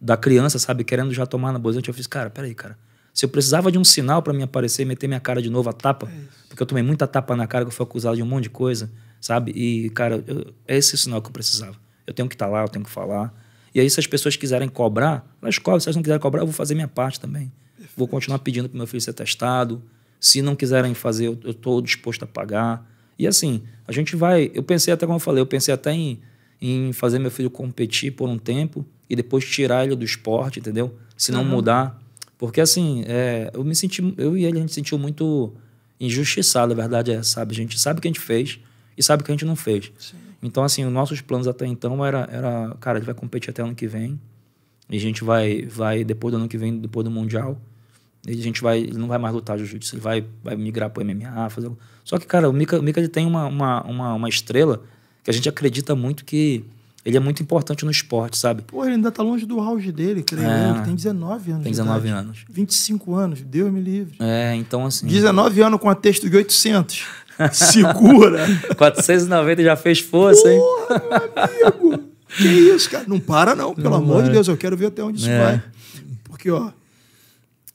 da criança, sabe, querendo já tomar na bolsa. Eu fiz, cara, peraí, cara se eu precisava de um sinal para me aparecer e meter minha cara de novo a tapa, é porque eu tomei muita tapa na cara que eu fui acusado de um monte de coisa, sabe? E, cara, eu, é esse é o sinal que eu precisava. Eu tenho que estar tá lá, eu tenho que falar. E aí, se as pessoas quiserem cobrar, elas cobram. Se elas não quiserem cobrar, eu vou fazer minha parte também. Perfeito. Vou continuar pedindo para meu filho ser testado. Se não quiserem fazer, eu estou disposto a pagar. E assim, a gente vai. Eu pensei até, como eu falei, eu pensei até em, em fazer meu filho competir por um tempo e depois tirar ele do esporte, entendeu? Se não uhum. mudar, porque assim, é, eu me senti, eu e ele, a gente sentiu muito injustiçado, a é verdade é, sabe? A gente sabe o que a gente fez e sabe o que a gente não fez. Sim. Então, assim, os nossos planos até então era, era, cara, ele vai competir até ano que vem. E a gente vai, vai depois do ano que vem, depois do Mundial. E a gente vai, ele não vai mais lutar jiu-jitsu, ele vai, vai migrar pro MMA, fazer... Só que, cara, o Mika, o Mika ele tem uma, uma, uma, uma estrela que a gente acredita muito que ele é muito importante no esporte, sabe? Pô, ele ainda tá longe do auge dele, creio é, é, tem 19 anos. Tem 19 anos. 25 anos, Deus me livre. É, então assim. 19 anos com a texto de 800. Segura! 490 já fez força, Porra, hein? meu amigo! que isso, cara? Não para, não, pelo não, amor de Deus, eu quero ver até onde isso é. vai. Porque, ó,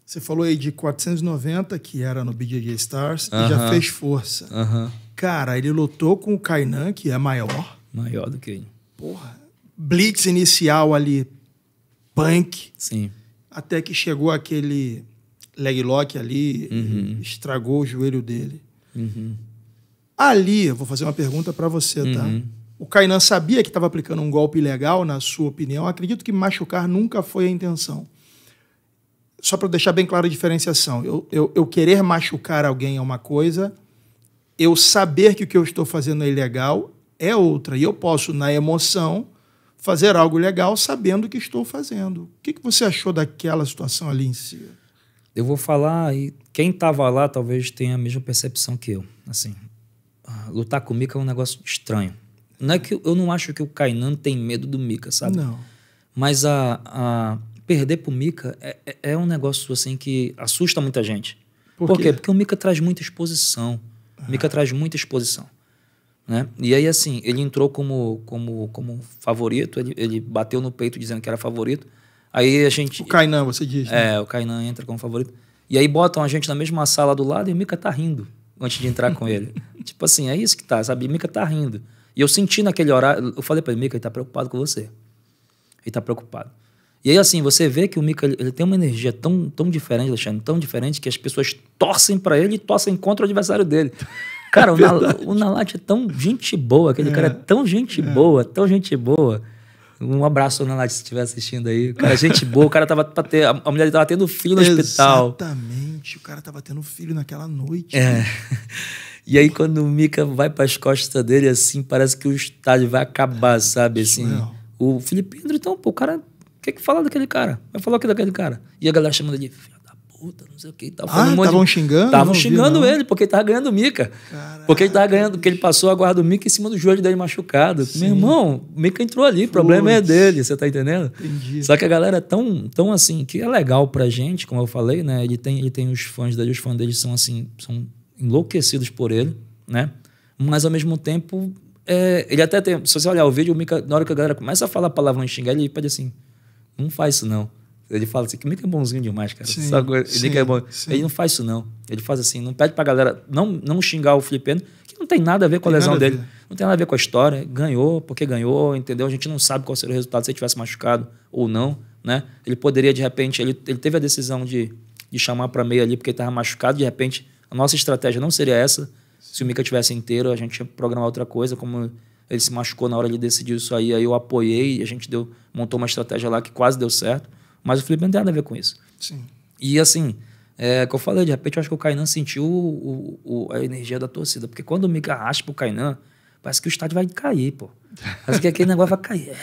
você falou aí de 490, que era no BJJ Stars, uh -huh. e já fez força. Uh -huh. Cara, ele lutou com o Kainan, que é maior. Maior do que ele. Porra, blitz inicial ali, punk. Sim. Até que chegou aquele leg lock ali, uhum. estragou o joelho dele. Uhum. Ali, eu vou fazer uma pergunta para você, tá? Uhum. O Kainan sabia que estava aplicando um golpe ilegal, na sua opinião. Acredito que machucar nunca foi a intenção. Só para deixar bem clara a diferenciação. Eu, eu, eu querer machucar alguém é uma coisa, eu saber que o que eu estou fazendo é ilegal é outra. E eu posso, na emoção, fazer algo legal sabendo o que estou fazendo. O que, que você achou daquela situação ali em si? Eu vou falar, e quem estava lá talvez tenha a mesma percepção que eu. Assim, ah, lutar com o Mika é um negócio estranho. Não é que eu não acho que o Kainan tem medo do Mika, sabe? Não. Mas a, a perder pro Mika é, é, é um negócio assim que assusta muita gente. Por, Por quê? Porque o Mika traz muita exposição. Ah. O Mika traz muita exposição. Né? E aí, assim, ele entrou como, como, como favorito, ele, ele bateu no peito dizendo que era favorito. Aí a gente. O Kainan, você diz. Né? É, o Kainan entra como favorito. E aí botam a gente na mesma sala do lado e o Mika tá rindo antes de entrar com ele. tipo assim, é isso que tá, sabe? Mika tá rindo. E eu senti naquele horário, eu falei para ele, Mika, ele tá preocupado com você. Ele tá preocupado. E aí, assim, você vê que o Mika ele, ele tem uma energia tão, tão diferente, Alexandre, tão diferente, que as pessoas torcem para ele e torcem contra o adversário dele. Cara, é o, Nalat é tão gente boa, aquele é. cara é tão gente é. boa, tão gente boa. Um abraço, Nalat, se estiver assistindo aí. Cara, é gente boa, o cara tava pra ter. A mulher tava tendo filho no Exatamente. hospital. Exatamente, o cara tava tendo filho naquela noite. É. E aí, quando o Mika vai para as costas dele, assim, parece que o estádio vai acabar, é, sabe? Assim, o Felipe Pedro, então, pô, o cara. O que, é que fala daquele cara? Vai falar o que daquele cara? E a galera chamando ele de puta, não sei o que e tal. Ah, estavam um xingando? Estavam xingando ele, porque ele tava ganhando mica. Caraca. Porque ele tava ganhando, porque ele passou a guarda do mica em cima do joelho dele machucado. Sim. Meu irmão, o mica entrou ali, o problema é dele, você tá entendendo? Entendi. Só que a galera é tão, tão assim, que é legal pra gente, como eu falei, né? Ele tem, ele tem os fãs dele, os fãs dele são assim, são enlouquecidos por ele, né? Mas ao mesmo tempo, é, ele até tem. Se você olhar o vídeo, o Mika, na hora que a galera começa a falar palavrão e xingar, ele pede assim: não faz isso não. Ele fala assim, que é bonzinho demais, cara. Sim, Ele, sim, é bom. ele não faz isso, não. Ele faz assim, não pede pra galera não, não xingar o Filipeno, que não tem nada a ver com a tem lesão dele. A não tem nada a ver com a história. Ganhou, porque ganhou, entendeu? A gente não sabe qual seria o resultado se ele tivesse machucado ou não, né? Ele poderia, de repente, ele, ele teve a decisão de, de chamar pra meia ali porque ele tava machucado, de repente, a nossa estratégia não seria essa. Se o Mika tivesse inteiro, a gente ia programar outra coisa, como ele se machucou na hora de decidir isso aí, aí eu apoiei, a gente deu, montou uma estratégia lá que quase deu certo. Mas o Felipe não tem nada a ver com isso. Sim. E assim, é que eu falei, de repente eu acho que o Kainan sentiu o, o, a energia da torcida. Porque quando o Mika arrasta pro Kainan, parece que o estádio vai cair, pô. Parece que aquele negócio vai cair.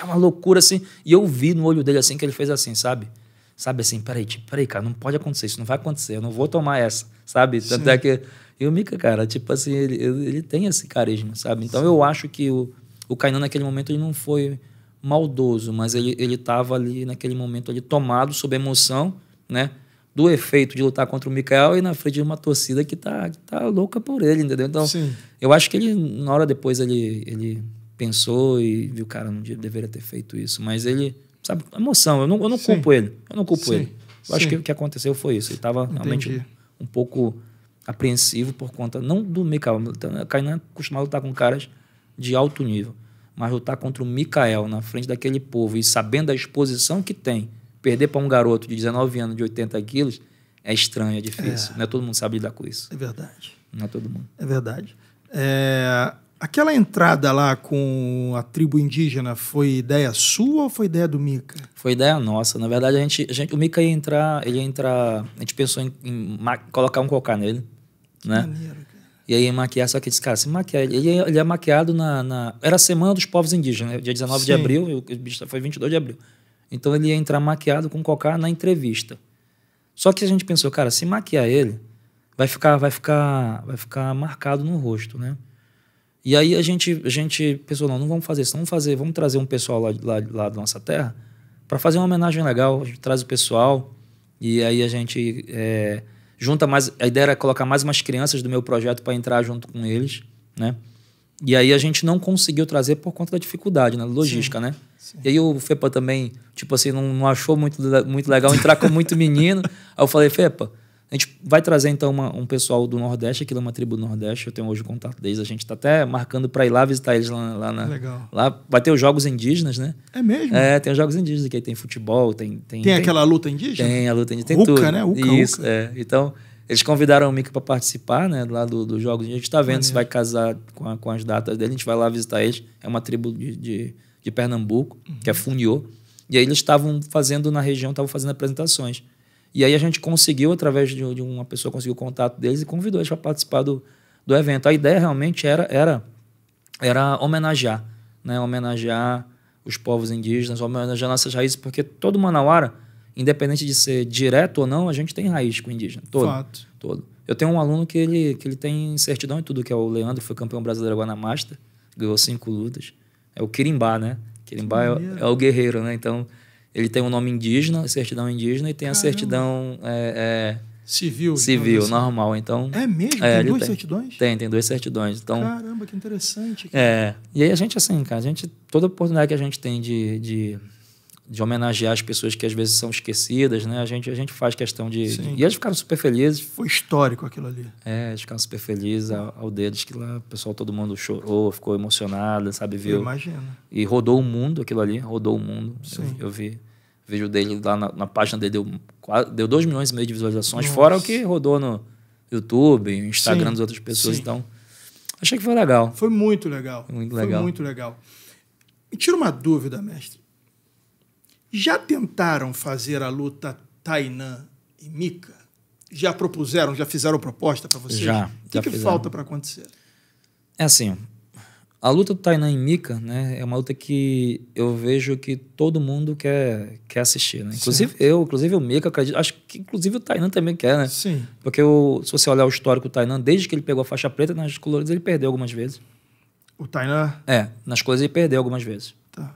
É uma loucura assim. E eu vi no olho dele assim que ele fez assim, sabe? Sabe assim, peraí, tipo, peraí, cara, não pode acontecer, isso não vai acontecer, eu não vou tomar essa, sabe? Tanto é que. E o Mika, cara, tipo assim, ele, ele, ele tem esse carisma, sabe? Então Sim. eu acho que o, o Kainan naquele momento ele não foi maldoso, mas ele estava ali naquele momento ali tomado sob emoção, né? Do efeito de lutar contra o Mikael e na frente de uma torcida que tá, que tá louca por ele, entendeu? Então, Sim. eu acho que ele, na hora depois, ele, ele pensou e viu, cara, não deveria ter feito isso. Mas ele, sabe, emoção, eu não, eu não culpo ele. Eu não culpo Sim. ele. Eu acho que o que aconteceu foi isso. Ele estava realmente um pouco apreensivo por conta, não do Mikael, o tá, né, Kainan costumava lutar com caras de alto nível mas lutar contra o Mikael na frente daquele povo e sabendo a exposição que tem, perder para um garoto de 19 anos de 80 quilos é estranho, é difícil. É. Não é todo mundo sabe lidar com isso. É verdade. Não é todo mundo. É verdade. É... Aquela entrada lá com a tribo indígena foi ideia sua ou foi ideia do Mica? Foi ideia nossa. Na verdade, a gente, a gente o Mica ia entrar, ele ia entrar, a gente pensou em, em colocar um cocá nele, que né? Maneiro. E aí maquiar, só que disse, cara, se maquiar. Ele, é, ele é maquiado na, na, Era a Semana dos Povos Indígenas, né? dia 19 Sim. de abril, o bicho foi 22 de abril. Então ele ia entrar maquiado com qualquer na entrevista. Só que a gente pensou, cara, se maquiar ele, vai ficar, vai ficar, vai ficar marcado no rosto, né? E aí a gente, a gente pensou, não, não vamos fazer isso, vamos fazer, vamos trazer um pessoal lá, lá, lá da nossa terra para fazer uma homenagem legal, a gente traz o pessoal e aí a gente é, Junta mais. A ideia era colocar mais umas crianças do meu projeto para entrar junto com eles, né? E aí a gente não conseguiu trazer por conta da dificuldade, né? Logística, sim, né? Sim. E aí o Fepa também, tipo assim, não, não achou muito, muito legal entrar com muito menino. aí eu falei, Fepa, a gente vai trazer então uma, um pessoal do Nordeste, aquilo é uma tribo do Nordeste, eu tenho hoje o contato deles, a gente está até marcando para ir lá visitar eles lá, lá na. Legal. Lá vai ter os jogos indígenas, né? É mesmo? É, tem os jogos indígenas, que aí tem futebol, tem. Tem, tem, tem aquela luta indígena? Tem a luta indígena, tem Uca, tudo. né? Uca, Isso, Uca. é. Então, eles convidaram o mika para participar, né, lá dos do jogos. A gente está vendo se vai casar com, a, com as datas dele, a gente vai lá visitar eles. É uma tribo de, de, de Pernambuco, uhum. que é uhum. Funiô. E aí eles estavam fazendo na região, estavam fazendo apresentações. E aí a gente conseguiu, através de, de uma pessoa, conseguiu o contato deles e convidou eles para participar do, do evento. A ideia realmente era, era, era homenagear, né? homenagear os povos indígenas, homenagear nossas raízes, porque todo manauara, independente de ser direto ou não, a gente tem raiz com o indígena. Todo. Fato. Todo. Eu tenho um aluno que ele, que ele tem certidão em tudo, que é o Leandro, foi campeão brasileiro agora na Master, ganhou cinco lutas. É o Quirimbá, né? Quirimbá é, é, o guerreiro, né? Então, ele tem um nome indígena, certidão indígena, e tem Caramba. a certidão é, é, civil. Civil, assim. normal. Então, é mesmo? É, tem duas tem, certidões? Tem, tem duas certidões. Então, Caramba, que interessante. Cara. É. E aí a gente, assim, cara, a gente, toda oportunidade que a gente tem de, de de homenagear as pessoas que às vezes são esquecidas, né? A gente, a gente faz questão de, de... E eles ficaram super felizes. Foi histórico aquilo ali. É, eles ficaram super felizes ao, ao deles, que lá o pessoal, todo mundo chorou, ficou emocionado, sabe? Viu? Eu imagino. E rodou o mundo aquilo ali, rodou o mundo. Sim. Eu, eu vi. Vejo dele lá na, na página dele, deu, quase, deu 2 milhões e meio de visualizações, Nossa. fora o que rodou no YouTube, Instagram sim, das outras pessoas. Sim. Então, achei que foi legal. Foi muito legal. Muito legal. Foi muito legal. Me tira uma dúvida, mestre. Já tentaram fazer a luta Tainan e Mika? Já propuseram, já fizeram proposta para vocês? Já. O que, já que falta para acontecer? É assim, a luta do Tainan e Mika, né, é uma luta que eu vejo que todo mundo quer, quer assistir, né? Inclusive eu, inclusive o Mika, acredito, acho que inclusive o Tainan também quer, né? Sim. Porque o, se você olhar o histórico do Tainan, desde que ele pegou a faixa preta nas coloridas, ele perdeu algumas vezes. O Tainan? É, nas coisas ele perdeu algumas vezes. Tá.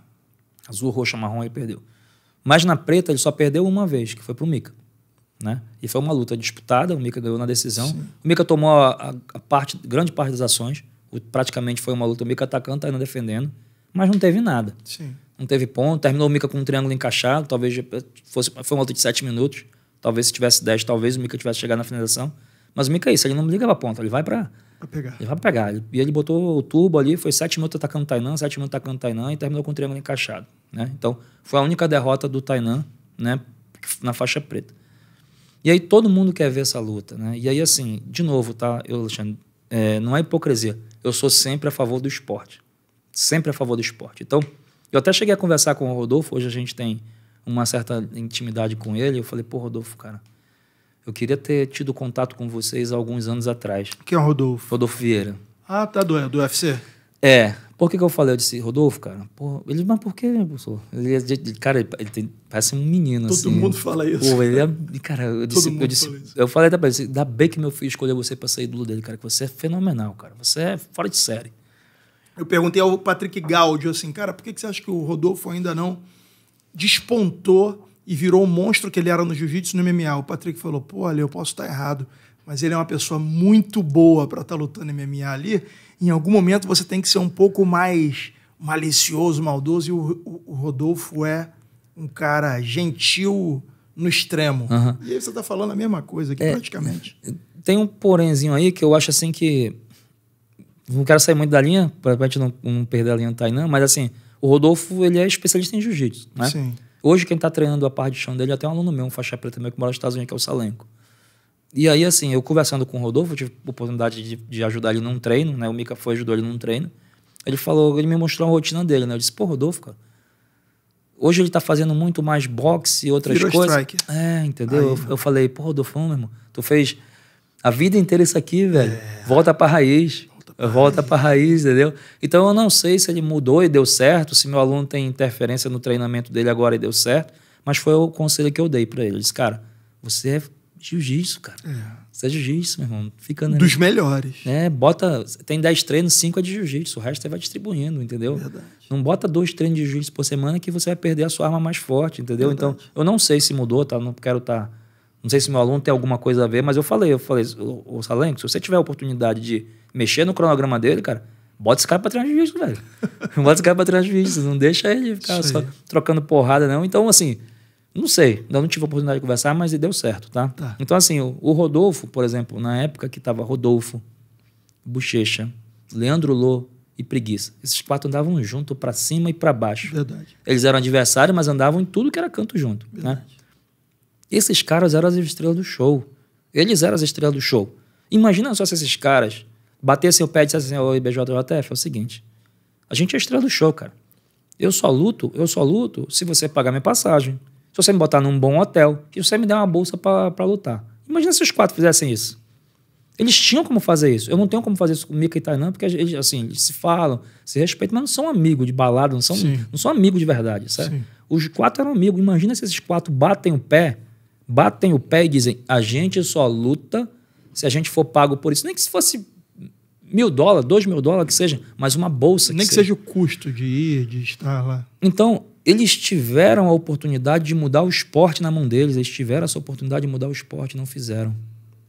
Azul, roxo, marrom ele perdeu. Mas na preta ele só perdeu uma vez, que foi pro Mika. Né? E foi uma luta disputada, o Mika ganhou na decisão. Sim. O Mika tomou a, a, parte, grande parte das ações praticamente foi uma luta, o Mika atacando, Taina tá defendendo, mas não teve nada. Sim. Não teve ponto, terminou o Mika com um triângulo encaixado, talvez eh, fosse, foi uma luta de sete minutos, talvez se tivesse dez, talvez o Mika tivesse chegado na finalização, mas o Mika é isso, ele não liga pra ponta, ele vai pra... pegar. Ele vai pegar. E ele botou o turbo ali, foi sete minutos atacando o Tainan, sete minutos atacando o Tainan e terminou com o triângulo encaixado. Né? Então, foi a única derrota do Tainan né, na faixa preta. E aí todo mundo quer ver essa luta. Né? E aí, assim, de novo, tá, eu, Alexandre, é, não é hipocrisia eu sou sempre a favor do esporte. Sempre a favor do esporte. Então, eu até cheguei a conversar com o Rodolfo, hoje a gente tem uma certa intimidade com ele. Eu falei, pô, Rodolfo, cara, eu queria ter tido contato com vocês alguns anos atrás. Quem é o Rodolfo? Rodolfo Vieira. Ah, tá do, do UFC? É. Por que, que eu falei? Eu disse, Rodolfo, cara, porra, ele, mas por que, professor? Ele, ele, é cara, ele, ele tem, parece um menino, Todo assim. mundo fala isso. Pô, ele é, cara, eu disse, eu, disse eu falei até pra ele, ainda bem que meu filho escolheu você pra ser ídolo dele, cara, que você é fenomenal, cara, você é fora de série. Eu perguntei ao Patrick Gaudio, assim, cara, por que, que você acha que o Rodolfo ainda não despontou e virou o monstro que ele era no jiu-jitsu no MMA? O Patrick falou, pô, olha, eu posso estar errado, mas ele é uma pessoa muito boa para estar tá lutando MMA ali em algum momento você tem que ser um pouco mais malicioso, maldoso, e o, o, o Rodolfo é um cara gentil no extremo. Uhum. E aí você está falando a mesma coisa aqui, é, praticamente. Tem um porémzinho aí que eu acho assim que. Não quero sair muito da linha, para a gente não, não, perder a linha do Tainan, mas assim, o Rodolfo ele é especialista em jiu-jitsu, né? Sim. Hoje quem está treinando a parte de chão dele é até um aluno meu, um faixa preta meu que mora nos Estados Unidos, que é o Salenco. E aí, assim, eu conversando com o Rodolfo, tive a oportunidade de, de ajudar ele num treino, né? O Mika foi ajudou ele num treino. Ele falou, ele me mostrou a rotina dele, né? Eu disse, pô, Rodolfo, cara, hoje ele tá fazendo muito mais boxe e outras Virou coisas. Strike. É, entendeu? Aí, eu, eu, falei, pô, Rodolfo, meu irmão, tu fez a vida inteira isso aqui, velho. É. Volta pra raiz. Volta pra, raiz. entendeu? Então eu não sei se ele mudou e deu certo, se meu aluno tem interferência no treinamento dele agora e deu certo, mas foi o conselho que eu dei para ele. Eu disse, cara, você é Jiu-jitsu, cara. É. Isso é jiu-jitsu, meu irmão. Fica, né? Dos melhores. É, bota. Tem 10 treinos, 5 é de jiu-jitsu. O resto você vai distribuindo, entendeu? Verdade. Não bota dois treinos de jiu-jitsu por semana que você vai perder a sua arma mais forte, entendeu? Verdade. Então, eu não sei se mudou, tá? Não quero estar. Tá... Não sei se meu aluno tem alguma coisa a ver, mas eu falei, eu falei, ô Salenco, se você tiver a oportunidade de mexer no cronograma dele, cara, bota esse cara pra treinar jiu-jitsu, velho. bota esse cara pra treinar jiu-jitsu. Não deixa ele ficar só trocando porrada, não. Então, assim, não sei, ainda não tive a oportunidade de conversar, mas deu certo, tá? tá. Então, assim, o, o, Rodolfo, por exemplo, na época que tava Rodolfo, Bochecha, Leandro Lô e Preguiça, esses quatro andavam junto para cima e para baixo. Verdade. Eles eram adversários, mas andavam em tudo que era canto junto, né? Verdade. né? Esses caras eram as estrelas do show. Eles eram as estrelas do show. Imagina só se esses caras batessem o pé e dissessem assim, ô IBJJF, é o seguinte, a gente é a estrela do show, cara. Eu só luto, eu só luto se você pagar minha passagem se você me botar num bom hotel, e você me der uma bolsa para lutar. Imagina se os quatro fizessem isso. Eles tinham como fazer isso. Eu não tenho como fazer isso com Mika e Tainan, porque eles, assim, eles se falam, se respeitam, mas não são amigos de balada, não são, não são amigos de verdade, certo? Os quatro eram amigos. Imagina se esses quatro batem o pé, batem o pé e dizem, a gente só luta se a gente for pago por isso. Nem que se fosse mil dólares, dois mil dólares, que seja, mas uma bolsa. Nem que, que seja. seja o custo de ir, de estar lá. Então, eles tiveram a oportunidade de mudar o esporte na mão deles, eles tiveram essa oportunidade de mudar o esporte, não fizeram.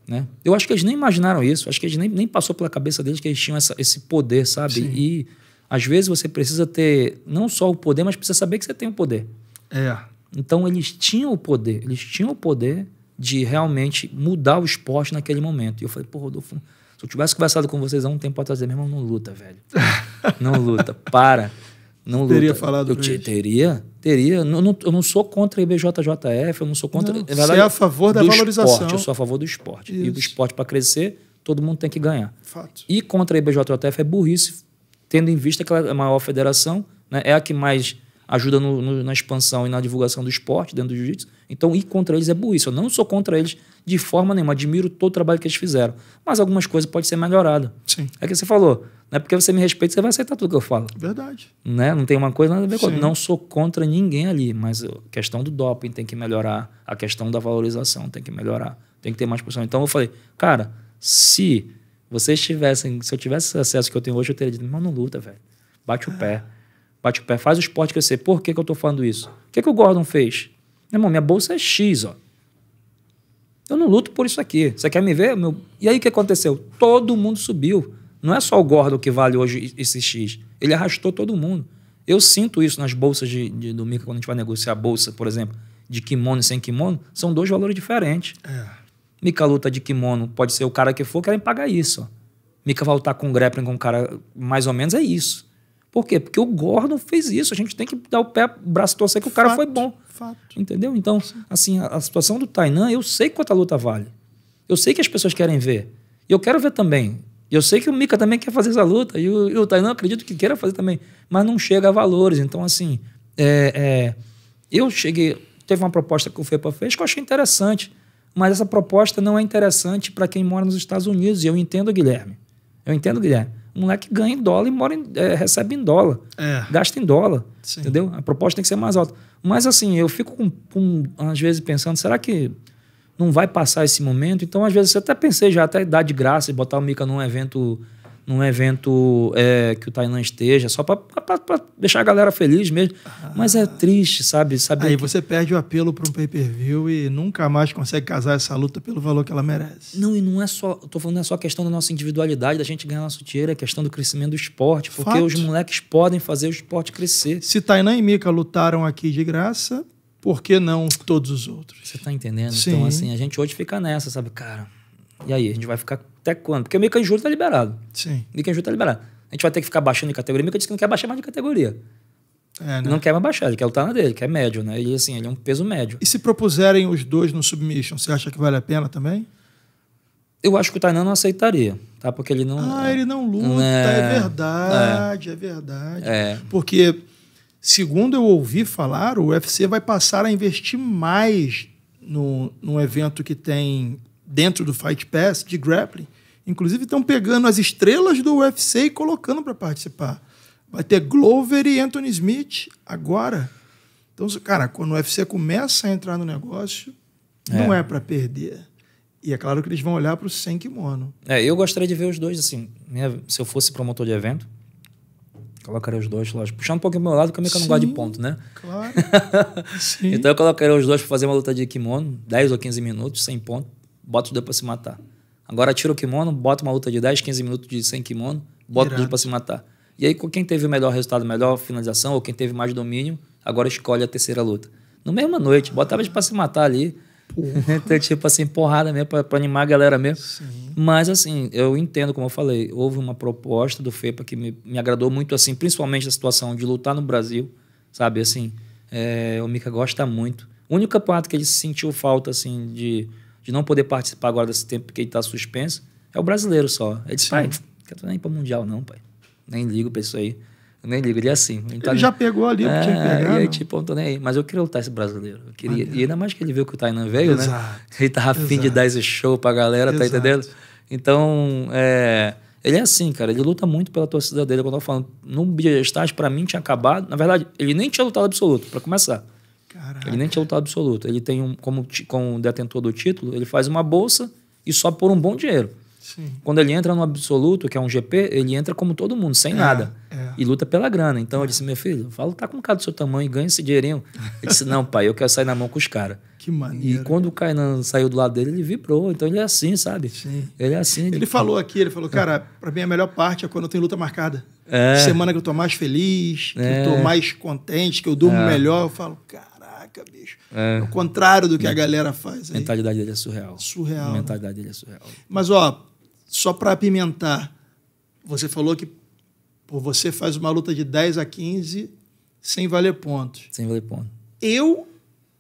Né? Eu acho que eles nem imaginaram isso, acho que eles nem, nem passou pela cabeça deles que eles tinham essa, esse poder, sabe? Sim. E às vezes você precisa ter não só o poder, mas precisa saber que você tem o poder. É. Então eles tinham o poder, eles tinham o poder de realmente mudar o esporte naquele momento. E eu falei, pô, Rodolfo, se eu tivesse conversado com vocês há um tempo atrás, meu irmão, não luta, velho. Não luta, para não teria falado eu te, teria teria não, não, eu não sou contra a IBJJF eu não sou contra não, verdade, é a favor da valorização esporte, eu sou a favor do esporte Isso. e o esporte para crescer todo mundo tem que ganhar Fato. e contra a IBJJF é burrice tendo em vista que ela é a maior federação né, é a que mais ajuda no, no, na expansão e na divulgação do esporte dentro do jiu-jitsu. Então, ir contra eles é burrice. Eu não sou contra eles de forma nenhuma. Admiro todo o trabalho que eles fizeram. Mas algumas coisas podem ser melhoradas. Sim. É que você falou. Não é porque você me respeita, você vai aceitar tudo que eu falo. Verdade. Né? Não tem uma coisa nada a ver com outra. Não sou contra ninguém ali, mas a questão do doping tem que melhorar, a questão da valorização tem que melhorar, tem que ter mais posição. Então eu falei, cara, se vocês tivessem, se eu tivesse esse acesso que eu tenho hoje, eu teria dito, mas não luta, velho. Bate é. o pé. Bate o pé, faz o esporte crescer. Por que, que eu estou falando isso? O que, que o Gordon fez? Meu irmão, minha bolsa é X, ó. Eu não luto por isso aqui. Você quer me ver? Meu... E aí o que aconteceu? Todo mundo subiu. Não é só o Gordon que vale hoje esse X. Ele arrastou todo mundo. Eu sinto isso nas bolsas de, de do micro, quando a gente vai negociar a bolsa, por exemplo, de kimono e sem kimono, são dois valores diferentes. É. Mica luta de kimono, pode ser o cara que for, querem pagar isso. Ó. Mica vai lutar com grappling com um cara mais ou menos, é isso. Por quê? Porque o Gordon fez isso. A gente tem que dar o pé, o braço torcer que o cara fato, foi bom. Fato. Entendeu? Então, assim, a, a situação do Tainan, eu sei quanto a luta vale. Eu sei que as pessoas querem ver. E eu quero ver também. Eu sei que o Mika também quer fazer essa luta. E o, e o Tainan, acredito que queira fazer também. Mas não chega a valores. Então, assim, é, é, eu cheguei. Teve uma proposta que o FEPA fez que eu achei interessante. Mas essa proposta não é interessante para quem mora nos Estados Unidos. E eu entendo, Guilherme. Eu entendo, Guilherme o moleque ganha em dólar e mora em, é, recebe em dólar. É. Gasta em dólar. Sim. Entendeu? A proposta tem que ser mais alta. Mas assim, eu fico com, com, às vezes pensando, será que não vai passar esse momento? Então, às vezes, eu até pensei já até dar de graça e botar o Mica num evento num evento é, que o Tainan esteja, só para deixar a galera feliz mesmo. Ah. Mas é ah. triste, sabe? sabe Aí que... você perde o apelo para um pay-per-view e nunca mais consegue casar essa luta pelo valor que ela merece. Não, e não é só. Tô falando, não é só questão da nossa individualidade, da gente ganhar nosso dinheiro, é questão do crescimento do esporte, porque Fato. os moleques podem fazer o esporte crescer. Se Tainan e Mika lutaram aqui de graça, por que não todos os outros? Você tá entendendo? Sim. Então, assim, a gente hoje fica nessa, sabe, cara? E aí, a gente vai ficar até quando? Porque o Micanjuro está liberado. Sim. Micanjuro está liberado. A gente vai ter que ficar baixando de categoria. o Mica disse que não quer baixar mais de categoria. É, né? Não quer mais baixar, ele quer lutar na dele, que é médio, né? ele assim, ele é um peso médio. E se propuserem os dois no submission, você acha que vale a pena também? Eu acho que o Tainan não aceitaria, tá? Porque ele não. Ah, ele não luta, é, é verdade, é, é verdade. É. Porque, segundo eu ouvi falar, o UFC vai passar a investir mais no, num evento que tem dentro do Fight Pass de grappling. Inclusive estão pegando as estrelas do UFC e colocando para participar. Vai ter Glover e Anthony Smith agora. Então, cara, quando o UFC começa a entrar no negócio, não é, é para perder. E é claro que eles vão olhar para o sem kimono. É, eu gostaria de ver os dois, assim. Minha, se eu fosse promotor de evento, colocaria os dois, lógico. Puxando um pouquinho do meu lado, porque é eu não gosto de ponto, né? Claro. então eu colocaria os dois para fazer uma luta de kimono, 10 ou 15 minutos, sem ponto bota os dois pra se matar. Agora tira o kimono, bota uma luta de 10, 15 minutos de sem kimono, bota Irado. os dois pra se matar. E aí, quem teve o melhor resultado, melhor finalização, ou quem teve mais domínio, agora escolhe a terceira luta. No mesma noite, botava eles pra se matar ali. então, tipo assim, porrada mesmo, pra, pra animar a galera mesmo. Sim. Mas assim, eu entendo, como eu falei, houve uma proposta do FEPA que me, me agradou muito, assim, principalmente a situação de lutar no Brasil, sabe? Assim, é, o Mika gosta muito. O único campeonato que ele sentiu falta, assim, de de não poder participar agora desse tempo porque ele está suspenso, é o brasileiro só. Ele disse, pai, não quero nem para Mundial não, pai. Nem ligo para isso aí. Eu nem ligo, ele é assim. Ele, tá ele já nem... pegou ali, é, tinha que é, pegar, aí, tipo, não tô nem aí. Mas eu queria lutar esse brasileiro. Eu queria... E ainda mais que ele viu que o Tainan veio, né? Exato. né? Ele tava afim de dar esse show pra galera, tá Exato. tá entendendo? Então, é... ele é assim, cara. Ele luta muito pela torcida dele. Quando eu falo falando, no Biestas, pra mim tinha acabado. Na verdade, ele nem tinha lutado absoluto, pra começar. Caraca. Ele nem tinha luta absoluto Ele tem, um, como, como detentor do título, ele faz uma bolsa e só por um bom dinheiro. Sim. Quando ele entra no absoluto, que é um GP, ele entra como todo mundo, sem é, nada. É. E luta pela grana. Então é. eu disse, meu filho, fala, tá com um cara do seu tamanho, ganha esse dinheirinho. Ele disse, não, pai, eu quero sair na mão com os caras. Que maneiro. E quando o Kainan saiu do lado dele, ele vibrou. Então ele é assim, sabe? Sim. Ele é assim. Ele, ele falou aqui, ele falou, é. cara, pra mim a melhor parte é quando eu tenho luta marcada. É. Semana que eu tô mais feliz, que eu tô é. mais contente, que eu durmo melhor, eu falo, cara. Caraca, bicho. É. é. o contrário do que a galera faz. A mentalidade dele é surreal. Surreal. A mentalidade dele é surreal. Mas, ó, só para apimentar, você falou que por você faz uma luta de 10 a 15 sem valer pontos. Sem valer ponto. Eu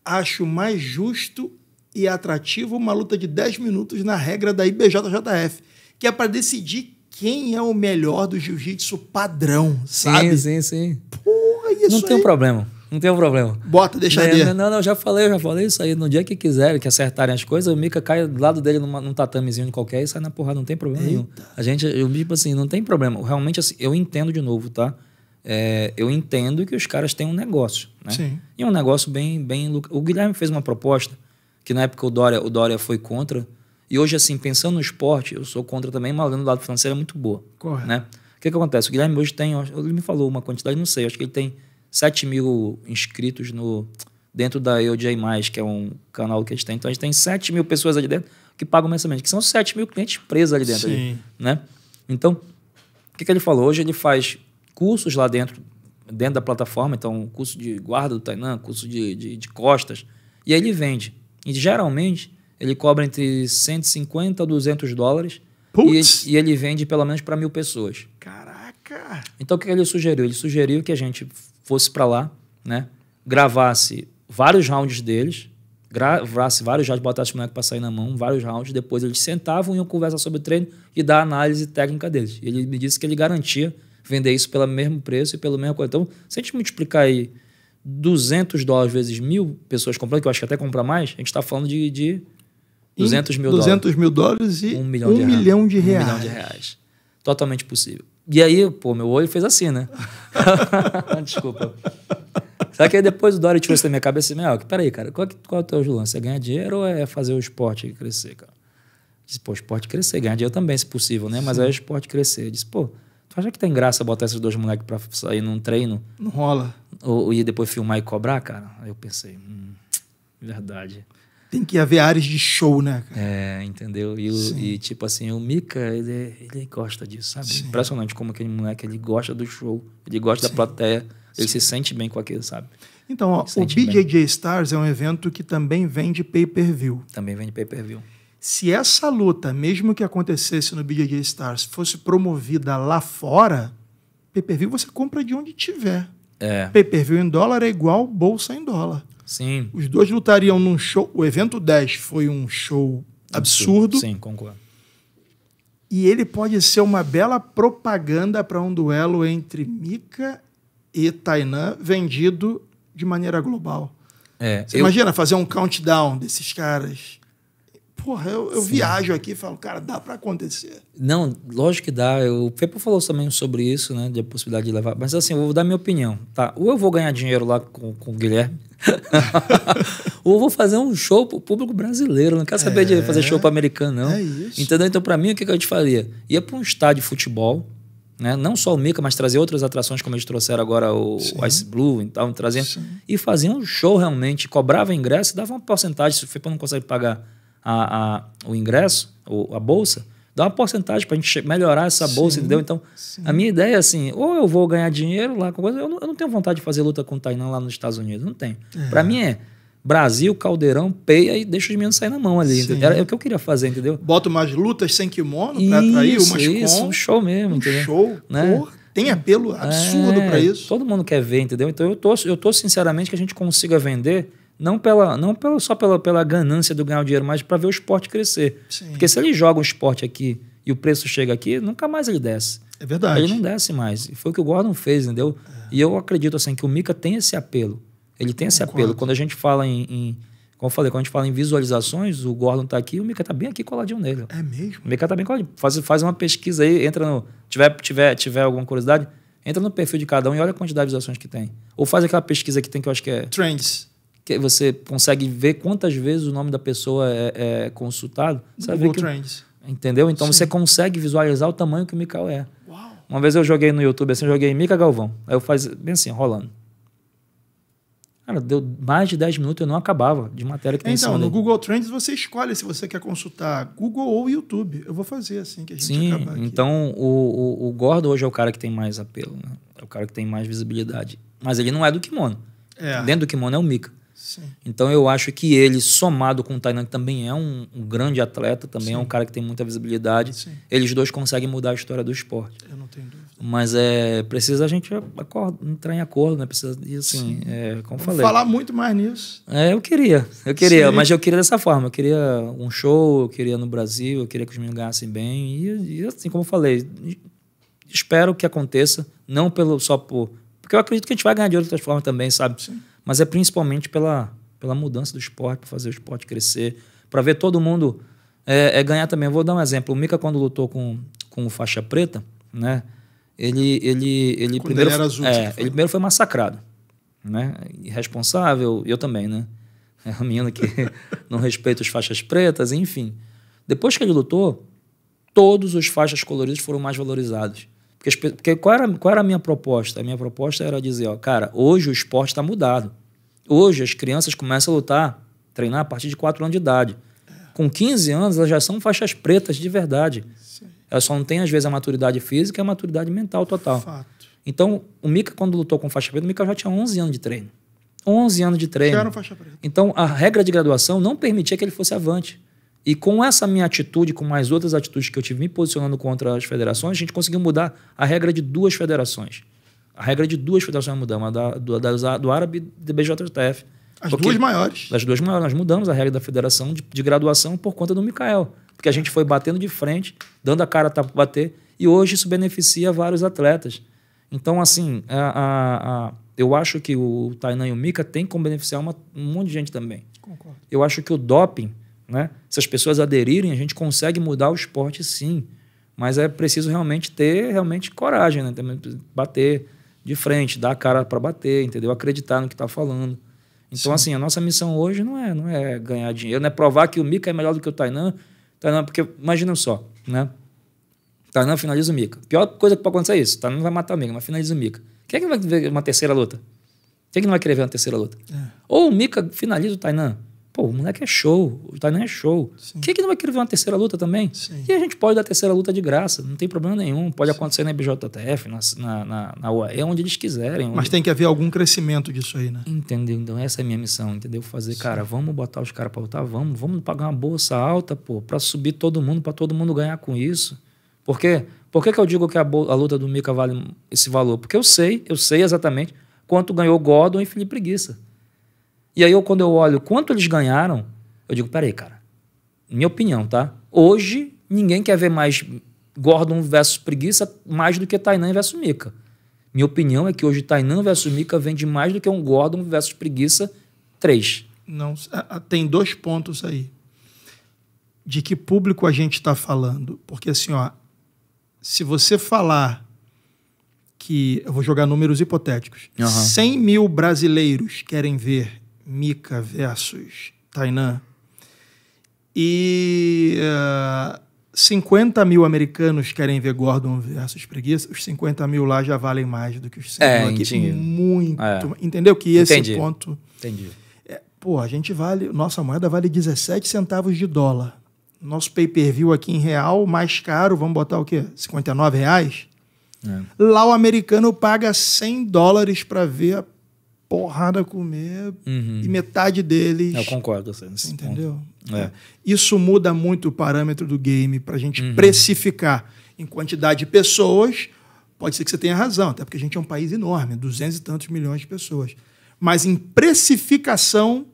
acho mais justo e atrativo uma luta de 10 minutos na regra da IBJJF, que é para decidir quem é o melhor do jiu-jitsu padrão, sabe? Sim, sim, sim. Porra, isso Não aí... tem um problema. Não tem um problema. Bota, deixa né, ele. Né, não, não, já falei, já falei isso aí. No dia que quiserem, que acertarem as coisas, o Mika cai do lado dele numa, num tatamezinho qualquer e sai na porrada, não tem problema Eita. nenhum. A gente, eu, tipo assim, não tem problema. Realmente, assim, eu entendo de novo, tá? É, eu entendo que os caras têm um negócio, né? Sim. E é um negócio bem, bem... O Guilherme fez uma proposta que na época o Dória, o Dória foi contra. E hoje, assim, pensando no esporte, eu sou contra também, mas olhando do lado financeiro é muito boa. Correto. Né? O que, que acontece? O Guilherme hoje tem... Ele me falou uma quantidade, não sei, acho que ele tem... 7 mil inscritos no, dentro da EOJ+, que é um canal que a gente tem. Então, a gente tem 7 mil pessoas ali dentro que pagam mensalmente, que são 7 mil clientes presos ali dentro. Ali, né? Então, o que, que ele falou? Hoje ele faz cursos lá dentro, dentro da plataforma, então curso de guarda do Tainan, curso de, de, de, costas, e aí ele vende. E geralmente ele cobra entre 150 a 200 dólares e, e, ele vende pelo menos para mil pessoas. Caraca! Então o que ele sugeriu? Ele sugeriu que a gente fosse para lá, né? gravasse vários rounds deles, gravasse vários rounds, botasse o boneco para sair na mão, vários rounds, depois eles sentavam e iam conversar sobre o treino e dar a análise técnica deles. E ele me disse que ele garantia vender isso pelo mesmo preço e pelo mesmo... Coisa. Então, se a gente multiplicar aí 200 dólares vezes mil pessoas comprando, que eu acho que até comprar mais, a gente está falando de, de 200 mil 200 dólares. mil dólares e um milhão, um de, milhão de reais. Um milhão de reais. Totalmente possível. E aí, pô, meu olho fez assim, né? Ah, desculpa. Só que aí depois o Dória tirou isso da minha cabeça e disse, assim, peraí, cara, qual, qual é o teu lance? É ganhar dinheiro ou é fazer o esporte crescer, cara? Eu disse, pô, esporte crescer, ganhar dinheiro também, se possível, né? Mas Sim. aí é o esporte crescer. Eu disse, pô, tu acha que tem graça botar esses dois moleques pra sair num treino? Não rola. Ou, ou ir depois filmar e cobrar, cara? Aí eu pensei, hum, verdade tem que haver áreas de show, né? Cara? É, entendeu? E, o, e, tipo assim, o Mika, ele, ele gosta disso, sabe? Sim. Impressionante como aquele moleque, ele gosta do show, ele gosta Sim. da plateia, ele Sim. se sente bem com aquilo, sabe? Então, ó, o BJJ bem. Stars é um evento que também vende pay-per-view. Também vende pay-per-view. Se essa luta, mesmo que acontecesse no BJJ Stars, fosse promovida lá fora, pay-per-view você compra de onde tiver. É. Pay-per-view em dólar é igual bolsa em dólar. Sim. Os dois lutariam num show. O evento 10 foi um show absurdo. absurdo. Sim, concordo. E ele pode ser uma bela propaganda para um duelo entre Mika e Tainan vendido de maneira global. É, eu... imagina fazer um countdown desses caras. Porra, eu, eu viajo aqui e falo, cara, dá para acontecer. Não, lógico que dá. Eu, o Pepo falou também sobre isso, né? De a possibilidade de levar. Mas assim, eu vou dar minha opinião, tá? Ou eu vou ganhar dinheiro lá com, com o Guilherme, ou vou fazer um show pro público brasileiro. Não quero saber é, de fazer show pro é. americano, não. É isso. Entendeu? Então, para mim, o que, que eu te faria? Ia para um estádio de futebol, né? Não só o Mica, mas trazer outras atrações, como eles trouxeram agora o Ice Blue e então, tal, trazendo. E fazer um show realmente. Cobrava ingresso e dava uma porcentagem, se o Fepo não consegue pagar a, a, o ingresso, ou a bolsa, dá uma porcentagem para a gente melhorar essa bolsa, sim, entendeu? Então, sim. a minha ideia é assim, ou eu vou ganhar dinheiro lá com coisa, eu não, eu não tenho vontade de fazer luta com o Tainan lá nos Estados Unidos, não tenho. É. Para mim é Brasil, caldeirão, peia e deixa os meninos sair na mão ali. Era o que eu queria fazer, entendeu? Bota mais lutas sem kimono para atrair umas isso, com, um show mesmo, um entendeu? show, né? Porra, tem apelo absurdo é, para isso. Todo mundo quer ver, entendeu? Então eu tô, eu tô sinceramente que a gente consiga vender não, pela, não pela, só pela, pela ganância do ganhar dinheiro, mas para ver o esporte crescer. Sim. Porque se ele joga um esporte aqui e o preço chega aqui, nunca mais ele desce. É verdade. Ele não desce mais. Foi o que o Gordon fez, entendeu? É. E eu acredito assim que o Mika tem esse apelo. Ele tem esse Concordo. apelo. Quando a gente fala em, em, Como eu falei, quando a gente fala em visualizações, o Gordon tá aqui o Mika tá bem aqui coladinho nele. É mesmo? O Mika tá bem coladinho. Faz, faz uma pesquisa aí, entra no. Tiver, tiver, tiver alguma curiosidade, entra no perfil de cada um e olha a quantidade de visualizações que tem. Ou faz aquela pesquisa que tem que eu acho que é. Trends que você consegue ver quantas vezes o nome da pessoa é, é consultado. sabe Google que, Trends. Entendeu? Então Sim. você consegue visualizar o tamanho que o Mical é. Uau. Uma vez eu joguei no YouTube assim, joguei Mica Galvão. Aí eu faz, bem assim, rolando. Cara, deu mais de 10 minutos e eu não acabava de matéria que tem Então, no Google Trends você escolhe se você quer consultar Google ou YouTube. Eu vou fazer assim que a gente Sim, acabar aqui. então o, o, o Gordo hoje é o cara que tem mais apelo, né? É o cara que tem mais visibilidade. Mas ele não é do kimono. É. Dentro do kimono é o Mica. Então eu acho que ele, somado com o Tainan, que também é um, um grande atleta, também Sim. é um cara que tem muita visibilidade, Sim. eles dois conseguem mudar a história do esporte. Eu não tenho dúvida. Mas é, precisa a gente acorda, entrar em acordo, né? Precisa, assim, é, como eu falei. Falar muito mais nisso. É, eu queria. Eu queria, mas eu queria dessa forma. Eu queria um show, eu queria no Brasil, eu queria que os meninos ganhassem bem. E, e assim, como eu falei, espero que aconteça, não pelo, só por. Porque eu acredito que a gente vai ganhar de outras formas também, sabe? Sim mas é principalmente pela, pela mudança do esporte, para fazer o esporte crescer, para ver todo mundo é, é ganhar também. Eu vou dar um exemplo. O Mika, quando lutou com, com o faixa preta, né? Ele, ele, ele, primeiro, ele, azul, é, ele primeiro foi massacrado. Né? Irresponsável, eu também, né? É um menino que não respeita os faixas pretas, enfim. Depois que ele lutou, todos os faixas coloridos foram mais valorizados. Porque, porque qual, era, qual era a minha proposta? A minha proposta era dizer, ó, cara, hoje o esporte está mudado. Hoje as crianças começam a lutar, treinar a partir de 4 anos de idade. Com 15 anos, elas já são faixas pretas de verdade. Sim. Elas só não têm, às vezes, a maturidade física e a maturidade mental total. Fato. Então, o Mika, quando lutou com faixa preta, o Mika já tinha 11 anos de treino. 11 anos de treino. Já era faixa preta. Então, a regra de graduação não permitia que ele fosse avante. E com essa minha atitude, com mais outras atitudes que eu tive me posicionando contra as federações, a gente conseguiu mudar a regra de duas federações. A regra de duas federações mudamos, a da, do, da, do árabe e da BJTF. As porque, duas maiores. As duas maiores. Nós mudamos a regra da federação de, de, graduação por conta do Mikael. Porque a gente foi batendo de frente, dando a cara para bater, e hoje isso beneficia vários atletas. Então, assim, a, a, a, eu acho que o Tainan e o Mika têm como beneficiar uma, um monte de gente também. Concordo. Eu acho que o doping né? Se as pessoas aderirem, a gente consegue mudar o esporte sim, mas é preciso realmente ter realmente coragem, né? bater de frente, dar a cara para bater, entendeu? Acreditar no que está falando. Então, sim. assim, a nossa missão hoje não é, não é ganhar dinheiro, não é provar que o Mika é melhor do que o Tainan. Tainan, porque imagina só, né? Tainan finaliza o Mika Pior coisa que pode acontecer é isso. Tainan vai matar o Mika, mas finaliza o Mika Quem é que vai ver uma terceira luta? Quem é que não vai querer ver uma terceira luta? É. Ou o Mika finaliza o Tainan Pô, o moleque é show, o Tainan é show. Por que, é que não vai querer ver uma terceira luta também? Sim. E a gente pode dar terceira luta de graça, não tem problema nenhum. Pode Sim. acontecer na BJTF, na, na, na UAE, onde eles quiserem. Mas tem que haver algum crescimento disso aí, né? Entendeu? Então essa é a minha missão, entendeu? Fazer, Sim. cara, vamos botar os caras pra lutar, vamos, vamos pagar uma bolsa alta, pô, pra subir todo mundo, pra todo mundo ganhar com isso. Por quê? Por que, que eu digo que a, a luta do Mika vale esse valor? Porque eu sei, eu sei exatamente quanto ganhou Gordon e Felipe Preguiça. E aí, eu, quando eu olho quanto eles ganharam, eu digo: peraí, cara, minha opinião, tá? Hoje, ninguém quer ver mais Gordon versus preguiça mais do que Tainan versus Mica. Minha opinião é que hoje Tainan versus Mica vende mais do que um Gordon versus preguiça 3. Não, tem dois pontos aí. De que público a gente está falando? Porque assim, ó, se você falar que, eu vou jogar números hipotéticos, uhum. 100 mil brasileiros querem ver Mika versus Tainan. E uh, eh, 50 mil americanos querem ver Gordon versus Preguiça. Os 50 mil lá já valem mais do que os 100 é, mil aqui. Muito. É. Entendeu? Que esse entendi. ponto... Entendi. É, pô, a gente vale... Nossa moeda vale 17 centavos de dólar. Nosso pay-per-view aqui em real, mais caro, vamos botar o quê? 59 reais? É. Lá o americano paga 100 dólares para ver a porrada a comer uhum. e metade deles. Eu concordo, Santos. Entendeu? É. é. Isso muda muito o parâmetro do game para a gente uhum. precificar em quantidade de pessoas. Pode ser que você tenha razão, até porque a gente é um país enorme, duzentos e tantos milhões de pessoas. Mas em precificação,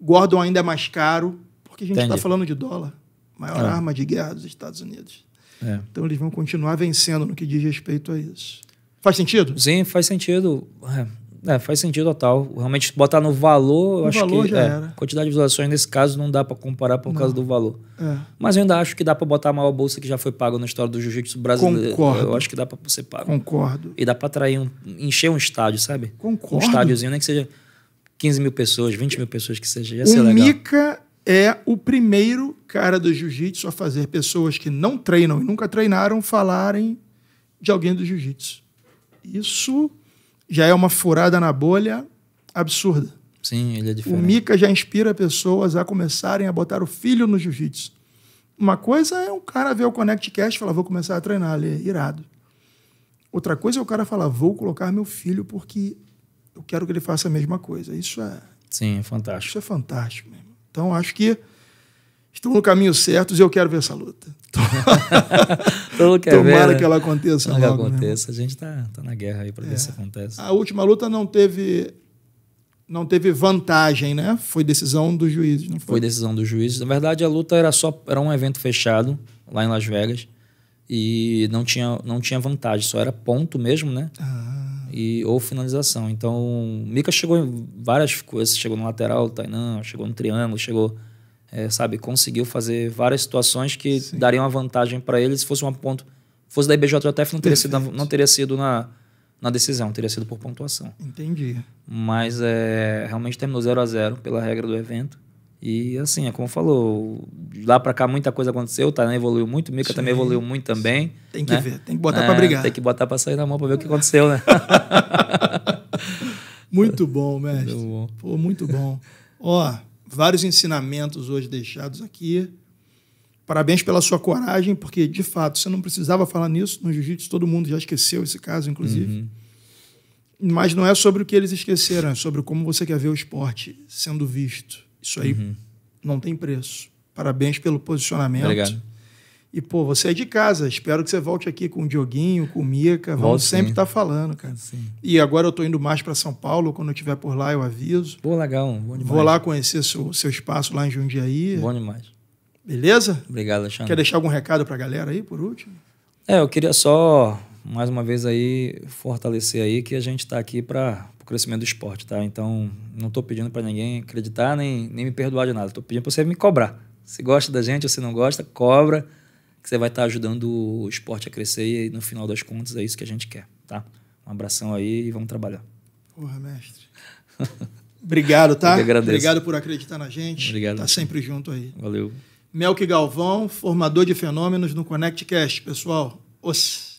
Gordon ainda é mais caro, porque a gente está falando de dólar, maior é. arma de guerra dos Estados Unidos. É. Então eles vão continuar vencendo no que diz respeito a isso. Faz sentido? Sim, faz sentido. É. É, faz sentido total. Realmente, botar no valor, eu o acho valor que. É, quantidade de visualizações, nesse caso, não dá para comparar por não. causa do valor. É. Mas eu ainda acho que dá para botar a maior bolsa que já foi paga na história do jiu-jitsu brasileiro. Concordo. Eu acho que dá para ser pago. Concordo. E dá para atrair, um, encher um estádio, sabe? Concordo. Um estádiozinho, nem que seja 15 mil pessoas, 20 mil pessoas que seja. Ia o ser legal. Mika é o primeiro cara do jiu-jitsu a fazer pessoas que não treinam e nunca treinaram falarem de alguém do jiu-jitsu. Isso já é uma furada na bolha absurda. Sim, ele é diferente. O Mika já inspira pessoas a começarem a botar o filho no jiu-jitsu. Uma coisa é um cara ver o ConnectCast e falar, vou começar a treinar ali, é irado. Outra coisa é o cara falar, vou colocar meu filho porque eu quero que ele faça a mesma coisa. Isso é... Sim, é fantástico. Isso é fantástico mesmo. Então, acho que estão no caminho certo e eu quero ver essa luta. quer Tomara ver, né? que ela aconteça não logo. Que né? aconteça. A gente está tá na guerra aí para é. ver se acontece. A última luta não teve não teve vantagem, né? Foi decisão do juiz, não foi? Foi decisão do juiz. Na verdade, a luta era só era um evento fechado lá em Las Vegas e não tinha, não tinha vantagem, só era ponto mesmo, né? Ah. E, ou finalização. Então, Mika chegou em várias coisas, chegou no lateral, Tainan, chegou no triângulo, chegou é, sabe, conseguiu fazer várias situações que Sim. dariam uma vantagem para ele se fosse um ponto. fosse da IBJJF, não teria Perfeito. sido, não teria sido na, na decisão, teria sido por pontuação. Entendi. Mas é, realmente terminou 0 a 0 pela regra do evento. E assim, é como falou, lá para cá muita coisa aconteceu, o Tainan evoluiu muito, o Mika sim, também evoluiu muito também. Tem que né? ver, tem que botar é, para brigar. Tem que botar para sair na mão para ver o que aconteceu, né? muito bom, mestre. Muito bom. Pô, muito bom. Ó, vários ensinamentos hoje deixados aqui. Parabéns pela sua coragem, porque de fato você não precisava falar nisso no jiu-jitsu, todo mundo já esqueceu esse caso, inclusive. Uhum. Mas não é sobre o que eles esqueceram, é sobre como você quer ver o esporte sendo visto. Isso aí uhum. não tem preço. Parabéns pelo posicionamento. Obrigado. E, pô, você é de casa. Espero que você volte aqui com o Dioguinho, com o Mica. Vamos sempre estar tá falando, cara. Sim. E agora eu estou indo mais para São Paulo. Quando eu estiver por lá, eu aviso. Pô, legal. Bom demais. Vou lá conhecer seu, seu espaço lá em Jundiaí. Bom demais. Beleza? Obrigado, Alexandre. Quer deixar algum recado para a galera aí, por último? É, eu queria só, mais uma vez aí, fortalecer aí que a gente está aqui para o crescimento do esporte, tá? Então, não estou pedindo para ninguém acreditar nem, nem me perdoar de nada. Estou pedindo para você me cobrar. Se gosta da gente ou se não gosta, cobra que você vai estar tá ajudando o esporte a crescer e no final das contas é isso que a gente quer, tá? Um abração aí e vamos trabalhar. Porra, mestre. Obrigado, tá? Eu agradeço. Obrigado por acreditar na gente. Obrigado. Tá sempre junto aí. Valeu. Melk Galvão, formador de fenômenos no ConnectCast, pessoal. Os